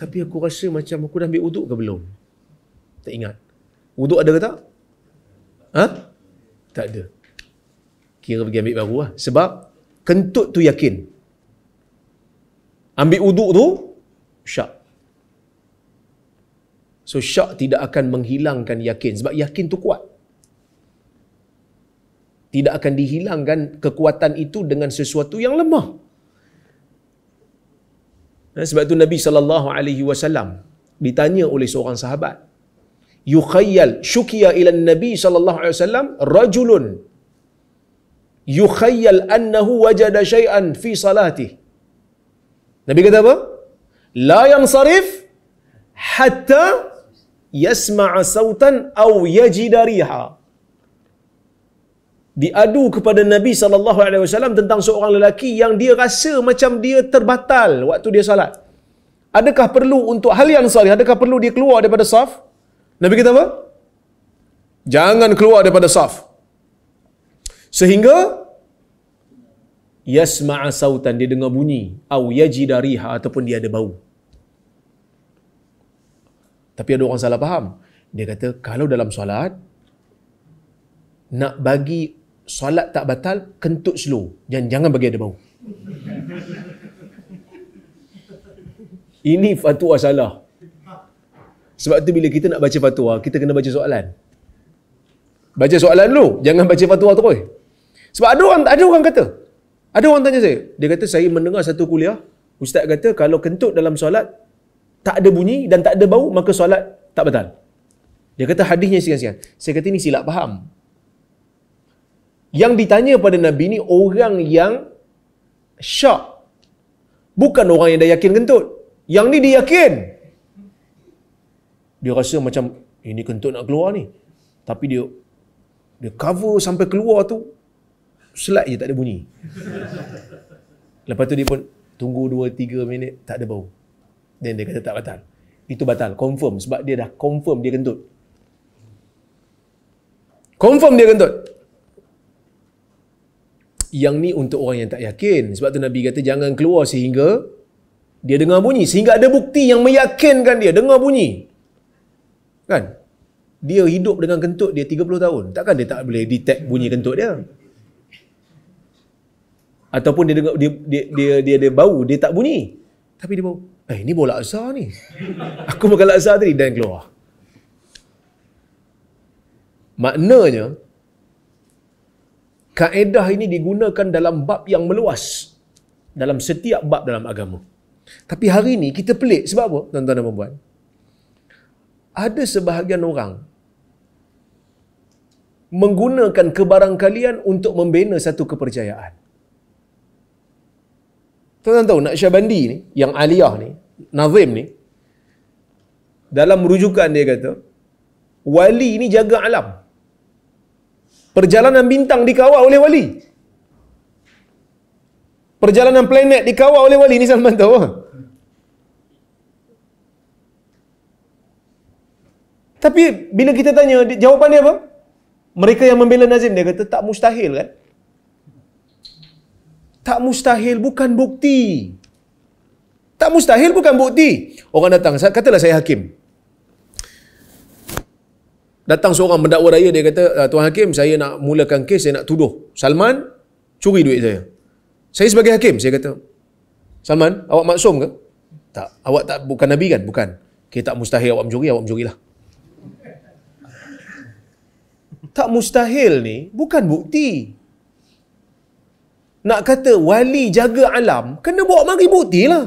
Tapi aku rasa macam aku dah ambil uduk ke belum? Tak ingat. Uduk ada ke tak? Ha? Tak ada. Kira pergi ambil baru lah. Sebab kentut tu yakin. Ambil uduk tu, syak. So syak tidak akan menghilangkan yakin sebab yakin tu kuat. Tidak akan dihilangkan kekuatan itu dengan sesuatu yang lemah. Nah, eh, sebab itu Nabi sallallahu alaihi wasallam ditanya oleh seorang sahabat. Yukhayyal syukiya ila Nabi sallallahu alaihi wasallam rajulun yukhayyal annahu wajada syai'an fi salati. Nabi kata apa? La yang hatta yasma'a sautan aw yajida riha diadu kepada Nabi sallallahu alaihi wasallam tentang seorang lelaki yang dia rasa macam dia terbatal waktu dia salat adakah perlu untuk hal yang salih adakah perlu dia keluar daripada saf Nabi kata apa jangan keluar daripada saf sehingga yasma'a sautan dia dengar bunyi au yajida riha ataupun dia ada bau tapi ada orang salah faham. Dia kata kalau dalam solat nak bagi solat tak batal kentut slow. Jangan jangan bagi ada bau. Ini fatwa salah. Sebab tu bila kita nak baca fatwa, kita kena baca soalan. Baca soalan dulu, jangan baca fatwa terus. Sebab ada orang ada orang kata. Ada orang tanya saya, dia kata saya mendengar satu kuliah, ustaz kata kalau kentut dalam solat tak ada bunyi dan tak ada bau maka solat tak batal. Dia kata hadisnya sekian-sekian. Saya kata ini silap faham. Yang ditanya pada Nabi ni orang yang syak. Bukan orang yang dah yakin kentut. Yang ni dia yakin. Dia rasa macam ini eh, kentut nak keluar ni. Tapi dia dia cover sampai keluar tu selat je tak ada bunyi. Lepas tu dia pun tunggu 2 3 minit tak ada bau. Dan dia kata tak batal. Itu batal. Confirm. Sebab dia dah confirm dia kentut. Confirm dia kentut. Yang ni untuk orang yang tak yakin. Sebab tu Nabi kata jangan keluar sehingga dia dengar bunyi. Sehingga ada bukti yang meyakinkan dia dengar bunyi. Kan? Dia hidup dengan kentut dia 30 tahun. Takkan dia tak boleh detect bunyi kentut dia? Ataupun dia dengar dia dia dia dia, dia, dia bau, dia tak bunyi. Tapi dia bau. Eh, ini bola azhar ni. Aku makan laksa tadi dan keluar. Maknanya, kaedah ini digunakan dalam bab yang meluas. Dalam setiap bab dalam agama. Tapi hari ini kita pelik. Sebab apa, tuan-tuan dan perempuan? Ada sebahagian orang menggunakan kebarangkalian untuk membina satu kepercayaan. Tuan-tuan tahu, Naksyabandi ni, yang aliyah ni, Nazim ni dalam rujukan dia kata wali ni jaga alam. Perjalanan bintang dikawal oleh wali. Perjalanan planet dikawal oleh wali ni Salman tahu. Tapi bila kita tanya jawapan dia apa? Mereka yang membela Nazim dia kata tak mustahil kan? Tak mustahil bukan bukti. Tak mustahil bukan bukti. Orang datang, katalah saya hakim. Datang seorang mendakwa raya, dia kata, ah, Tuan Hakim, saya nak mulakan kes, saya nak tuduh. Salman, curi duit saya. Saya sebagai hakim, saya kata, Salman, awak maksum ke? Tak. Awak tak bukan Nabi kan? Bukan. Kita tak mustahil awak mencuri, awak mencurilah. Tak mustahil ni, bukan bukti. Nak kata wali jaga alam, kena bawa mari bukti lah.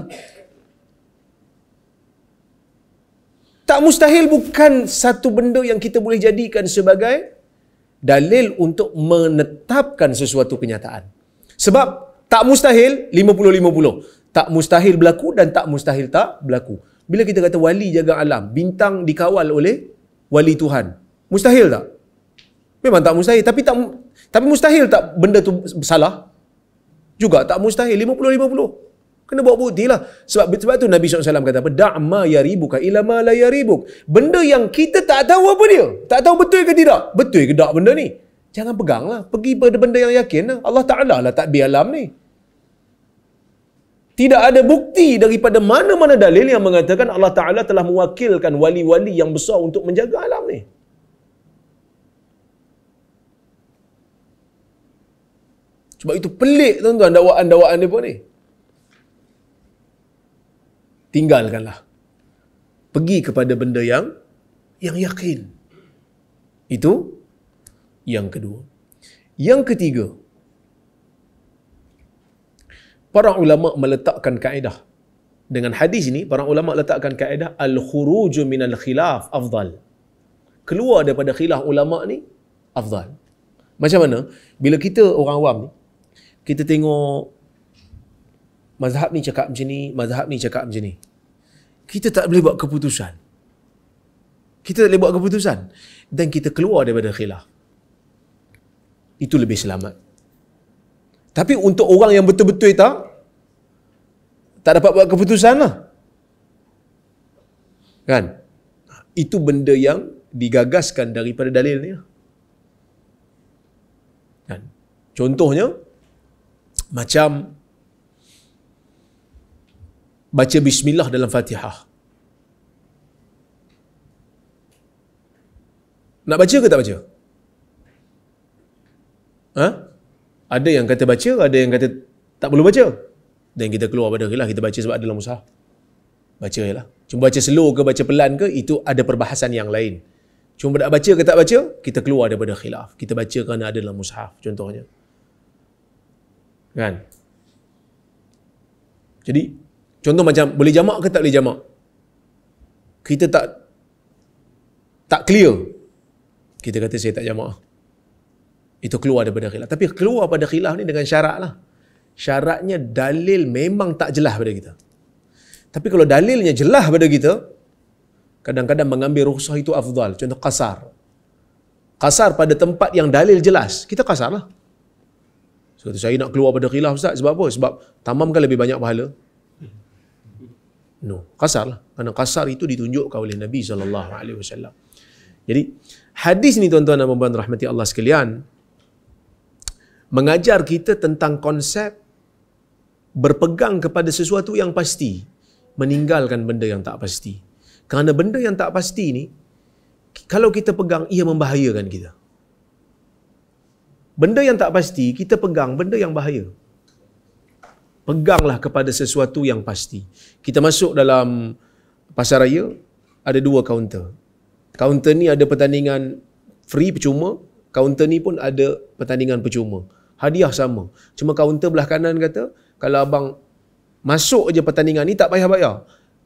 Tak mustahil bukan satu benda yang kita boleh jadikan sebagai dalil untuk menetapkan sesuatu kenyataan. Sebab tak mustahil 50-50. Tak mustahil berlaku dan tak mustahil tak berlaku. Bila kita kata wali jaga alam, bintang dikawal oleh wali Tuhan. Mustahil tak? Memang tak mustahil. Tapi tak tapi mustahil tak benda tu salah? Juga tak mustahil. 50-50. Kena bawa bukti lah. Sebab, sebab tu Nabi SAW kata apa? Da'ma yaribuka ila ma la yaribuk. Benda yang kita tak tahu apa dia. Tak tahu betul ke tidak. Betul ke tak benda ni? Jangan pegang lah. Pergi pada benda yang yakin lah. Allah Ta'ala lah takbir alam ni. Tidak ada bukti daripada mana-mana dalil yang mengatakan Allah Ta'ala telah mewakilkan wali-wali yang besar untuk menjaga alam ni. Sebab itu pelik tuan-tuan dakwaan-dakwaan dia pun ni tinggalkanlah. Pergi kepada benda yang yang yakin. Itu yang kedua. Yang ketiga, para ulama meletakkan kaedah. Dengan hadis ini, para ulama letakkan kaedah al-khuruju minal khilaf afdal. Keluar daripada khilaf ulama ni afdal. Macam mana? Bila kita orang awam ni, kita tengok mazhab ni cakap macam ni, mazhab ni cakap macam ni. Kita tak boleh buat keputusan. Kita tak boleh buat keputusan. Dan kita keluar daripada khilaf. Itu lebih selamat. Tapi untuk orang yang betul-betul tak, tak dapat buat keputusan lah. Kan? Itu benda yang digagaskan daripada dalil ni. Lah. Kan? Contohnya, macam baca bismillah dalam fatihah. Nak baca ke tak baca? Ha? Ada yang kata baca, ada yang kata tak perlu baca. Dan kita keluar pada lah, kita baca sebab dalam usaha. Baca je lah. Cuma baca slow ke baca pelan ke, itu ada perbahasan yang lain. Cuma nak baca ke tak baca, kita keluar daripada khilaf. Kita baca kerana ada dalam mushaf, contohnya. Kan? Jadi, Contoh macam boleh jamak ke tak boleh jamak? Kita tak tak clear. Kita kata saya tak jamak. Itu keluar daripada khilaf. Tapi keluar pada khilaf ni dengan syarat lah. Syaratnya dalil memang tak jelas pada kita. Tapi kalau dalilnya jelas pada kita, kadang-kadang mengambil rukhsah itu afdal. Contoh kasar. Kasar pada tempat yang dalil jelas. Kita kasar lah. Sebab so, saya nak keluar pada khilaf Ustaz. Sebab apa? Sebab tamam kan lebih banyak pahala. No. kasar, lah. Kerana qasar itu ditunjukkan oleh Nabi SAW. Jadi, hadis ni tuan-tuan dan puan rahmati Allah sekalian, mengajar kita tentang konsep berpegang kepada sesuatu yang pasti, meninggalkan benda yang tak pasti. Kerana benda yang tak pasti ni, kalau kita pegang, ia membahayakan kita. Benda yang tak pasti, kita pegang benda yang bahaya peganglah kepada sesuatu yang pasti. Kita masuk dalam pasar raya, ada dua kaunter. Kaunter ni ada pertandingan free percuma, kaunter ni pun ada pertandingan percuma. Hadiah sama. Cuma kaunter belah kanan kata, kalau abang masuk je pertandingan ni tak payah bayar.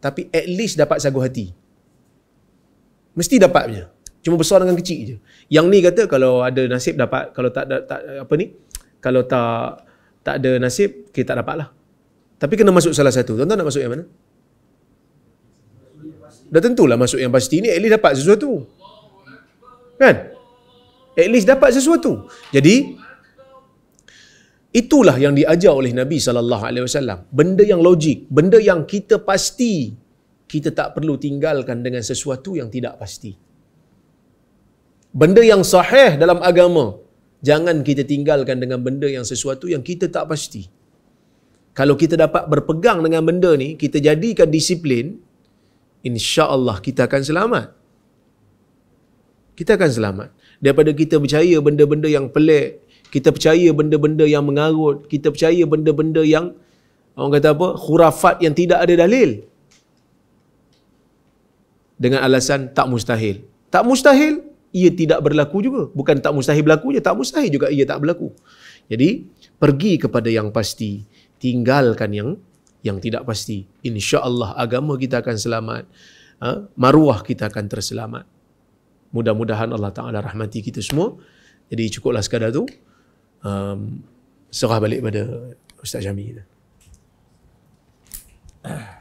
Tapi at least dapat sagu hati. Mesti dapat punya. Cuma besar dengan kecil je. Yang ni kata kalau ada nasib dapat, kalau tak, tak, tak apa ni, kalau tak tak ada nasib, kita tak dapat lah. Tapi kena masuk salah satu. Tuan-tuan nak masuk yang mana? Dah tentulah masuk yang pasti ni at least dapat sesuatu. Kan? At least dapat sesuatu. Jadi, itulah yang diajar oleh Nabi SAW. Benda yang logik, benda yang kita pasti, kita tak perlu tinggalkan dengan sesuatu yang tidak pasti. Benda yang sahih dalam agama, Jangan kita tinggalkan dengan benda yang sesuatu yang kita tak pasti. Kalau kita dapat berpegang dengan benda ni, kita jadikan disiplin, insya-Allah kita akan selamat. Kita akan selamat. Daripada kita percaya benda-benda yang pelik, kita percaya benda-benda yang mengarut, kita percaya benda-benda yang orang kata apa? khurafat yang tidak ada dalil. Dengan alasan tak mustahil. Tak mustahil, ia tidak berlaku juga. Bukan tak mustahil berlaku je, tak mustahil juga ia tak berlaku. Jadi, pergi kepada yang pasti, tinggalkan yang yang tidak pasti. Insya Allah agama kita akan selamat, ha? maruah kita akan terselamat. Mudah-mudahan Allah Ta'ala rahmati kita semua. Jadi cukuplah sekadar tu. Um, serah balik pada Ustaz Jami. Uh.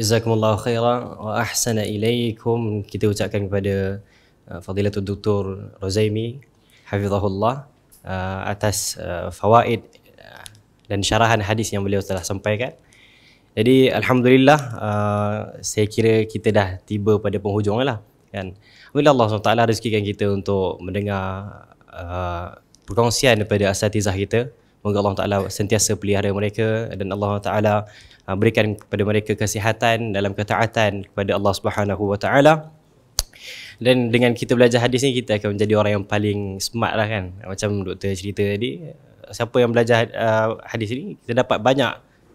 Jazakumullah khairan wa ahsana ilaikum. Kita ucapkan kepada uh, Fadilatul Doktor Rozaimi hafizahullah uh, atas uh, fawaid uh, dan syarahan hadis yang beliau telah sampaikan. Jadi alhamdulillah uh, saya kira kita dah tiba pada penghujung lah kan. Alhamdulillah Allah SWT rezekikan kita untuk mendengar uh, perkongsian daripada asatizah kita. Moga Allah Taala sentiasa pelihara mereka dan Allah Taala Ah, berikan kepada mereka kesihatan dalam ketaatan kepada Allah Subhanahu Wa Taala. Dan dengan kita belajar hadis ni kita akan menjadi orang yang paling smart lah kan. Macam doktor cerita tadi, siapa yang belajar uh, hadis ni kita dapat banyak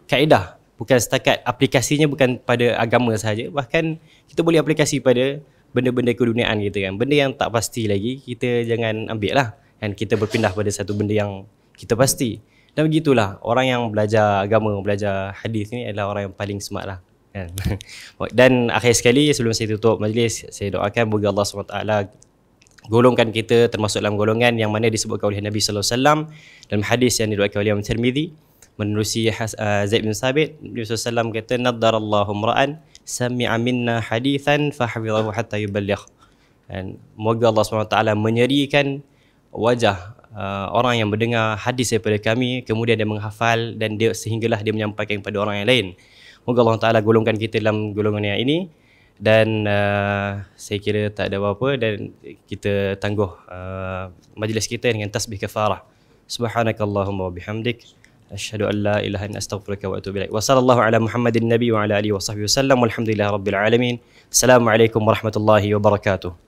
kaedah bukan setakat aplikasinya bukan pada agama sahaja, bahkan kita boleh aplikasi pada benda-benda keduniaan kita kan benda yang tak pasti lagi kita jangan ambil lah dan kita berpindah pada satu benda yang kita pasti dan begitulah orang yang belajar agama, belajar hadis ini adalah orang yang paling smart lah. Kan? Dan akhir sekali sebelum saya tutup majlis, saya doakan bagi Allah SWT golongkan kita termasuk dalam golongan yang mana disebutkan oleh Nabi SAW dalam hadis yang diriwayatkan oleh Imam Tirmizi menerusi uh, Zaid bin Sabit Nabi SAW kata naddarallahu imra'an sami'a minna hadithan fahfidhahu hatta yuballigh dan moga Allah SWT menyerikan wajah uh, orang yang mendengar hadis daripada kami kemudian dia menghafal dan dia sehinggalah dia menyampaikan kepada orang yang lain. Moga Allah Taala golongkan kita dalam golongan yang ini dan uh, saya kira tak ada apa-apa dan kita tangguh uh, majlis kita dengan tasbih kafarah. Subhanakallahumma wa bihamdik asyhadu an la ilaha illa astaghfiruka wa atubu ilaik. Wa sallallahu ala Muhammadin nabiyyi wa ala alihi wa sahbihi wasallam. Walhamdulillahirabbil alamin. Assalamualaikum warahmatullahi wabarakatuh.